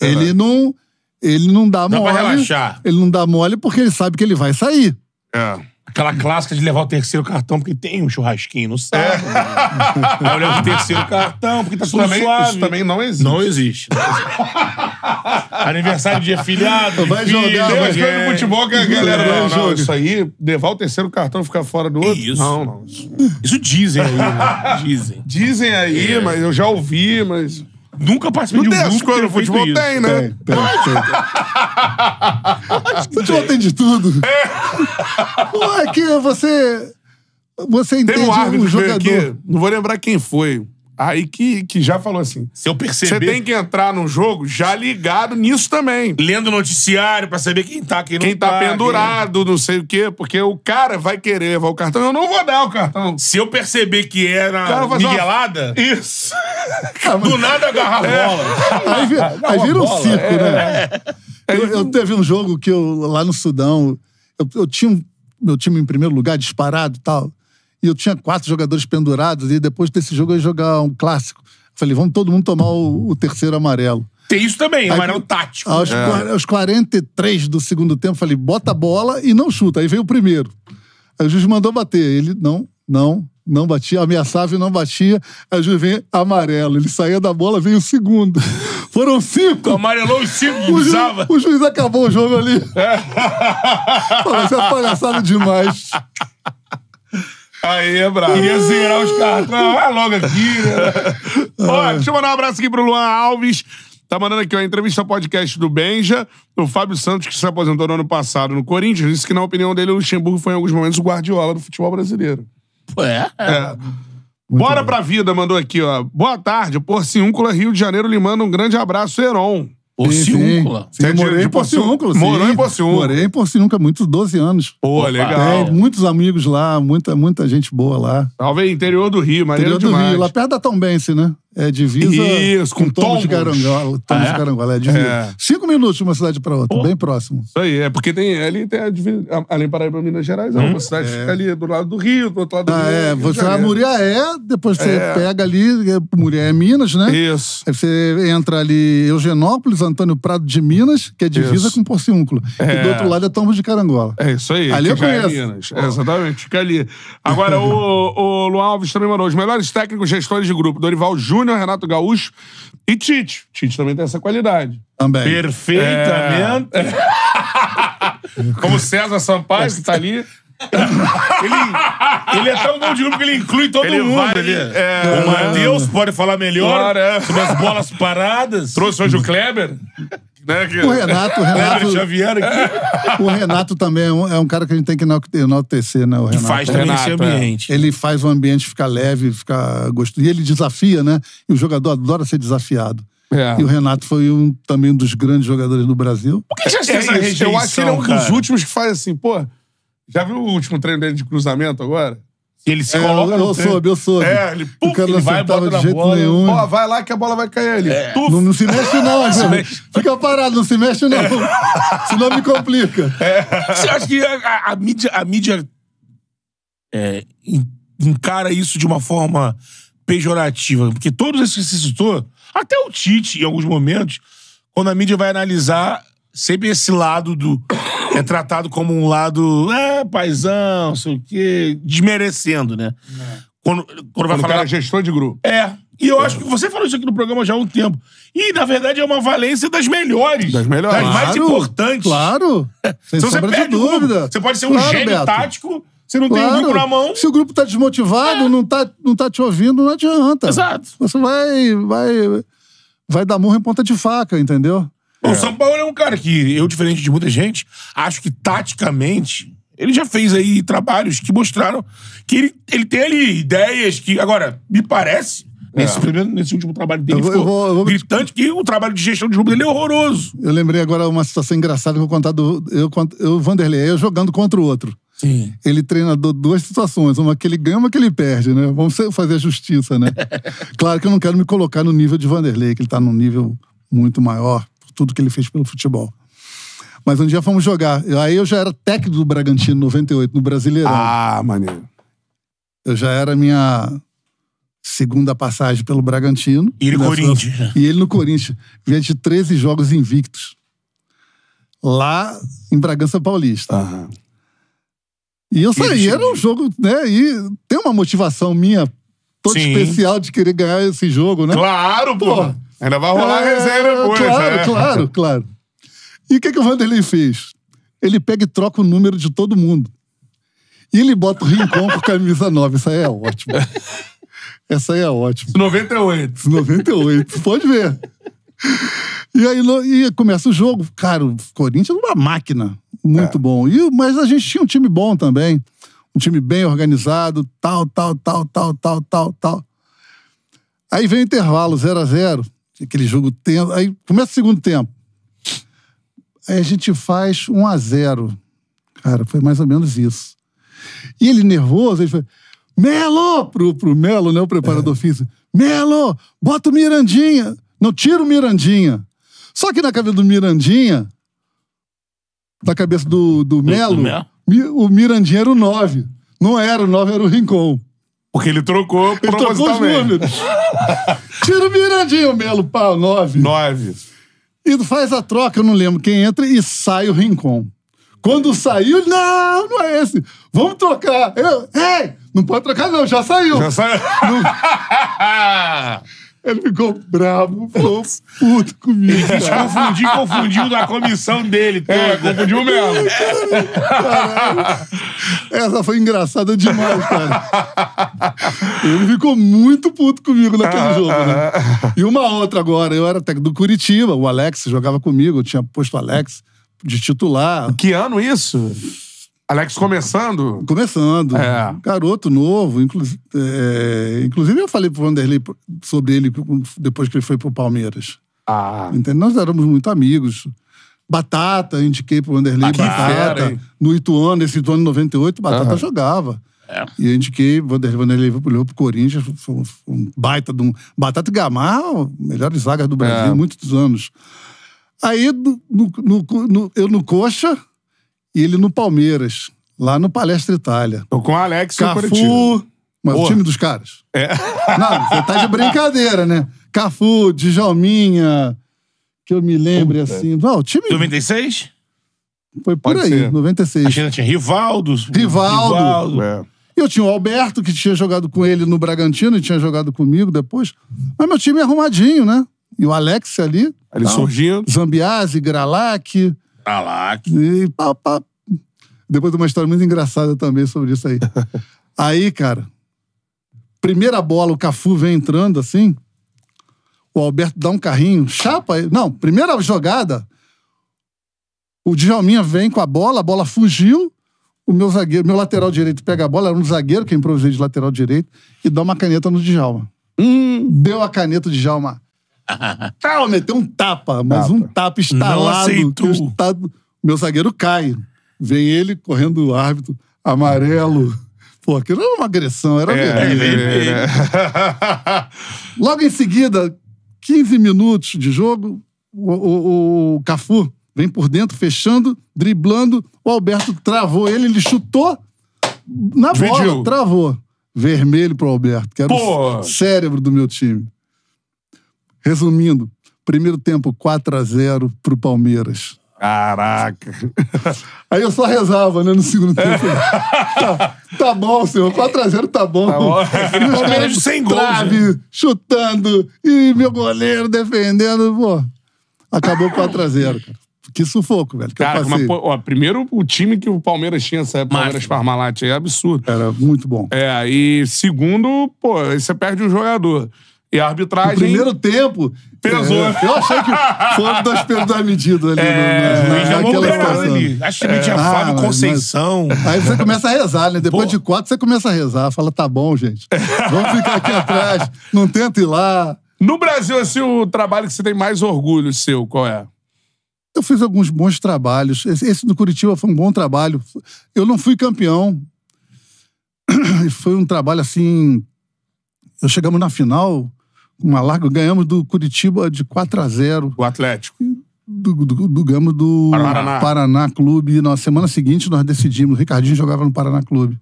É. Ele não, ele não dá, dá mole. Ele não dá mole porque ele sabe que ele vai sair. É. Aquela clássica de levar o terceiro cartão, porque tem um churrasquinho no sábado. É. Aí o terceiro cartão, porque tá isso tudo também, suave. Isso também não existe. Não existe. Não existe. Aniversário de filhado. Vai filho, jogar, né, vai jogar. futebol que a galera não, não, joga. Isso aí, levar o terceiro cartão e ficar fora do outro? Isso. Não, não. Isso, isso dizem aí, né? Dizem. Dizem aí, é. mas eu já ouvi, mas... Nunca participei de um tem grupo. Coisas, no futebol isso. tem, né? Tem, tem, tem. futebol tem de tudo. É. Ué, que você. Você entende um, um jogador. Aqui, não vou lembrar quem foi aí que, que já falou assim. Se eu perceber. Você tem que entrar no jogo já ligado nisso também. Lendo noticiário pra saber quem tá, quem não quem tá. Quem tá pendurado, não sei o quê, porque o cara vai querer levar o cartão. Eu não vou dar o cartão. Se eu perceber que era é miguelada. Uma... Isso. do nada agarra a é. bola. É. Aí, vira, aí vira bola. um circo, né? É. Eu, eu, teve um jogo que eu, lá no Sudão, eu, eu tinha meu time em primeiro lugar, disparado e tal. E eu tinha quatro jogadores pendurados, e depois desse jogo eu ia jogar um clássico. Falei, vamos todo mundo tomar o, o terceiro amarelo. Tem isso também, Aí, amarelo tático. Aos, é. aos 43 do segundo tempo, falei, bota a bola e não chuta. Aí veio o primeiro. Aí o juiz mandou bater. Ele, não, não, não batia, ameaçava e não batia. Aí o juiz vem amarelo. Ele saía da bola, veio o segundo. Foram cinco. Amarelou os cinco, o juiz, o juiz acabou o jogo ali. Pô, isso é palhaçada demais. Aí é brabo. Ia zerar os cartões. Vai ah, logo aqui. Né? Ó, deixa eu mandar um abraço aqui pro Luan Alves. Tá mandando aqui, a entrevista ao podcast do Benja, do Fábio Santos, que se aposentou no ano passado no Corinthians, disse que, na opinião dele, o Luxemburgo foi, em alguns momentos, o guardiola do futebol brasileiro. É? é. Bora bom. pra vida, mandou aqui, ó. Boa tarde, Porciúncula, Rio de Janeiro, lhe manda um grande abraço, Heron. Porciúncula. Sim, sim. Você morei de, de em Porciúncula. Morou em Porciúncula. Morei em Porciúncula há muitos 12 anos. Pô, Opa, legal. É, muitos amigos lá, muita, muita gente boa lá. Talvez interior do Rio, maneiro interior demais. Interior do Rio, lá perto da Tombense, né? É divisa Isso, com, com tombos, tombos ah, de Carangola. Tombos ah, é? de Carangola, é divisa. É. Cinco minutos de uma cidade para outra, bem próximo. Isso aí, é porque tem, ali tem a divisa, além Paraíba, Minas Gerais, hum. é uma hum. cidade que é. fica ali do lado do Rio, do outro lado do ah, Rio. É, você vai a Muriaé, depois você é. pega ali, é, Muriaé é Minas, né? Isso. Aí você entra ali Eugenópolis, Antônio Prado de Minas, que é divisa isso. com Porciúnculo. E do outro lado é Tombos de Carangola. É isso aí. Ali eu conheço. Minas. Oh. exatamente, fica ali. Agora, o, o Luan Alves também mandou. Os melhores técnicos gestores de grupo, Dorival Júnior Júnior, Renato Gaúcho e Tite. Tite também tem essa qualidade. Também. Perfeitamente. É. Como César Sampaio, que tá ali. ele, ele, é tão bom de grupo que ele inclui todo ele mundo. Vai, ele, é, o é. Matheus pode falar melhor claro, é. sobre as bolas paradas. Trouxe hoje o Kleber. Né, o Renato, o né, Renato, Xavier aqui. o Renato também é um, é um cara que a gente tem que enaltecer, né? O Renato. faz também Renato, esse tá? ambiente. É. Ele faz o ambiente ficar leve, ficar gostoso. E ele desafia, né? E o jogador adora ser desafiado. É. E o Renato foi um, também um dos grandes jogadores do Brasil. Por que já é tem essa é rejeição, Eu acho que ele é um dos cara. últimos que faz assim, pô. Já viu o último treino dele de cruzamento agora? Ele se é, coloca. Eu né? soube, eu soube. É, ele, puf, o cara ele vai, acertava de jeito bola. nenhum. Ó, vai lá que a bola vai cair ali. É. Não, não se mexe, não, irmão. Fica parado, não se mexe, não. É. Senão me complica. É. Você acha que a, a- a mídia, a mídia é, encara isso de uma forma pejorativa? Porque todos esses que você citou, até o Tite, em alguns momentos, quando a mídia vai analisar, sempre esse lado do. É tratado como um lado. Ah, paizão, sei o quê. Desmerecendo, né? Quando, é. quando, quando vai falar. Cara é gestor de grupo. É. E eu acho que você falou isso aqui no programa já há um tempo. E, na verdade, é uma valência das melhores. Das melhores. Das mais importantes. Claro. Sem então, sombra você de dúvida. Você pode ser um claro, gênio Beto. tático, você não claro. tem o um grupo na mão. Se o grupo tá desmotivado, é. não, tá, não tá te ouvindo, não adianta. Exato. Você vai, vai, vai dar murro em ponta de faca, entendeu? o é. São Paulo é um cara que eu, diferente de muita gente, acho que taticamente ele já fez aí trabalhos que mostraram que ele, ele tem ali ideias que, agora, me parece, Nesse, é. primeiro, nesse último trabalho dele, eu vou, eu vou, eu vou... gritante que o trabalho de gestão de jogo dele é horroroso. Eu lembrei agora uma situação engraçada que eu vou contar do. Eu, eu, Vanderlei, eu jogando contra o outro. Sim. Ele treina duas situações, uma que ele ganha, uma que ele perde, né? Vamos fazer a justiça, né? claro que eu não quero me colocar no nível de Vanderlei, que ele tá num nível muito maior tudo que ele fez pelo futebol. Mas um dia fomos jogar. Aí eu já era técnico do Bragantino 98, no Brasileirão. Ah, maneiro. Eu já era minha segunda passagem pelo Bragantino. E ele no né? Corinthians. Nossa... Né? E ele no Corinthians. Vinha de 13 jogos invictos. Lá em Bragança Paulista. Aham. E eu saí, era um jogo, né? E tem uma motivação minha toda Sim. especial de querer ganhar esse jogo, né? Claro, pô. Ainda vai rolar a é, resenha depois, Claro, né? claro, claro. E o que, é que o Vanderlei fez? Ele pega e troca o número de todo mundo. E ele bota o Rincon por camisa 9. Isso aí é ótimo. Essa aí é ótima. 98. 98, pode ver. E aí e começa o jogo. Cara, o Corinthians é uma máquina. Muito é. bom. E, mas a gente tinha um time bom também. Um time bem organizado, tal, tal, tal, tal, tal, tal, tal. Aí vem o intervalo, 0 a 0 aquele jogo tenso. Aí começa o segundo tempo. Aí a gente faz 1 a 0 Cara, foi mais ou menos isso. E ele nervoso, ele foi... Melo! Pro, pro Melo, né? O preparador é. físico. Melo! Bota o Mirandinha! Não, tira o Mirandinha. Só que na cabeça do Mirandinha, na cabeça do, do Melo, o Mirandinha era o 9. Não era o 9, era o Rincon. Porque ele trocou ele trocou os propositalmente. números. Tira o Mirandinho, Melo, pau, nove. Nove. E faz a troca, eu não lembro quem entra, e sai o Rincon. Quando saiu, não, não é esse. Vamos trocar. Eu, ei, não pode trocar não, já saiu. Já saiu. Não- Ele ficou bravo, ficou puto comigo. Quis confundir, confundiu da comissão dele. É, confundiu mesmo. Caralho. Essa foi engraçada demais, cara. Ele ficou muito puto comigo naquele jogo, né? E uma outra agora, eu era técnico do Curitiba, o Alex jogava comigo, eu tinha posto o Alex de titular. Que ano isso? Alex começando? Começando. É. Garoto novo. Inclusive, é, inclusive eu falei pro Vanderlei sobre ele depois que ele foi pro Palmeiras. Ah. Entendeu? Nós éramos muito amigos. Batata, indiquei pro Vanderlei ah, Batata. no Ituano, esse Ituano 98, Batata uhum. jogava. É. E eu indiquei, Vanderlei, Vanderlei olhou pro Corinthians, foi um, foi um baita de um. Batata e Gamar, melhores zagas do é. Brasil, é. muitos anos. Aí, no, no, no, eu no Coxa, e ele no Palmeiras, lá no Palestra Itália. Tô com o Alex Cafu, mas Porra. o time dos caras. É. Não, você tá de brincadeira, né? Cafu, Djalminha, que eu me lembre Puta. assim. Não, o time. 96? Foi por Pode aí, ser. 96. A gente tinha Rivaldo. Rivaldo. Rivaldo. É. Eu tinha o Alberto, que tinha jogado com ele no Bragantino e tinha jogado comigo depois. Mas meu time é arrumadinho, né? E o Alex ali. Ali tá. surgindo. Zambiase, Gralac. Tá lá. E pá, pá. Depois de uma história muito engraçada também sobre isso aí. aí, cara, primeira bola, o Cafu vem entrando assim. O Alberto dá um carrinho, chapa. Não, primeira jogada. O Djalminha vem com a bola, a bola fugiu. O meu zagueiro, meu lateral direito pega a bola, era um zagueiro que eu é improvisei de lateral direito, e dá uma caneta no Djalma. Hum. Deu a caneta de Djalma. Calma, meteu um tapa, mas Tapa. um tapa estalado. o estado- Meu zagueiro cai. Vem ele correndo o árbitro, amarelo. Pô, aquilo era uma agressão, era vermelho. É, é, vermelho. É, Logo em seguida, 15 minutos de jogo, o, o- o Cafu vem por dentro, fechando, driblando. O Alberto travou ele, ele chutou na bola, travou. Vermelho pro Alberto, que era Pô. o cérebro do meu time. Resumindo, primeiro tempo 4 a 0 pro Palmeiras. Caraca. Aí eu só rezava, né, no segundo tempo. tá, tá bom, senhor. 4x0 tá bom. Tá bom. Aquele Palmeiras sem gol. Trave, né? chutando, e meu goleiro defendendo. Pô, acabou 4x0, cara. Que sufoco, velho. Que cara, mas, é, pô, ó, primeiro o time que o Palmeiras tinha, essa Palmeiras Parmalat é absurdo. Era muito bom. É, e segundo, pô, aí você perde um jogador. E a arbitragem. No primeiro tempo. Pesou. É, eu achei que foram dos pesos da medida ali. É, no, no, na, Ali. Acho que é. tinha ah, Fábio Conceição. Mas, aí você começa a rezar, né? Depois Pô. de quatro, você começa a rezar. Fala, tá bom, gente. Vamos ficar aqui atrás. Não tenta ir lá. No Brasil, assim, o trabalho que você tem mais orgulho seu, qual é? Eu fiz alguns bons trabalhos. Esse do Curitiba foi um bom trabalho. Eu não fui campeão. Foi um trabalho assim. Eu chegamos na final uma larga. Ganhamos do Curitiba de 4 a 0 O Atlético. Do, do, do, ganhamos do Paraná. Paraná Clube. E na semana seguinte nós decidimos. O Ricardinho jogava no Paraná Clube.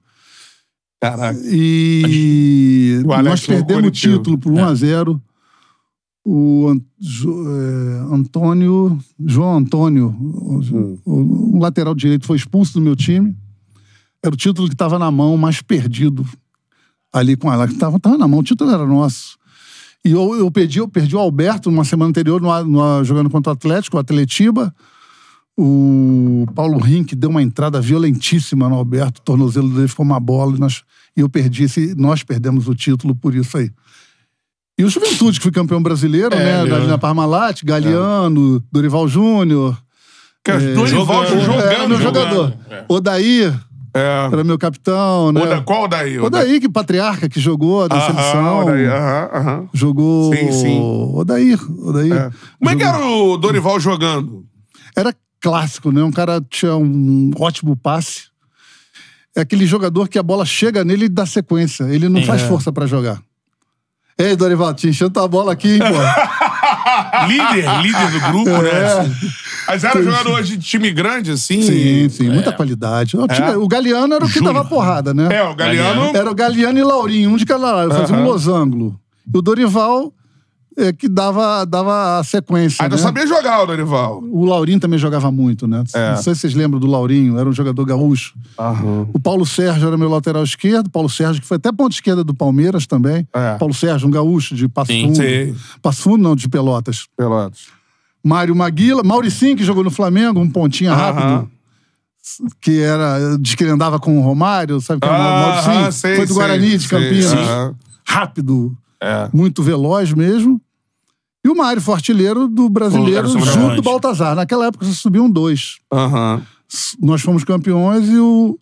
Caraca. E nós perdemos o título por 1 é. a 0 o é, Antônio, João Antônio, hum. o, o, lateral direito, foi expulso do meu time. Era o título que estava na mão, mas perdido ali com ela. Estava tava na mão, o título era nosso. E eu, eu, perdi, eu perdi o Alberto uma semana anterior no, no, jogando contra o Atlético, o Atletiba. O Paulo Rink deu uma entrada violentíssima no Alberto, o tornozelo dele ficou uma bola e, nós, e eu perdi esse, nós perdemos o título por isso aí. E o Juventude, que foi campeão brasileiro, é, né? Meu. Na Parmalat, Galeano, é. Dorival Júnior. Que é, é Dorival jogando, é, jogando. meu jogador. Né? É. Odair. É. Era meu capitão, né? O da, qual o Daí? O Daí, que patriarca que jogou a aham, seleção. Odaí aham, aham. Jogou. Sim, sim. O Daí. O Daí. É. Como é que era o Dorival jogando? Era clássico, né? Um cara tinha um ótimo passe. É aquele jogador que a bola chega nele e dá sequência. Ele não é. faz força para jogar. Ei, Dorival, te enchendo a bola aqui, hein, pô. líder, líder do grupo, né? é. né? Mas era jogador de time grande, assim? Sim, sim, é. muita qualidade. O, time, é? o Galeano era o que Júnior. dava porrada, né? É, o Galeano. Era o Galeano e Laurinho, um de cada lado, fazia um losango. E o Dorival é, que dava, dava a sequência. Ainda ah, então né? sabia jogar o Dorival. O Laurinho também jogava muito, né? É. Não sei se vocês lembram do Laurinho, era um jogador gaúcho. Aham. O Paulo Sérgio era meu lateral esquerdo, Paulo Sérgio, que foi até ponta esquerda do Palmeiras também. É. Paulo Sérgio, um gaúcho de Passo Sim, Fundo. sim. Passo Fundo, não, de Pelotas. Pelotas. Mário Maguila, Mauricinho, que jogou no Flamengo, um pontinha Aham. rápido. Que era. Diz que ele andava com o Romário, sabe? Que era é o Ah, Mauricinho. sei, foi do sei, Guarani de sei, Campinas. Rápido, É. muito veloz mesmo. E o Mário Fortileiro do brasileiro junto do Baltazar. Naquela época só subiam dois. Uhum. Nós fomos campeões e o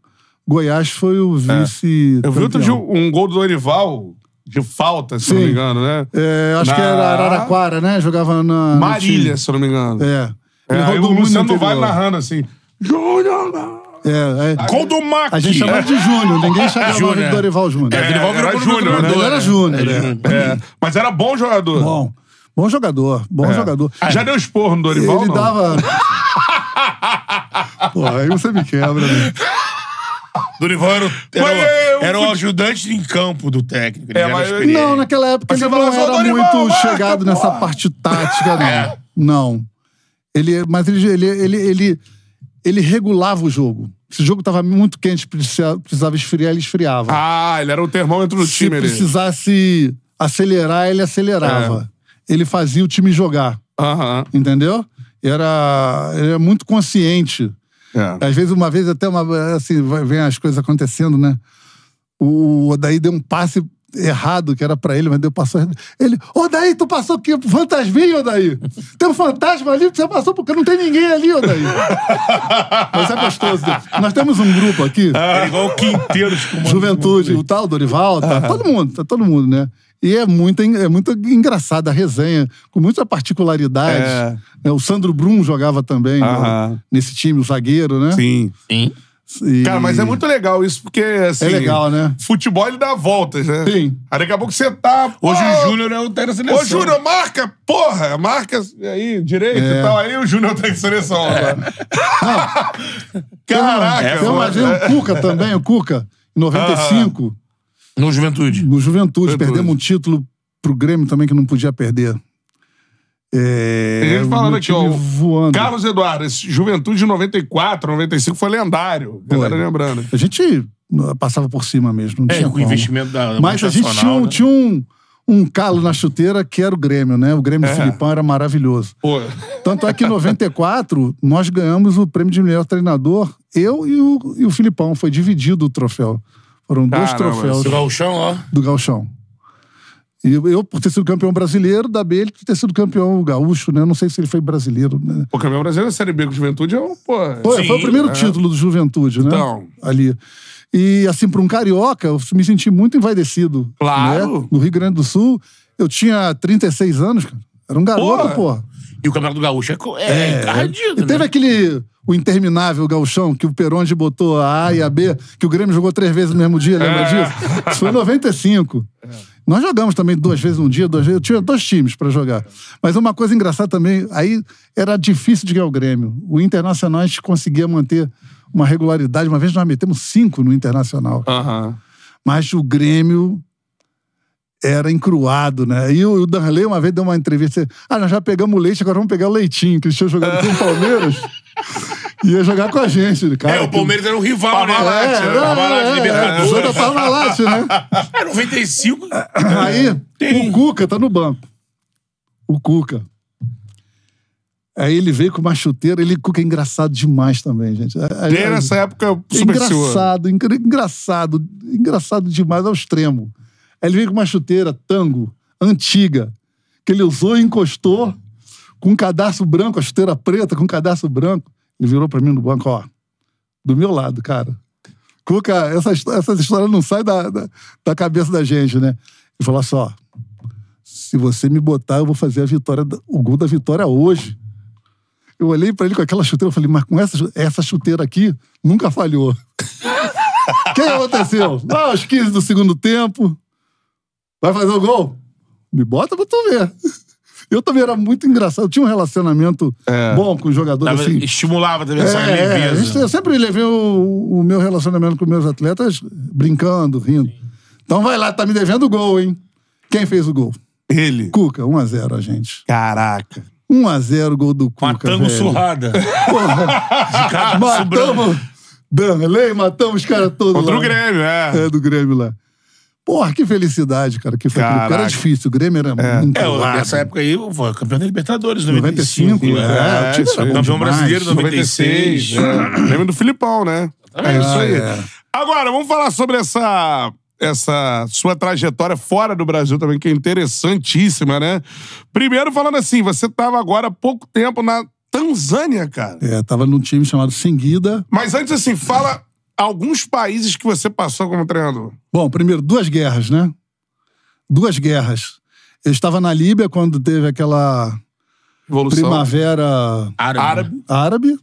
Goiás foi o é. vice. É. Eu vi outro dia um gol do Dorival de falta, se Sim. não me engano, né? É, acho na... que era Araraquara, né? Jogava na. Marília, se não me engano. É. é aí o Luciano vai narrando assim. Júnior! Né? É, é. Gol do Mac! A gente chamava de Júnior, ninguém chamava Júnior, de Dorival é. Júnior. É, Dorival era Júnior, né? Ele era Júnior. É, Mas era bom jogador. Bom. Bom jogador, bom é. jogador. Ah, já deu esporro no Dorival? Ele não? dava. Pô, aí você me quebra, né? Dorival era, o, era, o, era o ajudante em campo do técnico. É, mas não, naquela época mas ele não era Dorival, muito marca, chegado porra. nessa parte tática, não. É. Não. Ele, mas ele, ele, ele, ele, ele regulava o jogo. Se o jogo tava muito quente, precisava esfriar, ele esfriava. Ah, ele era o termômetro do Se time. Se precisasse acelerar, ele acelerava. É ele fazia o time jogar. Uhum. Entendeu? Era, ele era muito consciente. É. Às vezes, uma vez, até uma, assim, vem as coisas acontecendo, né? O Odaí deu um passe errado que era pra ele, mas deu passou. Ele, ô daí, tu passou que fantasminha, ô daí? Tem um fantasma ali, você passou porque não tem ninguém ali, ô daí. Mas é gostoso. Nós temos um grupo aqui. É, é igual o quinteiro de Juventude, o tal, Dorival, tá todo mundo, tá todo mundo, né? E é muito, é muito engraçada a resenha, com muita particularidade. É. é o Sandro Brum jogava também uh né, -huh. nesse time, o zagueiro, né? Sim. Sim. Cara, mas é muito legal isso, porque assim. É legal, né? Futebol ele dá voltas, né? Sim. Aí daqui a pouco você tá. Hoje o Júnior é o técnico da seleção. Ô, Júnior, marca! Porra! Marca aí, direito é. e tal. Aí o Júnior tem tá seleção É. Caraca, Eu, eu imagino o Cuca também, o Cuca, em 95. Uh -huh no Juventude. No Juventude. Juventude. Perdemos um título pro Grêmio também que não podia perder. É, Tem gente falando aqui, ó. Voando. Carlos Eduardo, esse Juventude de 94, 95 foi lendário. Foi. Galera lembrando. A gente ah, passava por cima mesmo. Não é, tinha o investimento da. da Mas a gente tinha um, né? tinha um, um calo na chuteira que era o Grêmio, né? O Grêmio é. do Filipão era maravilhoso. Pô. Tanto é que em 94 nós ganhamos o prêmio de melhor treinador, eu e o, e o Filipão. Foi dividido o troféu. Foram dois troféus. Do Galchão, ó. Do Galchão. E eu, por ter sido campeão brasileiro, da B, ele por ter sido campeão gaúcho, né? Eu não sei se ele foi brasileiro, né? O campeão brasileiro da Série B com Juventude é um, pô... pô Sim, foi o primeiro é. título do Juventude, né? Então... Ali. E, assim, para um carioca, eu me senti muito envaidecido. Né? Claro! Né? No Rio Grande do Sul, eu tinha 36 anos, cara. Era um garoto, pô. E o Campeonato do Gaúcho é, é, é encardido, né? Teve aquele o interminável galchão que o Peronde botou a A e a B, que o Grêmio jogou três vezes no mesmo dia, lembra é. disso? Isso foi em 95. É. Nós jogamos também duas vezes um dia, duas vezes. Eu tinha dois times para jogar. Mas uma coisa engraçada também, aí era difícil de ganhar o Grêmio. O Internacional a gente conseguia manter uma regularidade. Uma vez nós metemos cinco no Internacional. Uhum. Mas o Grêmio era encruado, né? E o Danley uma vez deu uma entrevista. Ah, nós já pegamos o leite, agora vamos pegar o leitinho, que eles tinham jogado com o Palmeiras. ia jogar com a gente. Cara, é, o Palmeiras que... era um rival, Parmalat, né? Era, Parmalat, é. É, é, é, Libertadores. Jogo da Parmalat, né? É, 95. Aí, Tem. o Cuca tá no banco. O Cuca. Aí ele veio com uma chuteira, ele Cuca é engraçado demais também, gente. Aí, nessa época eu Engraçado, engra, engraçado, engraçado demais ao extremo. Aí ele veio com uma chuteira tango, antiga, que ele usou e encostou com um cadarço branco, a chuteira preta com um cadarço branco. Ele virou para mim no banco, ó. Do meu lado, cara. Cuca, essa, essa história não sai da, da, da cabeça da gente, né? Ele falou só, se você me botar, eu vou fazer a vitória, o gol da vitória hoje. Eu olhei para ele com aquela chuteira, eu falei, mas com essa, essa chuteira aqui, nunca falhou. O que aconteceu? Ah, aos 15 do segundo tempo, vai fazer o gol? Me bota pra tu ver. Eu também era muito engraçado. Eu tinha um relacionamento é. bom com os jogadores. assim. Estimulava também essa é, é, leveza. eu sempre levei o, o, meu relacionamento com meus atletas brincando, rindo. Então vai lá, tá me devendo o gol, hein? Quem fez o gol? Ele. Cuca, 1x0, a, gente. Caraca. 1x0, gol do Cuca. Matamos velho. surrada. Porra. Matamos. Dan, matamos os caras todos. Contra lá. o Grêmio, é. É, do Grêmio lá. Porra, que felicidade, cara. Que foi aquilo. Era difícil. O Grêmio era é. muito. É, eu, nessa né? época aí, eu fui campeão da Libertadores, 95. 95 né? é, é, time era campeão demais. brasileiro, 96. 96 né? é. Lembra do Filipão, né? É, é isso aí. É. Agora, vamos falar sobre essa essa sua trajetória fora do Brasil também, que é interessantíssima, né? Primeiro, falando assim, você estava agora há pouco tempo na Tanzânia, cara. É, tava num time chamado Seguida. Mas antes, assim, fala alguns países que você passou como treinador? Bom, primeiro, duas guerras, né? Duas guerras. Eu estava na Líbia quando teve aquela Evolução. primavera árabe. Né? árabe. árabe.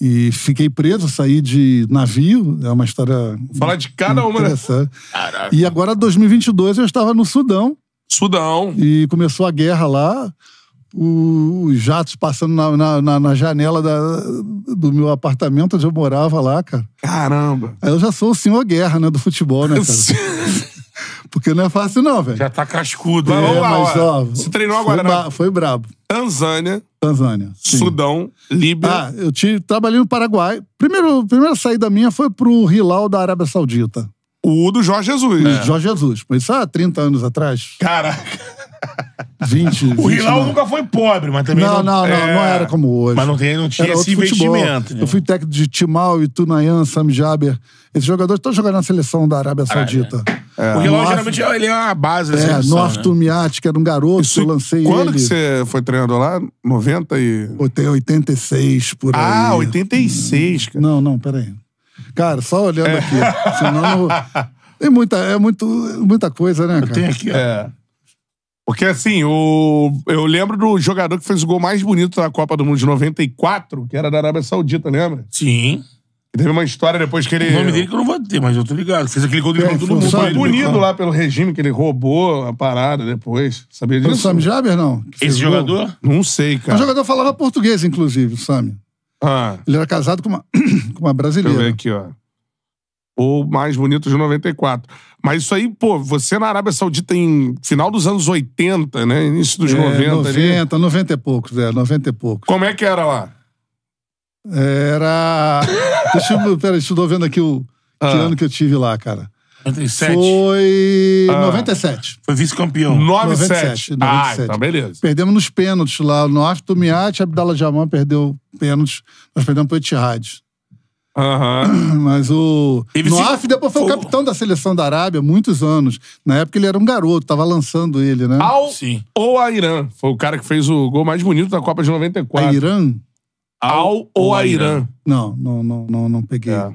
E fiquei preso, saí de navio. É uma história. Falar de cada uma, né? E agora, 2022, eu estava no Sudão. Sudão. E começou a guerra lá os jatos passando na, na, na janela da, do meu apartamento onde eu morava lá, cara. Caramba! Aí eu já sou o senhor guerra, né, do futebol, né, cara? Porque não é fácil, não, velho. Já tá cascudo. É, mas né? ó, Você treinou agora, foi, né? Foi brabo. Tanzânia. Tanzânia. Sim. Sudão, Líbia. Ah, eu trabalhei no Paraguai. Primeiro, primeira saída minha foi pro Hilal da Arábia Saudita. O do Jorge Jesus. É. Jorge Jesus. Mas isso há 30 anos atrás. Caraca. 20, 20 O Hilal nunca foi pobre, mas também não... Não, não, é... não era como hoje. Mas não, tem, não tinha era esse investimento. Né? Eu fui técnico de Timau, Itunayan, Sam Jaber. Esses jogadores estão jogando na seleção da Arábia Saudita. É. O Hilal geralmente ele é a base da é, seleção. North né? que era um garoto, Isso, eu lancei quando ele. Quando que você foi treinador lá? 90 e... 86, por ah, aí. Ah, 86, cara. Não, não, peraí. Cara, só olhando é. aqui. Senão... Tem muita, é muito, muita coisa, né, cara? Eu tenho aqui, ó. É. Porque assim, o... eu lembro do jogador que fez o gol mais bonito da Copa do Mundo de 94, que era da Arábia Saudita, lembra? Sim. teve uma história depois que ele. O nome dele que eu não vou ter, mas eu tô ligado. Fez aquele gol de é, todo mundo. Foi punido lá pelo regime que ele roubou a parada depois. Sabia disso? Foi o Sam Jaber, não? Esse jogador? Gol? Não sei, cara. O jogador falava português, inclusive, o Sami. Ah. Ele era casado com uma, com uma brasileira. Deixa eu ver aqui, ó. O mais bonito de 94. Mas isso aí, pô, você na Arábia Saudita em final dos anos 80, né? Início dos é, 90. 90, ali. 90 e poucos, é, 90 e poucos. Como é que era lá? Era. deixa eu, pera, estou vendo aqui o ah. que ano que eu tive lá, cara. 97. Foi ah. 97. Foi vice-campeão. 97. 97. Ah, tá, beleza. Perdemos nos pênaltis lá. No Afto Miati, Abdallah Jamal perdeu pênaltis. Nós perdemos pro Etihad. Uhum. Mas o ele Noaf se... depois foi, o capitão da seleção da Arábia muitos anos. Na época ele era um garoto, tava lançando ele, né? Al Sim. ou a Irã. Foi o cara que fez o gol mais bonito da Copa de 94. A Irã? Al ou a Irã. Não, não, não, não, não peguei. É.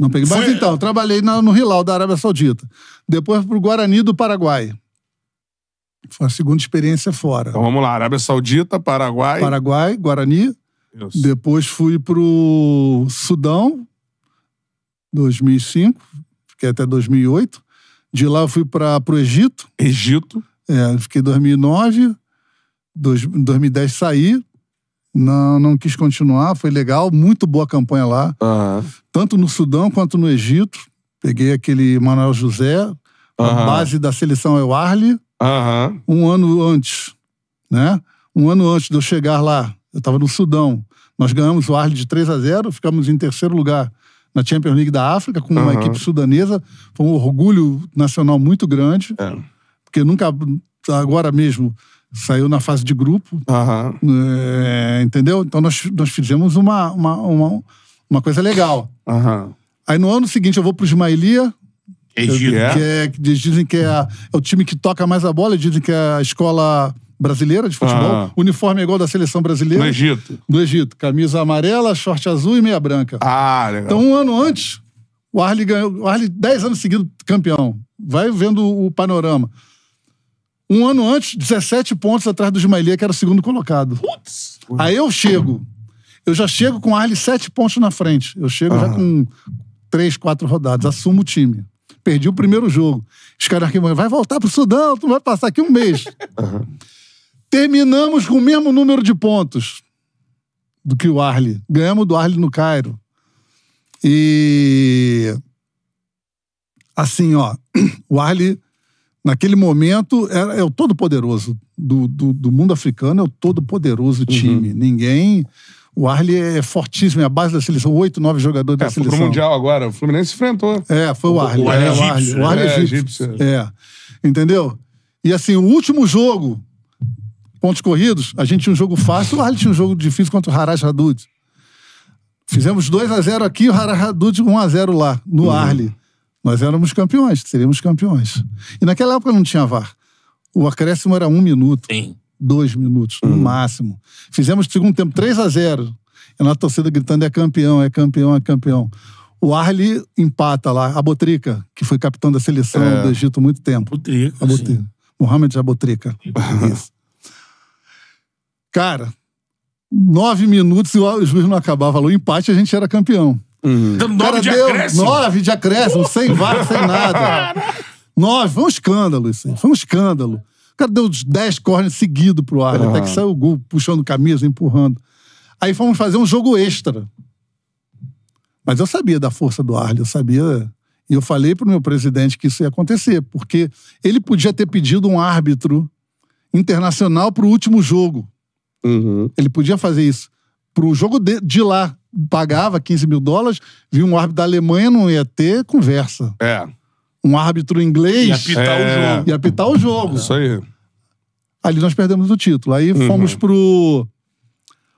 Não peguei. Mas então, trabalhei no Hilal da Arábia Saudita. Depois pro Guarani do Paraguai. Foi a segunda experiência fora. Então vamos lá, Arábia Saudita, Paraguai. Paraguai, Guarani. Isso. Depois fui pro Sudão, 2005, fiquei até 2008. De lá fui para pro Egito. Egito. É, fiquei 2009, dois, 2010 saí. Não, não quis continuar, foi legal, muito boa campanha lá. Uhum. Tanto no Sudão quanto no Egito. Peguei aquele Manuel José, uhum. a base da seleção é o Arle, uhum. um ano antes, né? Um ano antes de eu chegar lá, eu estava no Sudão. Nós ganhamos o Arle de 3 a 0 ficamos em terceiro lugar na Champions League da África com uma uhum. equipe sudanesa. Foi um orgulho nacional muito grande. É. Porque nunca, agora mesmo, saiu na fase de grupo. Uhum. É, entendeu? Então nós, nós fizemos uma, uma, uma, uma coisa legal. Uhum. Aí no ano seguinte eu vou para o Ismaelia. Egito. Que é, é dizem que é, a, é o time que toca mais a bola, dizem que é a escola brasileira de futebol. Ah. Uniforme é igual da seleção brasileira. No Egito. No Egito. Camisa amarela, short azul e meia branca. Ah, legal. Então, um ano antes, o Arley ganhou. O Arley, dez anos seguidos, campeão. Vai vendo o panorama. Um ano antes, 17 pontos atrás do Ismailê, que era o segundo colocado. Putz. Aí eu chego. Eu já chego com o Arley sete pontos na frente. Eu chego ah. já com três, quatro rodadas. Assumo o time perdi o primeiro jogo. Os caras que vai voltar pro Sudão, tu vai passar aqui um mês. Uhum. Terminamos com o mesmo número de pontos do que o Arle. Ganhamos do Arle no Cairo. E. Assim, ó. O Arle, naquele momento, é, é o todo-poderoso do, do, do, mundo africano, é o todo-poderoso uhum. time. Uhum. Ninguém. O Arley é, é fortíssimo, é a base da seleção. Oito, nove jogadores é, da seleção. Pro Mundial agora, o Fluminense enfrentou. É, foi o Arley. O, Arle Arley é, é, é, egípcio. O Arley é, egípcio. É. Entendeu? E assim, o último jogo pontos corridos, a gente tinha um jogo fácil, lá ele tinha um jogo difícil contra o Haraj Hadud. Fizemos 2 a 0 aqui, o Haraj Hadud 1 a 0 lá, no uhum. Arle. Nós éramos campeões, seríamos campeões. E naquela época não tinha VAR. O acréscimo era um minuto, Sim. dois minutos, uhum. no máximo. Fizemos segundo tempo 3 a 0 E é na torcida gritando: é campeão, é campeão, é campeão. O Arle empata lá, A Botrica que foi capitão da seleção é. do Egito há muito tempo. Botrica, Abotrica. Botrica. Mohamed Abotrica. Isso. Cara, nove minutos e o juiz não acabava. O empate a gente era campeão. Uhum. Então, nove de deu acréscimo? Nove de acréscimo, sem VAR, sem nada. nove, foi um escândalo isso aí. Foi um escândalo. O cara deu dez cornes seguido pro ar, uhum. até que saiu o gol, puxando camisa, empurrando. Aí fomos fazer um jogo extra. Mas eu sabia da força do Arley, eu sabia. E eu falei pro meu presidente que isso ia acontecer, porque ele podia ter pedido um árbitro internacional pro último jogo. Uhum. Ele podia fazer isso. Pro jogo de, de lá, pagava 15 mil dólares, vinha um árbitro da Alemanha, não ia ter conversa. É. Um árbitro inglês. Ia apitar é. o jogo. Ia apitar o jogo. Isso aí. Ali nós perdemos o título. Aí uhum. fomos pro.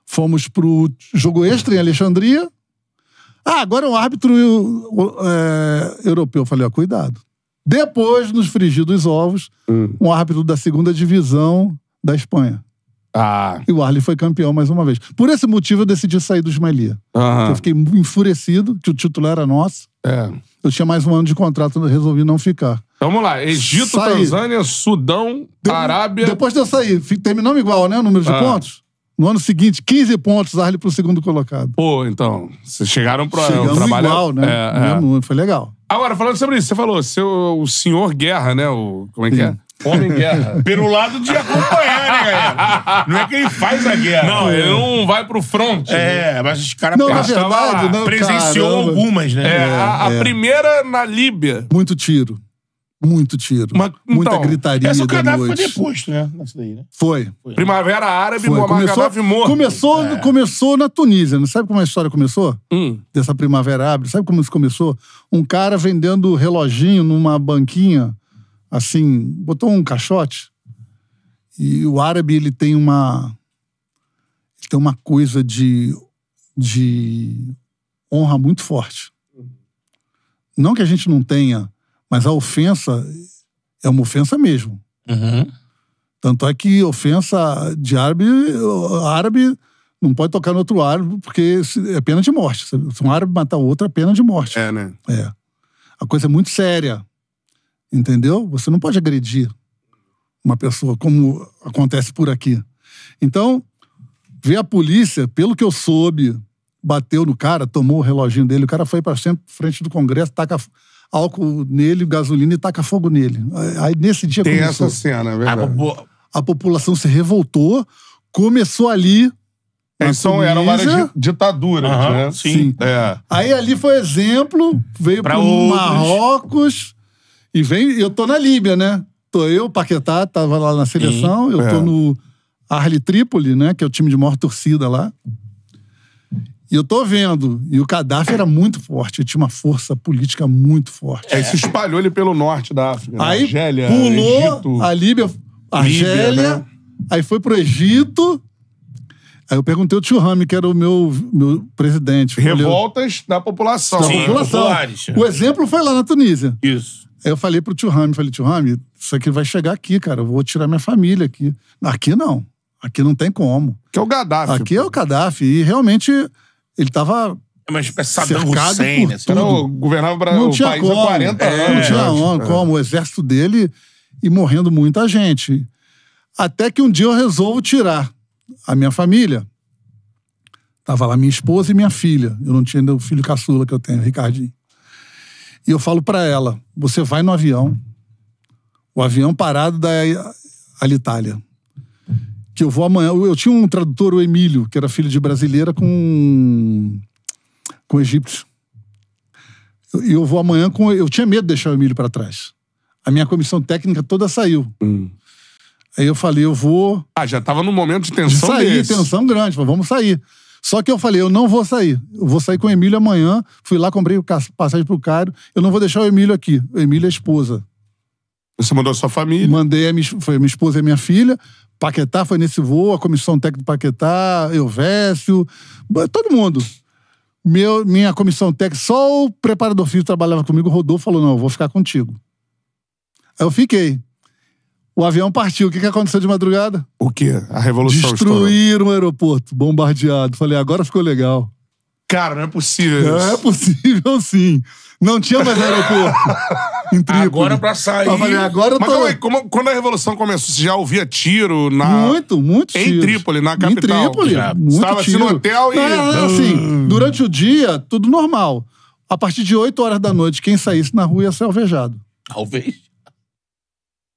Fomos pro jogo extra em Alexandria. Ah, agora é um árbitro é, europeu. Eu falei, ó, cuidado. Depois, nos frigir dos ovos, hum. um árbitro da segunda divisão da Espanha. Ah. E o Arley foi campeão mais uma vez. Por esse motivo eu decidi sair do Ismaelia. Ah, Eu fiquei enfurecido, que o título era nosso. É. Eu tinha mais um ano de contrato, eu resolvi não ficar. Então, Vamos lá, Egito, Saí. Tanzânia, Sudão, Deu- Arábia. Depois de eu sair, terminamos igual, né? O número de Ah. pontos. No ano seguinte, 15 pontos, Arley pro segundo colocado. Pô, então, vocês chegaram pro é Chegamos trabalho. É igual, né? É, é. Mesmo, foi legal. Agora, falando sobre isso, você falou, seu, o senhor Guerra, né? O, como é que é? Homem guerra. Pelo lado de acompanhar, né, galera? Não é que ele faz a guerra. Não, ele não vai pro front. É, né? mas os caras não, na verdade, não, presenciou caramba. algumas, né? É, a, é, é. primeira na Líbia. Muito tiro. Muito tiro. muita então, gritaria essa da noite. foi deposto, né? né? Foi. foi. Primavera Árabe, foi. começou, morto. Começou, é. começou na Tunísia. Não sabe como a história começou? Hum. Dessa Primavera Árabe. Sabe como isso começou? Um cara vendendo reloginho numa banquinha assim, botou um caixote. E o árabe, ele tem uma. Ele tem uma coisa de, de honra muito forte. Uhum. Não que a gente não tenha, mas a ofensa é uma ofensa mesmo. Uhum. Tanto é que ofensa de árabe, árabe não pode tocar no outro árabe, porque é pena de morte. Se um árabe matar o outro, é pena de morte. É, né? É. A coisa é muito séria. Entendeu? Você não pode agredir uma pessoa como acontece por aqui. Então, vê a polícia, pelo que eu soube, bateu no cara, tomou o reloginho dele, o cara foi para frente do Congresso, taca álcool nele, gasolina e taca fogo nele. Aí nesse dia Tem começou. essa cena, é verdade. A, popu... a população se revoltou, começou ali então eram várias ditaduras, uhum, né? Sim. sim. É. Aí ali foi exemplo, veio para o Marrocos, e vem, eu tô na Líbia, né? Tô eu, Paquetá, tava lá na seleção, eu tô é. no Arli Trípoli, né? Que é o time de maior torcida lá. E eu tô vendo. E o Gaddafi era muito forte. Ele tinha uma força política muito forte. É, se espalhou ele pelo norte da África. Né? Aí Argélia, pulou Egito, a Líbia, Argélia, Líbia, né? aí foi pro Egito. Aí eu perguntei ao tio Rami, que era o meu, meu presidente. Revoltas falei, da população. Da Sim, né? população. Populares. O exemplo foi lá na Tunísia. Isso. Aí eu falei pro tio Rami, falei, tio Rami, isso aqui vai chegar aqui, cara. Eu vou tirar minha família aqui. Aqui não. Aqui não tem como. Que é o Gaddafi. Aqui pô. é o Gaddafi. E realmente ele tava é, mas é Saddam Hussein, por né? Então, tudo. Não, governava o Brasil, tinha país como. há 40 anos. É, não tinha é. como, o exército dele e morrendo muita gente. Até que um dia eu resolvo tirar a minha família. Tava lá minha esposa e minha filha. Eu não tinha ainda o filho caçula que eu tenho, Ricardinho. E eu falo para ela: você vai no avião, o avião parado da Alitalia. Que eu vou amanhã. Eu tinha um tradutor, o Emílio, que era filho de brasileira com. com egípcio. E eu vou amanhã com. Eu tinha medo de deixar o Emílio para trás. A minha comissão técnica toda saiu. Hum. Aí eu falei, eu vou. Ah, já tava num momento de tensão. De sair, desse. tensão grande, mas vamos sair. Só que eu falei, eu não vou sair. Eu vou sair com o Emílio amanhã. Fui lá, comprei passagem pro Cairo. Eu não vou deixar o Emílio aqui. O Emílio é esposa. Você mandou a sua família? Mandei, a minha, foi a minha esposa e a minha filha. Paquetá foi nesse voo, a comissão técnica do Paquetá, Vécio, todo mundo. Meu, minha comissão técnica, só o preparador físico trabalhava comigo, o Rodolfo, falou: não, eu vou ficar contigo. Aí eu fiquei. O avião partiu. O que, que aconteceu de madrugada? O quê? A revolução Destruíram estourou. o aeroporto, bombardeado. Falei, agora ficou legal. Cara, não é possível isso. é possível, sim. Não tinha mais aeroporto. em Agora pra sair. Eu falei, agora eu tô... Mas como, quando a revolução começou, você já ouvia tiro na. Muito, muito Em tiros. Trípoli, na capital. Em Trípoli. Já. Muito Estava tiro. assim no hotel e. não, assim, durante o dia, tudo normal. A partir de 8 horas da noite, quem saísse na rua ia ser alvejado. Alvejado?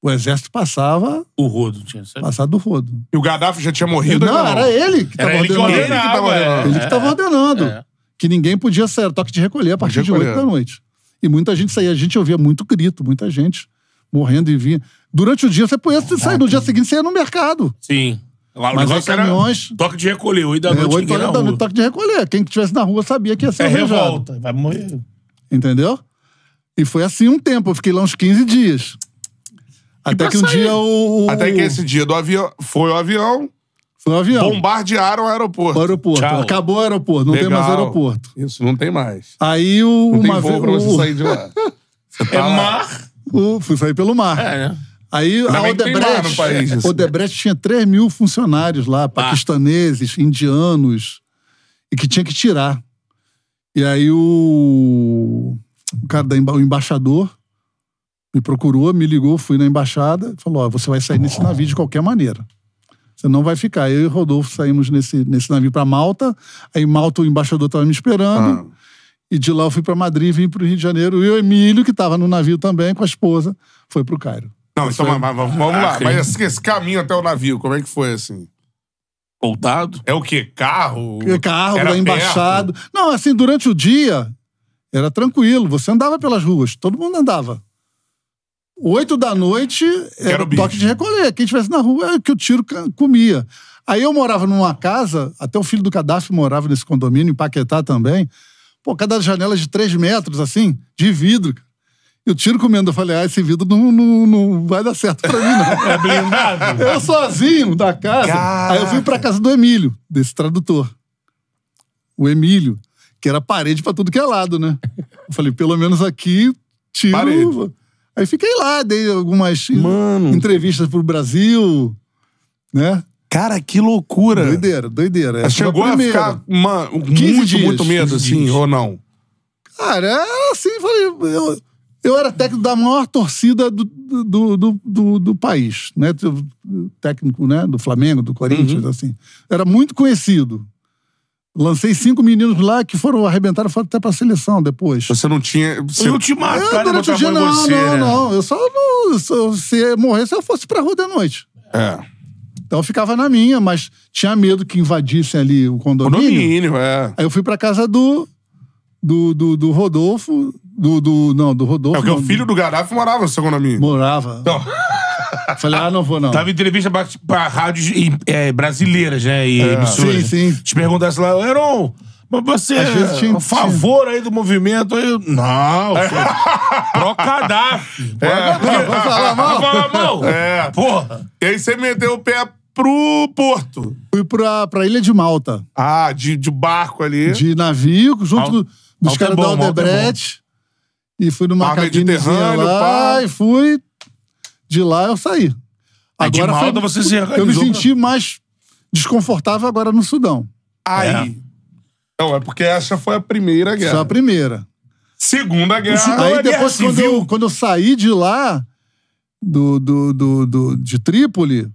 O exército passava. O rodo, tinha certeza. Passado do rodo. E o Gaddafi já tinha morrido? Não, era ele que estava é. ordenando. Ele que estava ordenando. É. Ele que estava ordenando. É. Que ninguém podia ser toque de recolher a partir de, de 8 da noite. E muita gente saía. A gente ouvia muito grito, muita gente morrendo e vinha. Durante o dia, você podia sair. No dia seguinte, você ia no mercado. Sim. Lá o Mas negócio caminhões, era toque de recolher, 8 da é, noite. 8 horas da noite, toque de recolher. Quem que estivesse na rua sabia que ia ser é revolta, vai morrer. Entendeu? E foi assim um tempo. Eu fiquei lá uns 15 dias. Até que um sair. dia o, o- Até que esse dia do avião. Foi o avião, Foi o avião. bombardearam o aeroporto. O aeroporto. Tchau. Acabou o aeroporto, não tem mais aeroporto. Isso, não tem mais. Aí o, Não tem uma voo pra você sair de lá. Você tá É lá. mar. o- fui sair pelo mar. É, né? Aí a Odebrecht, no país, assim. Odebrecht tinha 3 mil funcionários lá, ah. paquistaneses, indianos, e que tinha que tirar. E aí o, o cara, da, emba- o embaixador, me procurou, me ligou, fui na embaixada, falou: ó, você vai sair nesse navio de qualquer maneira. Você não vai ficar. Eu e Rodolfo saímos nesse, nesse navio para Malta. Aí Malta, o embaixador estava me esperando. Ah. E de lá eu fui para Madrid, vim para o Rio de Janeiro. E o Emílio, que estava no navio também com a esposa, foi para o Cairo. Não, então, foi... mas, mas, vamos lá. Ah, mas assim, esse caminho até o navio, como é que foi assim? Voltado? É o quê? Carro? É carro, era da embaixada. Não, assim, durante o dia era tranquilo. Você andava pelas ruas, todo mundo andava oito da noite era, o toque de recolher. Quem estivesse na rua é que o tiro comia. Aí eu morava numa casa, até o filho do cadastro morava nesse condomínio, em Paquetá também. Pô, cada janela de três metros, assim, de vidro. E o tiro comendo. Eu falei, ah, esse vidro não, não, não vai dar certo pra mim, não. É blindado? Eu sozinho da casa. Caraca. Aí eu fui pra casa do Emílio, desse tradutor. O Emílio, que era parede pra tudo que é lado, né? Eu falei, pelo menos aqui, tiro. Parede. Aí fiquei lá, dei algumas Mano. entrevistas pro Brasil, né? Cara, que loucura. Doideira, doideira. Essa Chegou a, a ficar uma, muito, dias, muito medo, assim, dias. ou não? Cara, era é assim, falei, eu, eu era técnico da maior torcida do, do, do, do, do país, né? Técnico, né? Do Flamengo, do Corinthians, uhum. assim. Era muito conhecido. Lancei cinco meninos lá que foram arrebentados foram até pra seleção depois. Você não tinha. Você... Eu te mataram, é, eu, durante o dia, não, não, você, não, né? não. Eu só não. Se morresse, eu fosse pra rua da noite. É. Então eu ficava na minha, mas tinha medo que invadissem ali o condomínio. Condomínio, é. Aí eu fui pra casa do. Do, do, do Rodolfo. Do, do, não, do Rodolfo. É porque não, o filho do Gaddafi morava no seu condomínio. Morava. Então. Falei, ah, não vou não. Tava em entrevista pra, pra rádios é, brasileiras, né? E é. emissoras. Sim, sim. Te perguntasse lá, Eron, mas você é a favor aí do movimento? Aí eu, não, é. pro Gaddafi. É, porque... Vai falar mal? Vai falar mal. É. Porra. E aí você meteu o pé pro Porto. Fui pra, pra Ilha de Malta. Ah, de, de barco ali. De navio, junto Al, dos é caras da Aldebrecht. É e fui numa ah, cabinezinha lá pá. e fui de lá eu saí. É, agora foi, você se Eu me senti mais desconfortável agora no Sudão. Aí. É. Não, é porque essa foi a primeira guerra. Só a primeira. Segunda guerra. Sudão, é aí depois, guerra quando, eu, quando eu saí de lá, do, do, do, do, de Trípoli,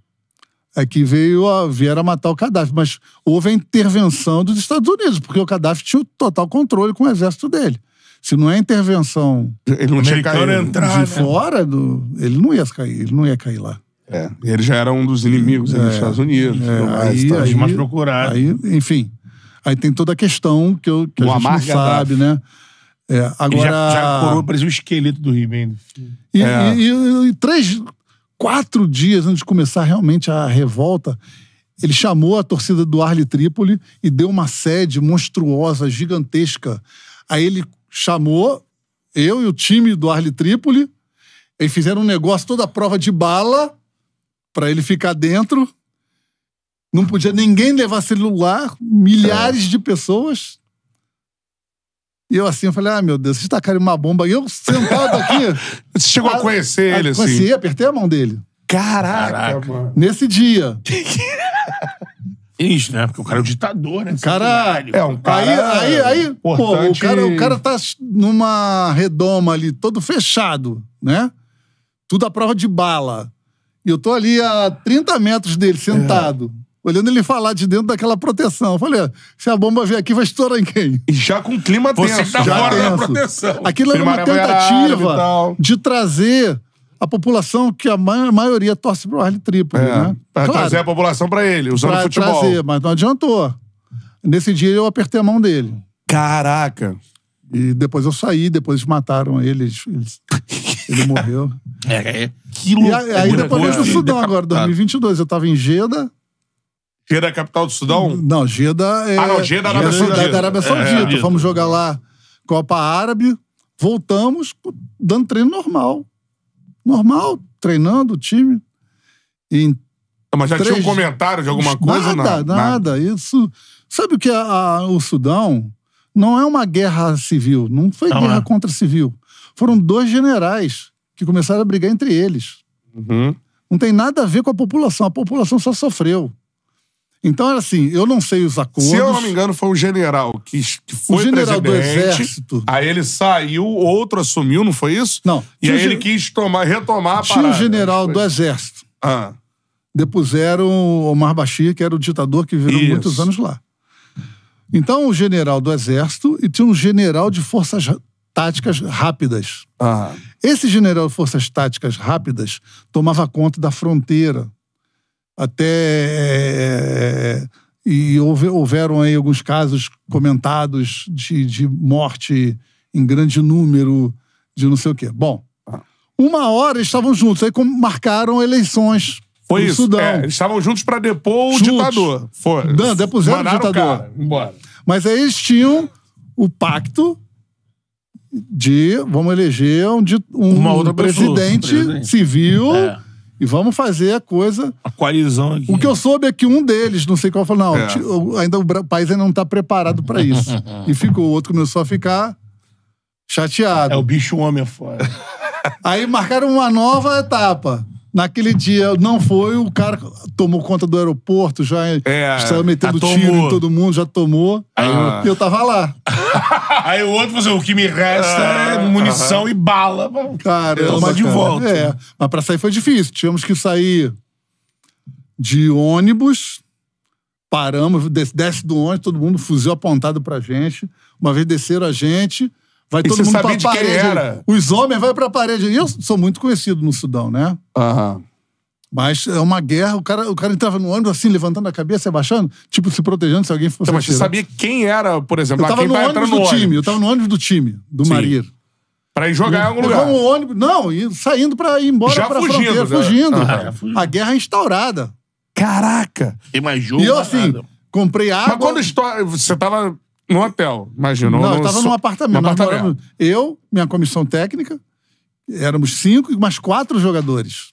é que veio a, vieram a matar o Gaddafi. Mas houve a intervenção dos Estados Unidos, porque o Gaddafi tinha o total controle com o exército dele se não é intervenção ele não tinha caído. entrar, de né? fora, do, ele não ia cair, ele não ia cair lá. É, ele já era um dos inimigos é, dos Estados Unidos, é, aí, tá? aí, mais procurado. Aí, enfim, aí tem toda a questão que, eu, que a gente não sabe, né? É, agora... já, já para o esqueleto do Rio E, é. e, e, e, três, quatro dias antes de começar realmente a revolta, ele chamou a torcida do Arle Trípoli e deu uma sede monstruosa, gigantesca. Aí ele chamou eu e o time do Arle Trípoli. Eles fizeram um negócio toda a prova de bala para ele ficar dentro. Não podia ninguém levar celular, milhares é. de pessoas. E eu assim, eu falei, ah, meu Deus, vocês tacaram uma bomba. E eu sentado aqui. Você chegou a, a conhecer a, ele, assim? Conheci, apertei a mão dele. Caraca, Caraca mano. Nesse dia. Isso, né? Porque o cara é um ditador, né? Caralho. É, um cara. Aí, aí, aí pô, o cara, o cara tá numa redoma ali, todo fechado, né? Tudo à prova de bala. E eu tô ali a 30 metros dele, sentado. É. Olhando ele falar de dentro daquela proteção. Eu falei, se a bomba vier aqui, vai estourar em quem? E já com clima Você tenso. Você tá já fora tenso. da proteção. Aquilo era uma tentativa de trazer a população que a maioria torce pro Arle Triple, é, né? Pra claro, trazer a população pra ele, usando pra, futebol. Trazer, mas não adiantou. Nesse dia eu apertei a mão dele. Caraca! E depois eu saí, depois mataram ele, ele morreu. É, é. Que loucura. E aí depois do Sudão agora, 2022, eu tava em Jeddah, Jeddah é a capital do Sudão? Não, Jeddah é. Ah, não, Jeddah é é da Arábia é, Saudita. Da Arábia Saudita. Fomos jogar lá Copa Árabe, voltamos dando treino normal normal, treinando o time. Em Mas já três... tinha um comentário de alguma coisa? Nada, não? nada. Isso. Sabe o que é a, o Sudão não é uma guerra civil, não foi não guerra é. contra civil. Foram dois generais que começaram a brigar entre eles. Uhum. Não tem nada a ver com a população. A população só sofreu. Então, assim, eu não sei os acordos. Se eu não me engano, foi um general que, que foi o general do exército. Aí ele saiu, outro assumiu, não foi isso? Não. E aí ele quis tomar, retomar a tinha parada. Tinha um general do exército. Ah. Depuseram Omar Bashir, que era o ditador que viveu muitos anos lá. Então, o general do exército e tinha um general de forças táticas rápidas. Ah. Esse general de forças táticas rápidas tomava conta da fronteira até. É, é, é, e houve, houveram aí alguns casos comentados de, de morte em grande número, de não sei o quê. Bom, uma hora estavam juntos, aí marcaram eleições foi isso. Sudão. É, estavam juntos para depor o ditador. Foi. Dan, depuseram o ditador. Cara, embora. Mas aí eles tinham o pacto de vamos eleger um, um presidente, presidente, civil. É. E vamos fazer a coisa. A coalizão aqui. O que eu soube é que um deles, não sei qual, falou: não, é. ainda, o país ainda não está preparado para isso. e ficou. O outro começou a ficar chateado. É o bicho homem é fora. Aí marcaram uma nova etapa. Naquele dia não foi, o cara tomou conta do aeroporto, já é, estava metendo tiro em todo mundo, já tomou. ah. eu, eu tava lá. Aí o outro falou assim, o que me resta ah, é munição ah, e bala. Caramba, Toma de cara. volta. É, mas pra sair foi difícil. Tivemos que sair de ônibus, paramos, desce do ônibus, todo mundo, fuzil apontado pra gente. Uma vez desceram a gente Vai todo mundo pra de parede. Quem era. Os homens vão pra parede. Eu sou muito conhecido no Sudão, né? Aham. Mas é uma guerra, o cara, o cara entrava no ônibus assim, levantando a cabeça, abaixando, tipo, se protegendo se alguém fosse. Então, mas você sabia quem era, por exemplo, eu lá, ah, tava quem no vai ônibus entrar no do ônibus. time, Eu tava no ônibus do time, do Sim. Marir. Pra ir jogar em algum lugar. Um ônibus, não, saindo pra ir embora Já pra fugindo, fronteira, né? fugindo. fugindo. A guerra é instaurada. Caraca! E mais E eu assim, comprei água. Mas quando estoura. Você tava no hotel, imaginou? Não, eu estava num apartamento. apartamento. eu, minha comissão técnica, éramos cinco e mais quatro jogadores.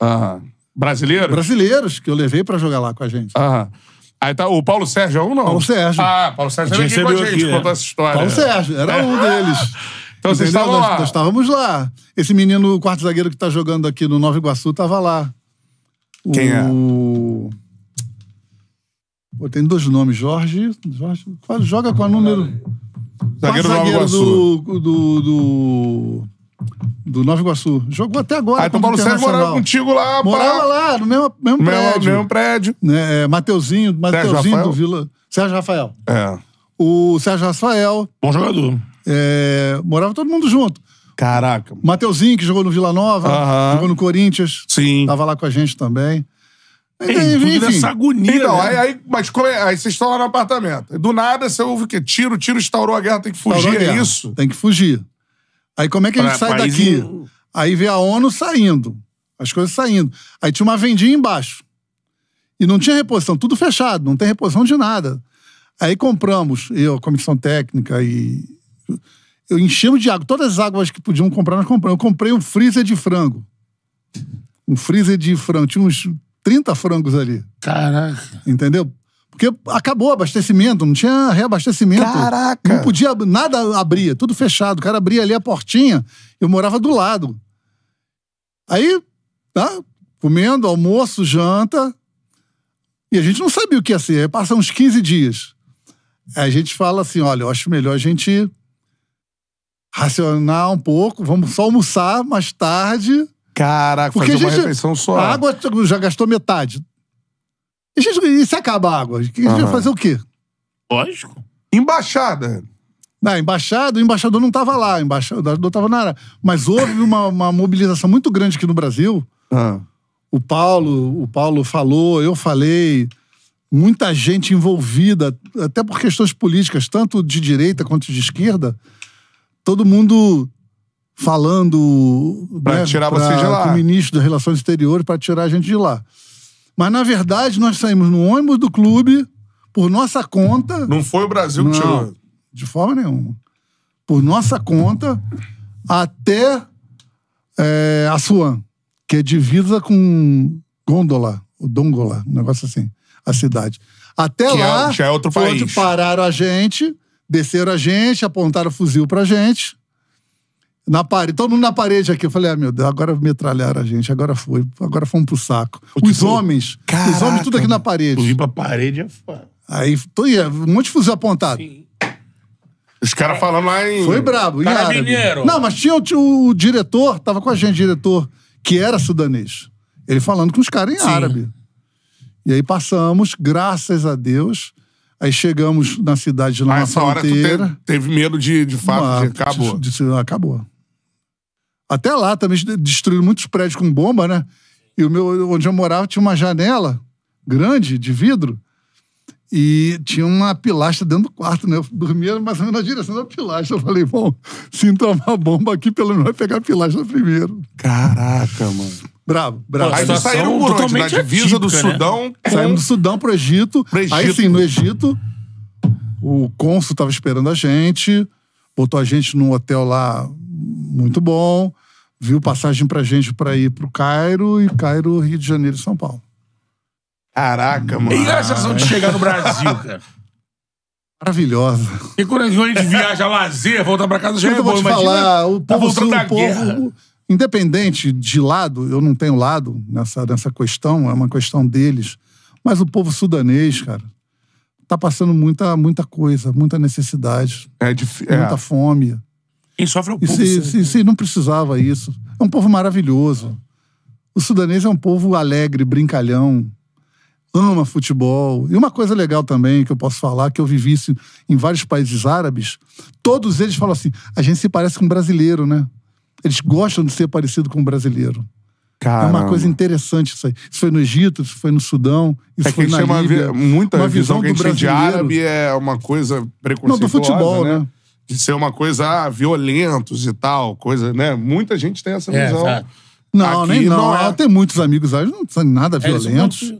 Aham. Brasileiros? Brasileiros, que eu levei pra jogar lá com a gente. Aham. Aí tá o Paulo Sérgio é um, não? Paulo Sérgio. Ah, Paulo Sérgio veio aqui com a gente, contou né? essa história. Paulo Sérgio, era um deles. então vocês estavam lá? Nós estávamos lá. Esse menino, o quarto zagueiro que tá jogando aqui no Nova Iguaçu, tava lá. Quem o... é? Pô, tem dois nomes, Jorge. Jorge joga com a número. Zagueiro, do, do, do, do, do Nova Iguaçu. Jogou até agora. Aí ah, então o Paulo Sérgio morava contigo lá. Morava pra... lá, no mesmo, mesmo, prédio. Mesmo prédio. Né, é, Mateuzinho, Mateuzinho do Vila. Sérgio Rafael. É. O Sérgio Rafael. Bom jogador. É, morava todo mundo junto. Caraca. Mateuzinho, que jogou no Vila Nova, uh -huh. jogou no Corinthians. Sim. Tava lá com a gente também. Mas, tem enfim, tudo nessa agonia, então, né? aí, aí, mas como é, aí vocês estão lá no apartamento. Do nada você ouve o quê? Tiro, tiro, instaurou a guerra, tem que fugir, é isso? Tem que fugir. Aí como é que a gente pra, sai daqui? Em... Aí vê a ONU saindo, as coisas saindo. Aí tinha uma vendinha embaixo. E não tinha reposição, tudo fechado, não tem reposição de nada. Aí compramos, eu, a comissão técnica e. Eu enchemos de água. Todas as águas que podiam comprar, nós compramos. Eu comprei um freezer de frango. Um freezer de frango. Tinha uns 30 frangos ali. Caraca. Entendeu? Porque acabou o abastecimento, não tinha reabastecimento. Caraca! Não podia, nada abria, é tudo fechado. O cara abria ali a portinha, eu morava do lado. Aí, tá? Comendo, almoço, janta. E a gente não sabia o que ia ser. Aí passa uns 15 dias. Aí a gente fala assim: olha, eu acho melhor a gente racionar um pouco, vamos só almoçar mais tarde Caraca, Porque faz uma refeição só. A água já gastou metade. E, gente, e se acaba a água? A gente Aham. vai fazer o quê? Lógico. Embaixada. Não, embaixada, o embaixador não estava lá, o embaixador estava na área. Mas houve uma, uma mobilização muito grande aqui no Brasil. Ah. O Paulo, o Paulo falou, eu falei, muita gente envolvida, até por questões políticas, tanto de direita quanto de esquerda. Todo mundo falando para né, tirar pra, você de lá. o ministro das Relações Exteriores para tirar a gente de lá. Mas, na verdade, nós saímos no ônibus do clube, por nossa conta. Não foi o Brasil que tirou. De forma nenhuma. Por nossa conta, até é, Suã, que é divisa com Gondola, o Dongola, um negócio assim, a cidade. Até que é lá, é, já é outro país. onde pararam a gente, desceram a gente, apontaram fuzil pra gente na parede, todo mundo na parede aqui. Eu falei, ah, meu Deus, agora metralharam a gente, agora foi, agora fomos pro saco. os homens, caraca, os homens tudo aqui na parede. Fugir pra parede é foda. Aí, tô, ia, um monte de fuzil apontado. Sim. Os caras falando lá em. Foi brabo, em árabe. Não, mas tinha o, o, diretor, tava com a gente, diretor, que era sudanês. Ele falando com os caras em Sim. árabe. E aí passamos, graças a Deus. Aí chegamos na cidade lá na fronteira. Hora tu te, teve medo de, de fato, Uma, de, acabou. De, de, acabou. Até lá também destruíram muitos prédios com bomba, né? E o meu, onde eu morava tinha uma janela grande de vidro e tinha uma pilastra dentro do quarto, né? Eu dormia mais ou menos na direção da pilastra. Eu falei, bom, se entrar uma bomba aqui, pelo menos vai pegar a pilastra primeiro. Caraca, mano. Bravo, bravo. Aí vocês saíram por onde? Da né? divisa atípica, do né? Sudão. Né? Com... Saímos do Sudão pro Egito. pro Egito. Aí sim, no Egito, o cônsul tava esperando a gente, botou a gente num hotel lá muito bom, viu passagem pra gente pra ir pro Cairo e Cairo, Rio de Janeiro e São Paulo. Caraca, hum. mano. E a sensação de chegar no Brasil, cara? Maravilhosa. E quando a gente viaja a lazer, voltar pra casa, já é eu é vou bom, te falar, o tá povo, tá o povo independente de lado, eu não tenho lado nessa, nessa questão, é uma questão deles, mas o povo sudanês, cara, tá passando muita, muita coisa, muita necessidade, é, é. muita fome. Quem sofre é o povo. Se, sim, não precisava isso. É um povo maravilhoso. O sudanês é um povo alegre, brincalhão, ama futebol. E uma coisa legal também que eu posso falar, que eu vivi isso em vários países árabes, todos eles falam assim: a gente se parece com um brasileiro, né? Eles gostam de ser parecido com um brasileiro. Caramba. É uma coisa interessante isso aí. Isso foi no Egito, isso foi no Sudão, isso é foi na é Líbia. Muita uma visão, visão que a gente tem de árabe é uma coisa preconceituosa, Não, do futebol, né? né? de ser uma coisa ah, violentos e tal, coisa, né? Muita gente tem essa É, visão. exato. Não, Aqui nem não. não é. é muitos amigos aí eles não são nada é, violentos.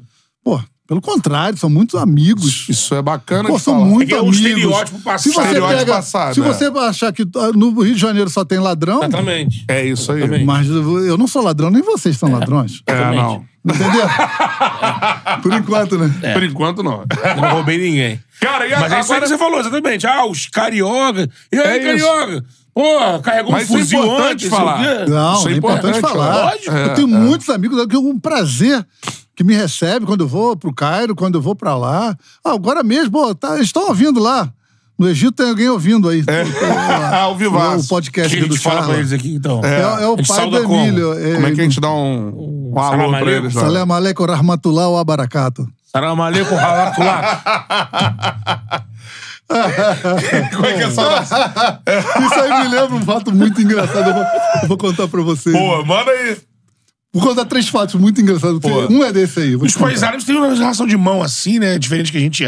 Pô, pelo contrário, são muitos amigos. Isso é bacana Pô, de são falar. muito É que é um amigos. estereótipo passado. Se você, Estereótipo pega, passado, se é. você né? achar que ah, no Rio de Janeiro só tem ladrão, Exatamente. É isso aí. Exatamente. mas eu eu não sou ladrão, nem vocês são é. ladrões. É, não. Entendeu? Por enquanto, né? É. Por enquanto, não. Não roubei ninguém. Cara, e a, Mas é aí que você falou, exatamente. Ah, os carioca. E aí, é carioca? Pô, carregou Mas um é fuzil é importante antes, falar. Não, isso é, é, importante, importante falar. Lógico. eu tenho é. muitos amigos que é um prazer que me recebe quando eu vou pro Cairo, quando eu vou pra lá. Ah, agora mesmo, pô, tá, estão ouvindo lá. No Egito tem alguém ouvindo aí. É. Ao vivo. O podcast que do fala pra eles aqui, então. É, é, é o pai do Emílio. Como? É, como é que a gente dá um, um alô pra eles? Salam aleikum rahmatullah wa barakato. Salam aleikum rahmatullah. Como é que é essa Isso aí me lembra um fato muito engraçado. Eu vou, eu vou contar pra vocês. Boa, manda aí. Vou contar três fatos muito engraçados. Um é desse aí. Os países árabes têm uma relação de mão assim, né? Diferente que a gente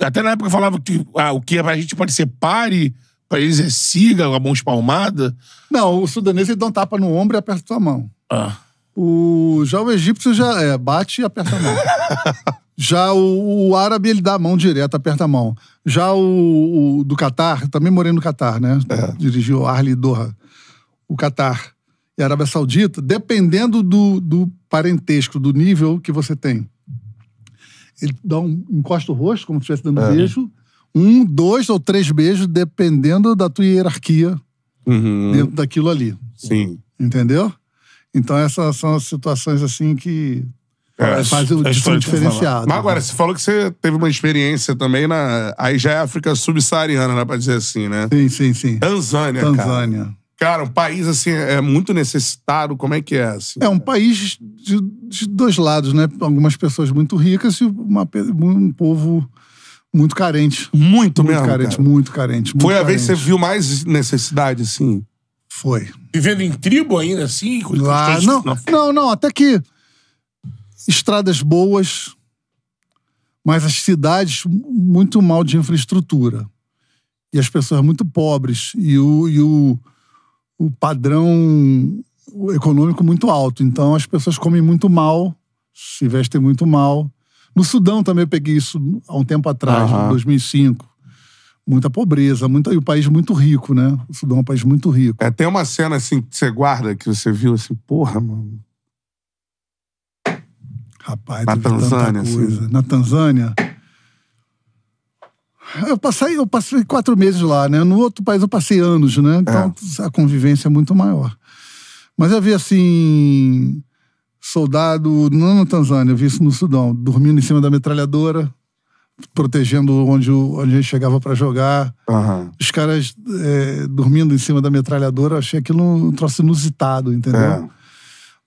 até na época falava que ah, o que a gente pode ser pare, para eles é siga, a mão espalmada. Não, o sudanês ele dá um tapa no ombro e aperta a mão. Ah. O, já o egípcio já é, bate e aperta a mão. já o, o, árabe, ele dá a mão direta aperta a mão. Já o, o do Catar, também morei no Catar, né? É. Dirigiu Arli Doha. O Catar e a Arábia Saudita, dependendo do, do parentesco, do nível que você tem ele dá um, encosta o rosto, como se estivesse dando uhum. beijo. Um, dois ou três beijos, dependendo da tua hierarquia uhum. dentro daquilo ali. Sim. Entendeu? Então, essas são as situações assim que é, fazem o diferenciado. Mas agora, né? você falou que você teve uma experiência também na. Aí já é África subsaariana, dá pra dizer assim, né? Sim, sim, sim. Tanzânia. Tanzânia. Cara. Cara, um país assim é muito necessitado, como é que é? Assim? É um país de, de, dois lados, né? Algumas pessoas muito ricas e uma, um povo muito carente. Muito, muito mesmo. Carente, cara. Muito carente, muito Foi carente. a vez que você viu mais necessidade, assim? Foi. Vivendo em tribo ainda, assim? Lá, não, não, não, até que estradas boas, mas as cidades muito mal de infraestrutura. E as pessoas muito pobres. E o. E o o padrão econômico muito alto. Então as pessoas comem muito mal, se vestem muito mal. No Sudão também eu peguei isso há um tempo atrás, uhum. em 2005. Muita pobreza, muito e o país muito rico, né? O Sudão é um país muito rico. É, tem uma cena assim que você guarda, que você viu assim, porra, mano. Rapaz, na Tanzânia, assim. Né? Na Tanzânia. Eu passei, eu passei quatro meses lá, né? No outro país eu passei anos, né? É. Então é. a convivência é muito maior. Mas eu vi assim. Soldado, não na Tanzânia, eu vi isso no Sudão, dormindo em cima da metralhadora, protegendo onde, onde a gente chegava para jogar. Uhum. Os caras é, dormindo em cima da metralhadora, eu achei aquilo um troço inusitado, entendeu? É.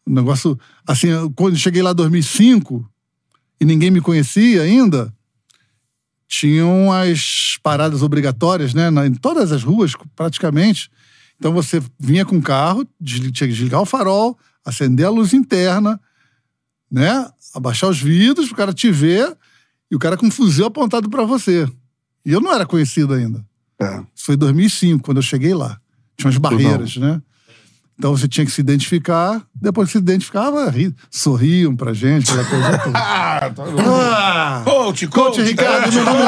negócio. Assim, quando cheguei lá em 2005 e ninguém me conhecia ainda, tinham as paradas obrigatórias, né? em todas as ruas, praticamente. Então você vinha com o carro, desligar o farol, acender a luz interna, né? Abaixar os vidros para o cara te ver e o cara com um fuzil apontado para você. E eu não era conhecido ainda. É. Isso foi em 2005, quando eu cheguei lá. Tinha umas barreiras, né? Então você tinha que se identificar, depois que se identificava, ri, sorriam pra gente, aquela coisa toda. Ah, tá ah, coach, coach, coach Ricardo, meu nome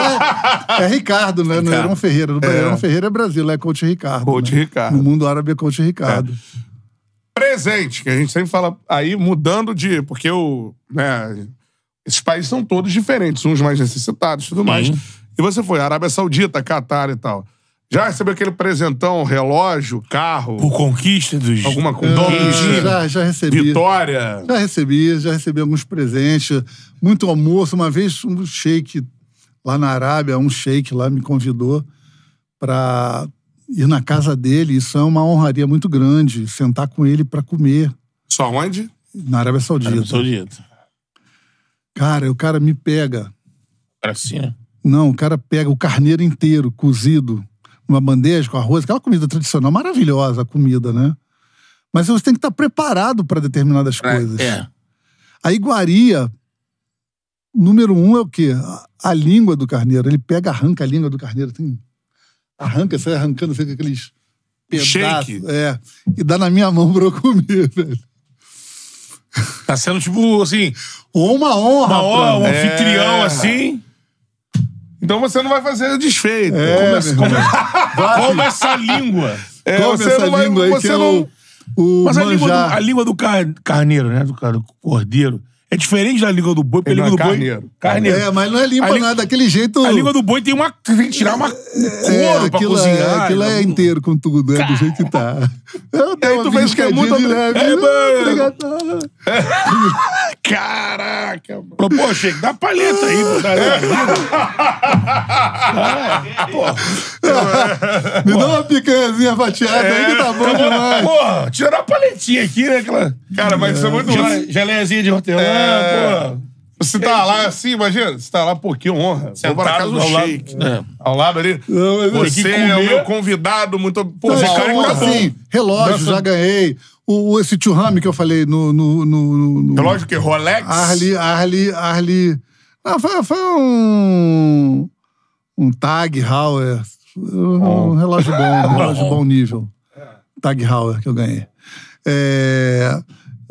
é, é Ricardo, né? Não é Irão Ferreira. É. Irão Ferreira é Brasil, é Coach Ricardo. Coach né? Ricardo. No mundo árabe é Coach Ricardo. É. Presente, que a gente sempre fala aí, mudando de. Porque o. Né, esses países são todos diferentes, uns mais necessitados e tudo mais. E você foi, Arábia Saudita, Catar e tal. Já recebeu aquele presentão, relógio, carro? Por conquista dos... Alguma ah, conquista? Já, já recebi. Vitória? Já recebi, já recebi alguns presentes. Muito almoço. Uma vez um shake lá na Arábia, um shake lá me convidou para ir na casa dele. Isso é uma honraria muito grande, sentar com ele para comer. Só onde? Na Arábia Saudita. Arábia Saudita. Cara, o cara me pega. Pra cima? Não, o cara pega o carneiro inteiro, cozido uma bandeja com arroz, aquela comida tradicional maravilhosa, a comida, né? Mas você tem que estar preparado para determinadas é, coisas. É. A iguaria, número um, é o quê? A língua do carneiro. Ele pega, arranca a língua do carneiro. Tem... Assim, arranca, sai arrancando, fica aqueles pedaços. Shake. É. E dá na minha mão para eu comer, velho. Tá sendo tipo assim. Uma honra. Uma honra, um anfitrião é. assim. Então você não vai fazer desfeito. É, começa, a língua. É, a você não vai, língua aí você que não, é o, o Mas a língua do, a língua do carneiro, né? Do, do cordeiro é diferente da língua do boi, porque a língua é do carneiro. boi. Carneiro. É, mas não é limpa, A não é daquele jeito. A língua do boi tem uma. Tem que tirar uma é, é, couro aquilo cozinhar. É, aquilo né? é inteiro com tudo, né? Do jeito que tá. Eu tu vê que é muito- de leve. É, né? mano. Obrigado. Caraca, mano. Pô, chega, dá palheta aí, pô. dá- Me dá uma picanhazinha fatiada aí que tá bom é, demais. Porra, tira a palhetinha aqui, né? Aquela Cara, mas isso é muito legal. geleiazinha de hortelã pô. É, você tá lá assim, imagina, você tá lá, pô, que honra. Sentado Vou pra casa do ao shake. Lado, é. né? Ao lado ali. Não, você é o meu convidado, muito. Pô, não, é assim, relógio, Dança. já ganhei. O, esse Rami que eu falei no. no, no, no relógio que? Rolex? Arli, Arli, Arli. Ah, foi, foi um. Um Tag Heuer. Um relógio bom, um relógio bom nível. É. Tag Heuer que eu ganhei. É,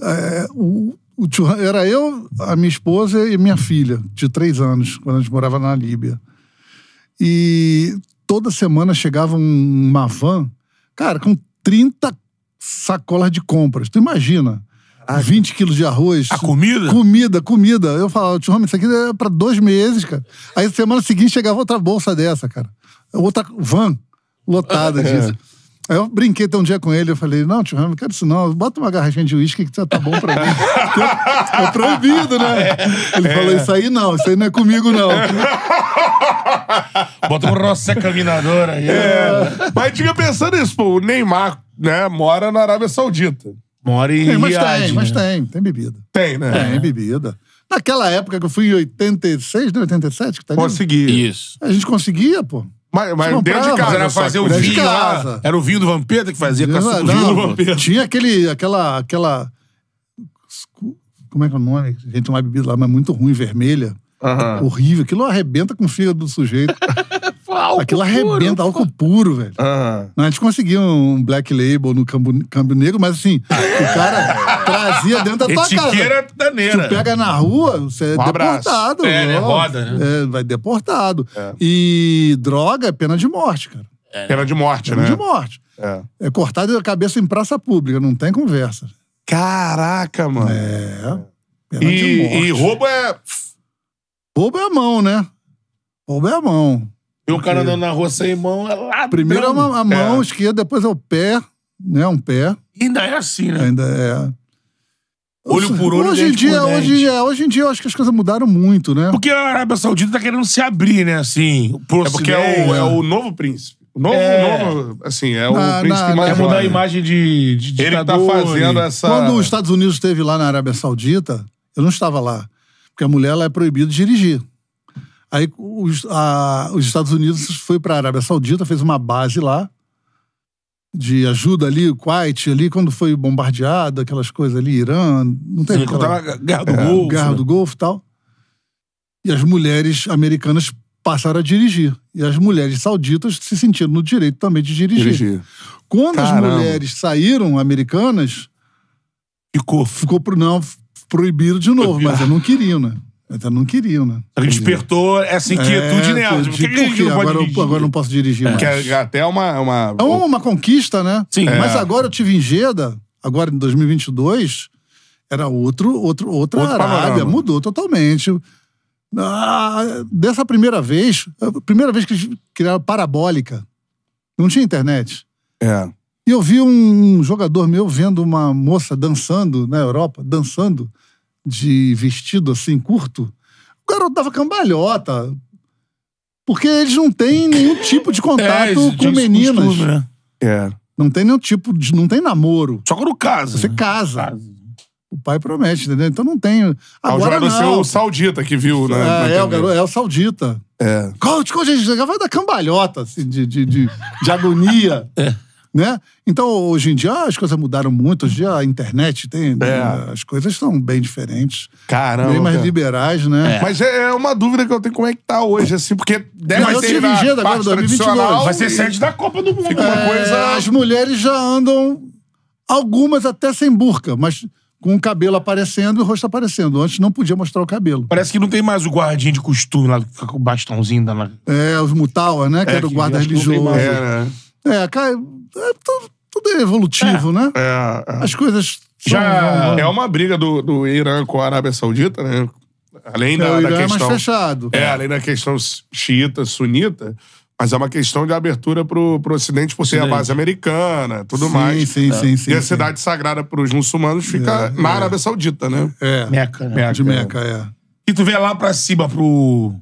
é, o era eu, a minha esposa e minha filha, de três anos, quando a gente morava na Líbia. E toda semana chegava uma van, cara, com 30 sacolas de compras. Tu imagina? Ah, 20 quilos de arroz. A comida? Comida, comida. Eu falava, tio Homem, isso aqui é pra dois meses, cara. Aí semana seguinte chegava outra bolsa dessa, cara. Outra van lotada disso. Aí eu brinquei até um dia com ele, eu falei, não, tio Ramos, não quero isso não, bota uma garrafinha de uísque que tá, tá bom pra mim. é proibido, né? É, ele é. falou, isso aí não, isso aí não é comigo não. bota um rossé caminador aí. É, mas tinha pensando nisso, pô, o Neymar, né, mora na Arábia Saudita. Mora em mas tem, né? mas tem, tem bebida. Tem, né? Tem, bebida. Naquela época que eu fui em 86, 87, né, que tá Consegui. Isso. A gente conseguia, pô. Mas, mas dentro de casa, era fazer o vinho Era o vinho do Vampeta que fazia com vinho do Vampeta. Tinha aquele, aquela, aquela... Como é que é o nome? A gente uma é bebida lá, mas é muito ruim, vermelha. Uhum. Horrível. Aquilo arrebenta com o fígado do sujeito. álcool Aquilo puro, arrebenta, álcool puro, velho. A gente é conseguiu um black label no Câmbio, Campo Negro, mas assim, o cara trazia dentro da tua Etiqueira casa. É tu pega na rua, você é Um deportado. É, né? Roda, né? É, vai deportado. É. E droga é pena de morte, cara. É, né? Pena de morte, Pena né? de morte. É. É cortado a cabeça em praça pública, não tem conversa. Caraca, mano. É. Pena E, de morte. e roubo é. Roubo é a mão, né? Roubo é a mão. E um cara andando na rua sem mão, é lá. Primeiro é a mão, a é. mão esquerda, depois é o pé, né? Um pé. ainda é assim, né? Ainda é. Olho por olho, hoje em dia, por Hoje, é, hoje em dia eu acho que as coisas mudaram muito, né? Porque a Arábia Saudita tá querendo se abrir, né, assim. Pro é porque é o, é o novo príncipe. O novo, é. novo, assim, é o na, príncipe na, mais Quer mudar a imagem de, de ditador. Ele tá fazendo né? essa... Quando os Estados Unidos esteve lá na Arábia Saudita, eu não estava lá. Porque a mulher, lá é proibida de dirigir. Aí os, a, os Estados Unidos foi para a Arábia Saudita, fez uma base lá de ajuda ali, o Kuwait ali, quando foi bombardeado, aquelas coisas ali, Irã, não tem aquela... Guerra do é, Golfo. Guerra né? do Golfo e tal. E as mulheres americanas passaram a dirigir. E as mulheres sauditas se sentiram no direito também de dirigir. dirigir. Quando Caramba. as mulheres saíram americanas... Ficou. Ficou, pro, não, proibido de novo, proibido. mas eu não queria, né? até então, não queriam, né? Despertou essa é, inquietude é, nela. Por tipo, que agora, Eu, agora não posso dirigir é. mais. Que é até uma, uma... É uma, uma conquista, né? Sim. É. Mas agora eu tive em Geda, agora em 2022, era outro, outro, outra outro Arábia. Panorama. Mudou totalmente. Ah, dessa primeira vez, a primeira vez que eles criaram parabólica. Não tinha internet. É. E eu vi um jogador meu vendo uma moça dançando na Europa, dançando de vestido assim, curto, o garoto dava cambalhota. Porque eles não têm nenhum tipo de contato é, com meninas. Costume, né? É. Não tem nenhum tipo de. Não tem namoro. Só quando casa. Você casa. O pai promete, entendeu? Então não tem. Agora ah, o não. o saudita que viu, né? É, é o, garoto, é o saudita. É. Qual, qual gente vai dar cambalhota, assim, de, de, de, de agonia. É né? Então, hoje em dia, as coisas mudaram muito. Hoje em dia, a internet tem... É. Né? As coisas são bem diferentes. Caramba. Bem mais cara. liberais, né? É. Mas é, é, uma dúvida que eu tenho como é que tá hoje, assim, porque deve Não, ter eu agenda, parte agora, 2022. Vai ser sede da Copa do Mundo. Fica uma coisa... As mulheres já andam, algumas até sem burca, mas com o cabelo aparecendo e o rosto aparecendo. Antes não podia mostrar o cabelo. Parece que não tem mais o guardinha de costume lá, com o bastãozinho da... É, os mutawa, né? Que é, era o guarda religioso. É, né? é, cara, é, tudo, tudo, é evolutivo, é, né? É, é. As coisas. Já é, é uma briga do, do Irã com a Arábia Saudita, né? Além da, da questão. mais fechado. É, além da questão xiita, sunita, mas é uma questão de abertura pro, pro Ocidente por ser a base americana, tudo sim, mais. Sim, é. sim, sim. E a cidade sagrada para os muçulmanos fica é, na Arábia Saudita, né? É. Meca, né? Meca, De Meca, é. E tu vê lá pra cima pro.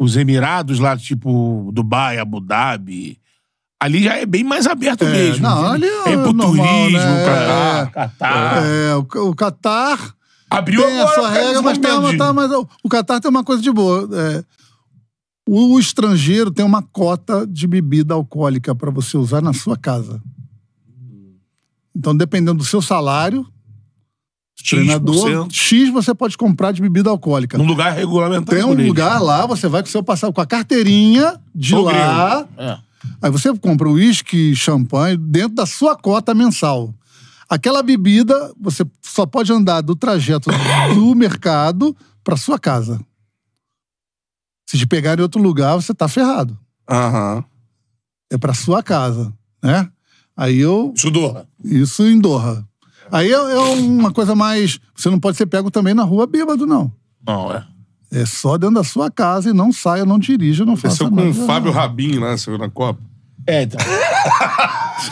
Os Emirados lá, tipo Dubai, Abu Dhabi, Ali já é bem mais aberto é, mesmo. Não, né? ali é, é pro turismo, né? Catar, é, Catar. É, o, Qatar Catar. Abriu tem agora, a sua regra, mas, tem tá, mas o, Qatar Catar tem uma coisa de boa. É, o estrangeiro tem uma cota de bebida alcoólica para você usar na sua casa. Então, dependendo do seu salário, X treinador, X você pode comprar de bebida alcoólica. Num lugar regulamentado. Tem um é lugar lá, você vai com, seu, com a carteirinha de Sou lá. É. Aí você compra uísque, champanhe dentro da sua cota mensal. Aquela bebida, você só pode andar do trajeto do mercado para sua casa. Se te pegar em outro lugar, você tá ferrado. Aham. É para sua casa, né? Aí eu. Isso Doha. Isso em Doha. Aí é, é uma coisa mais. Você não pode ser pego também na rua bêbado, não. Não, é. É só dentro da sua casa e não saia, não dirija, não faça nada. com o Fábio Rabin lá, você viu, na Copa? É, então.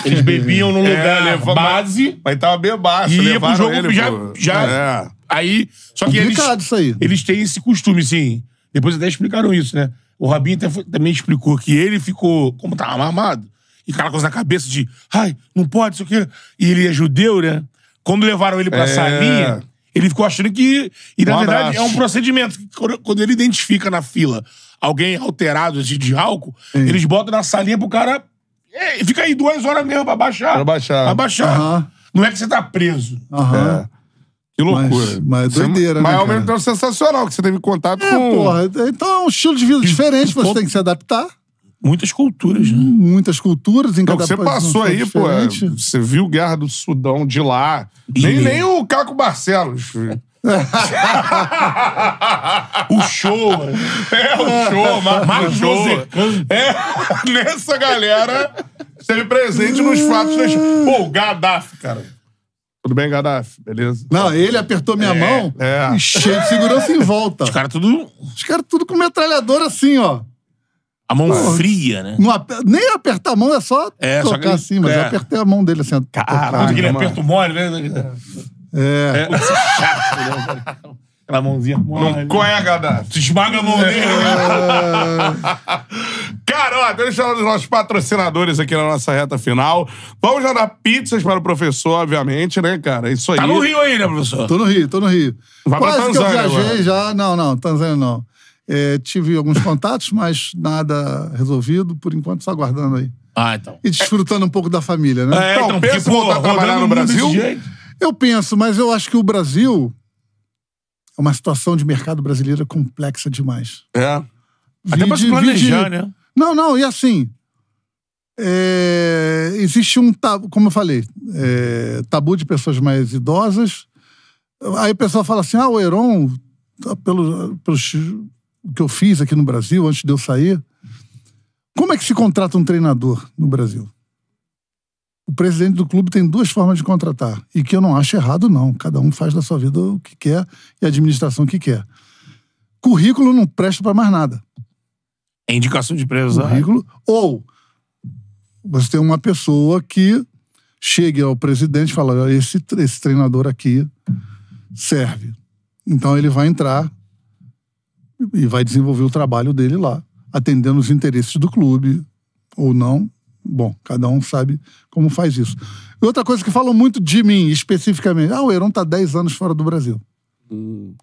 Eles bebiam num é, lugar levava, base. Mas tava bebaço, e ia pro jogo ele, já. já é. Aí. Só que eles, isso aí. eles têm esse costume, assim. Depois até explicaram isso, né? O Rabin também explicou que ele ficou, como tava mamado, e aquela coisa na cabeça de, ai, não pode, isso aqui. E ele é judeu, né? Quando levaram ele pra é. salinha, ele ficou achando que. E, na um verdade, é um procedimento que quando ele identifica na fila alguém alterado assim, de álcool, Sim. eles botam na salinha pro cara. E fica aí duas horas mesmo pra baixar. Pra baixar. Pra baixar. Não é que você tá preso. Uhum. É. Que loucura. Mas, mas é é doideira, você, né, Mas ao mesmo tempo sensacional, que você teve contato é, com... porra. Então é um estilo de vida diferente, você tem que se adaptar. Muitas culturas, né? Muitas culturas em Não, é cada você país. Você passou aí, pô. É, você viu Guerra do Sudão de lá. nem, nem o Caco Barcelos. o show. É, o show. Marcos Mar É, nessa galera esteve presente nos fatos. Das... Pô, o Gaddafi, cara. Tudo bem, Gaddafi? Beleza? Não, ele apertou minha é, mão é. e cheio de segurança em volta. Os caras tudo... Os caras tudo com metralhadora assim, ó. A mão Pô, fria, né? Nem apertar a mão é só é, tocar só que... assim, mas é. eu apertei a mão dele assim. Caralho, aquele aperto mole, né? É. é. chato, né? Aquela mãozinha mole. Não corre, Gadá. Tu esmaga a mão dele. Né? É. Cara, ó, deixa eu falar dos nossos patrocinadores aqui na nossa reta final. Vamos já dar pizzas para o professor, obviamente, né, cara? Isso tá aí. Tá no Rio né, professor? Tô no Rio, tô no Rio. Vai Quase pra Tanzânia, que eu viajei agora. já. Não, não, Tanzânia não. É, tive alguns contatos, mas nada resolvido. Por enquanto, só aguardando aí. Ah, então. E desfrutando um pouco da família, né? É, então, então pensa voltar a trabalhar no Brasil? Eu penso, mas eu acho que o Brasil é uma situação de mercado brasileiro complexa demais. É. Vide, Até pra se planejar, vide... né? Não, não, e assim. É... existe um tabu, como eu falei, é... tabu de pessoas mais idosas. Aí o pessoal fala assim: ah, o Heron, tá pelos que eu fiz aqui no Brasil, antes de eu sair. Como é que se contrata um treinador no Brasil? O presidente do clube tem duas formas de contratar, e que eu não acho errado, não. Cada um faz da sua vida o que quer e a administração o que quer. Currículo não presta para mais nada. É indicação de empresário. Né? Currículo. Ou você tem uma pessoa que chega ao presidente e fala: esse, esse treinador aqui serve. Então ele vai entrar e vai desenvolver o trabalho dele lá, atendendo os interesses do clube ou não. Bom, cada um sabe como faz isso. E outra coisa que falam muito de mim, especificamente. Ah, o Heron tá 10 anos fora do Brasil. Hum.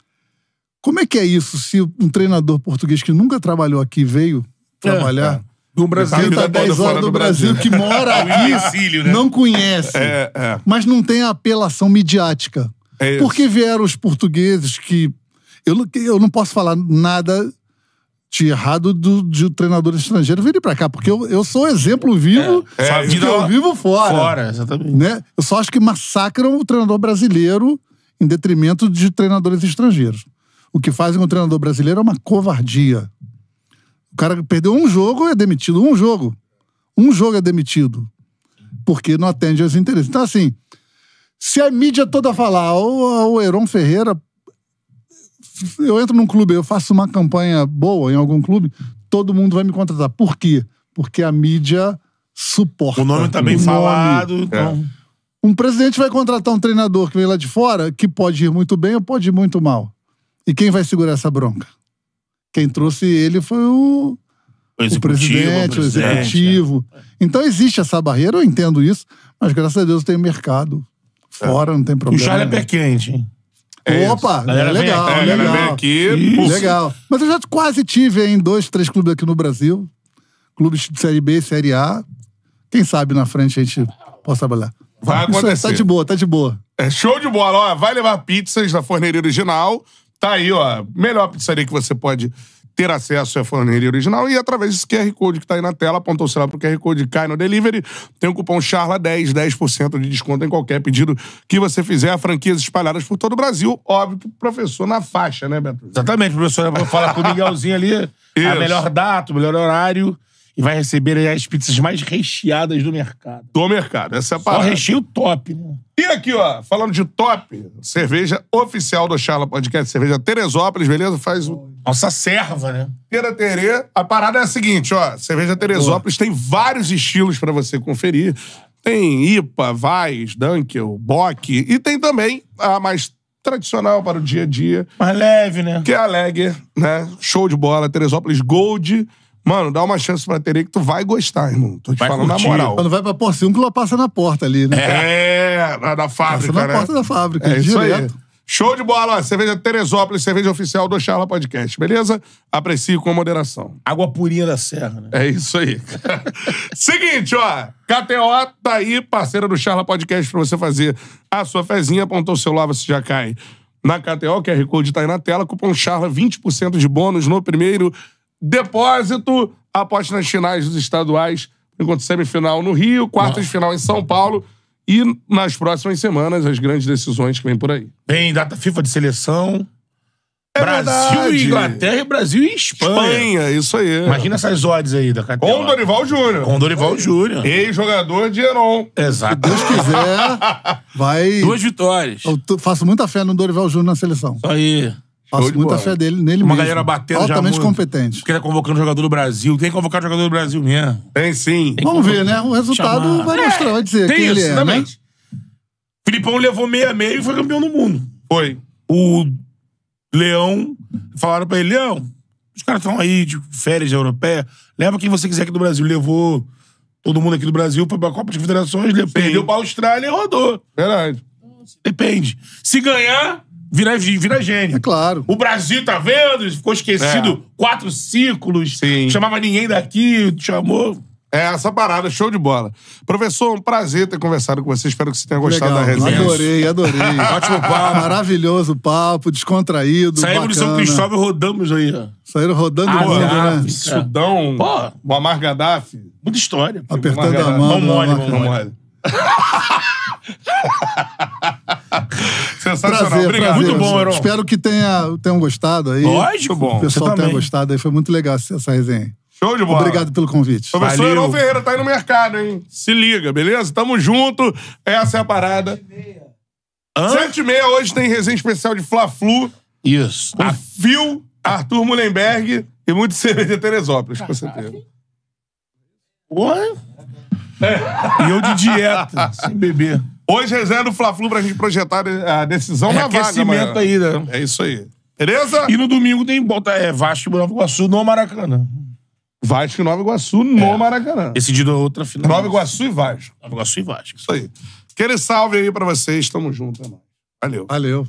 Como é que é isso se um treinador português que nunca trabalhou aqui veio trabalhar? É, é. Do Brasil, tá 10 né? horas do Brasil, Brasil, que mora é aqui, exílio, né? não conhece, é, é, mas não tem a apelação midiática. É Porque vieram os portugueses que eu não, eu não posso falar nada de errado do, de um treinador estrangeiro vir para cá, porque eu, eu sou exemplo vivo é, é, que eu vivo fora. Fora, exatamente. Né? Eu só acho que massacram o treinador brasileiro em detrimento de treinadores estrangeiros. O que fazem com o treinador brasileiro é uma covardia. O cara perdeu um jogo é demitido. Um jogo. Um jogo é demitido. Porque não atende aos interesses. Então, assim, se a mídia toda falar, o, o Heron Ferreira eu entro num clube, eu faço uma campanha boa em algum clube, todo mundo vai me contratar. Por quê? Porque a mídia suporta. O nome tá bem falado. É. Então. Um presidente vai contratar um treinador que vem lá de fora, que pode ir muito bem ou pode ir muito mal. E quem vai segurar essa bronca? Quem trouxe ele foi o, o, executivo, o presidente, o, presidente, o executivo. É. Então existe essa barreira, eu entendo isso, mas graças a Deus tem mercado. Fora, é. não tem problema. O Charlie é pé quente, hein? É Opa, legal, vem, legal. Vem aqui, legal. Mas eu já quase tive em dois, três clubes aqui no Brasil. Clubes de Série B, Série A. Quem sabe na frente a gente possa trabalhar. Vai Isso tá acontecer. tá de boa, tá de boa. É show de bola, ó. Vai levar pizzas da forneria original. Tá aí, ó. Melhor pizzaria que você pode ter acesso à forneria original e através desse QR Code que está aí na tela, aponta o celular para o QR Code, cai no delivery, tem o cupom CHARLA10, 10% de desconto em qualquer pedido que você fizer, franquias espalhadas por todo o Brasil, óbvio que o professor na faixa, né, Beto? Exatamente, eu vou falar com o Miguelzinho ali, a melhor data, o melhor horário, e vai receber as pizzas mais recheadas do mercado. Do mercado, essa é a parada. Só recheio top, né? E aqui, ó, falando de top, cerveja oficial do Charla Podcast, cerveja Teresópolis, beleza? Faz o... Nossa serva, né? Tera Terê. A parada é a seguinte, ó, cerveja Teresópolis Boa. tem vários estilos para você conferir. Tem IPA, Vais, Dunkel, Bock e tem também a mais tradicional para o dia a dia. Mais leve, né? Que é a Lager, né? Show de bola, Teresópolis Gold Mano, dá uma chance pra Terê que tu vai gostar, irmão. Tô te Vai falando curtir. na moral. Quando vai pra Porciúncula, passa na porta ali, né? É, na, na fábrica, passa na né? porta da fábrica, É isso aí. Show de bola. Cerveja Teresópolis, cerveja oficial do Charla Podcast, beleza? Aprecie com moderação. Água purinha da serra, né? É isso aí. Seguinte, ó. KTO tá aí, parceira do Charla Podcast, pra você fazer a sua fezinha. Apontou o celular, você já cai na KTO. O QR Code tá aí na tela. Cupom Charla, 20% de bônus no primeiro depósito. Aposte nas finais dos estaduais, enquanto semifinal no Rio, quartas de final em São Paulo. E nas próximas semanas, as grandes decisões que vêm por aí. Bem, data FIFA de seleção. É Brasil verdade. e Inglaterra, Brasil e Espanha. Espanha, isso aí. Imagina essas odds aí da categoria. Com Dorival Júnior. Com Dorival Júnior. Ex-jogador de Heron. Exato. Se Deus quiser, vai... Duas vitórias. Eu faço muita fé no Dorival Júnior na seleção. Isso aí. Faço muita fé dele, nele Uma mesmo. galera batendo Altamente já competente. Porque é convocando jogador do Brasil. Tem que convocar jogador do Brasil mesmo. Tem sim. Tem Vamos ver, né? O resultado chamar. vai mostrar, é, vai dizer Tem quem isso, ele é, né? exatamente. Filipão levou meia meia e foi campeão do mundo. Foi. O Leão, falaram pra ele, Leão, os caras estão aí de férias europeia, leva quem você quiser aqui do Brasil. Levou todo mundo aqui do Brasil foi pra Copa de Federações, ele perdeu pra Austrália e rodou. Verdade. Depende. Se ganhar, virar, virar gênio. É claro. O Brasil, tá vendo? Ficou esquecido é. quatro ciclos. Sim. Chamava ninguém daqui, chamou. É, essa parada, show de bola. Professor, um prazer ter conversado com você. Espero que você tenha gostado Legal, da resenha. Adorei, adorei. Ótimo papo. Maravilhoso papo, descontraído. Saímos de São Cristóvão e rodamos aí, ó. Saíram rodando ah, o mundo, né? É. Sudão, o Amar Gaddafi. Muita história. Apertando a mão. Mão mole, mão mole. Sensacional, prazer, obrigado. Prazer. Muito bom, Heron. Espero que tenha, tenham gostado aí. Lógico, bom. O pessoal tenha gostado aí. Foi muito legal essa resenha. Show de bola. Obrigado pelo convite. Professor Valeu. Heron Ferreira tá aí no mercado, hein? Se liga, beleza? Tamo junto. Essa é a parada. sete e meia hoje tem resenha especial de Fla-Flu. Isso. A Phil Arthur Mullenberg e muito cerveja Teresópolis, com certeza. Oi? É. E eu de dieta, sem beber. Hoje reserva o Fla-Flu pra gente projetar eh, a decisão na vaga. Aquecimento aí, né? É isso aí. Beleza? E no domingo tem bota, é, Vasco e Nova Iguaçu no Maracanã. Vasco e Nova Iguaçu no é. Maracanã. Decidido a outra final. Nova Iguaçu e Vasco. Nova Iguaçu e Vasco. Isso aí. Aquele salve aí pra vocês. Tamo junto, é irmão. Valeu. Valeu.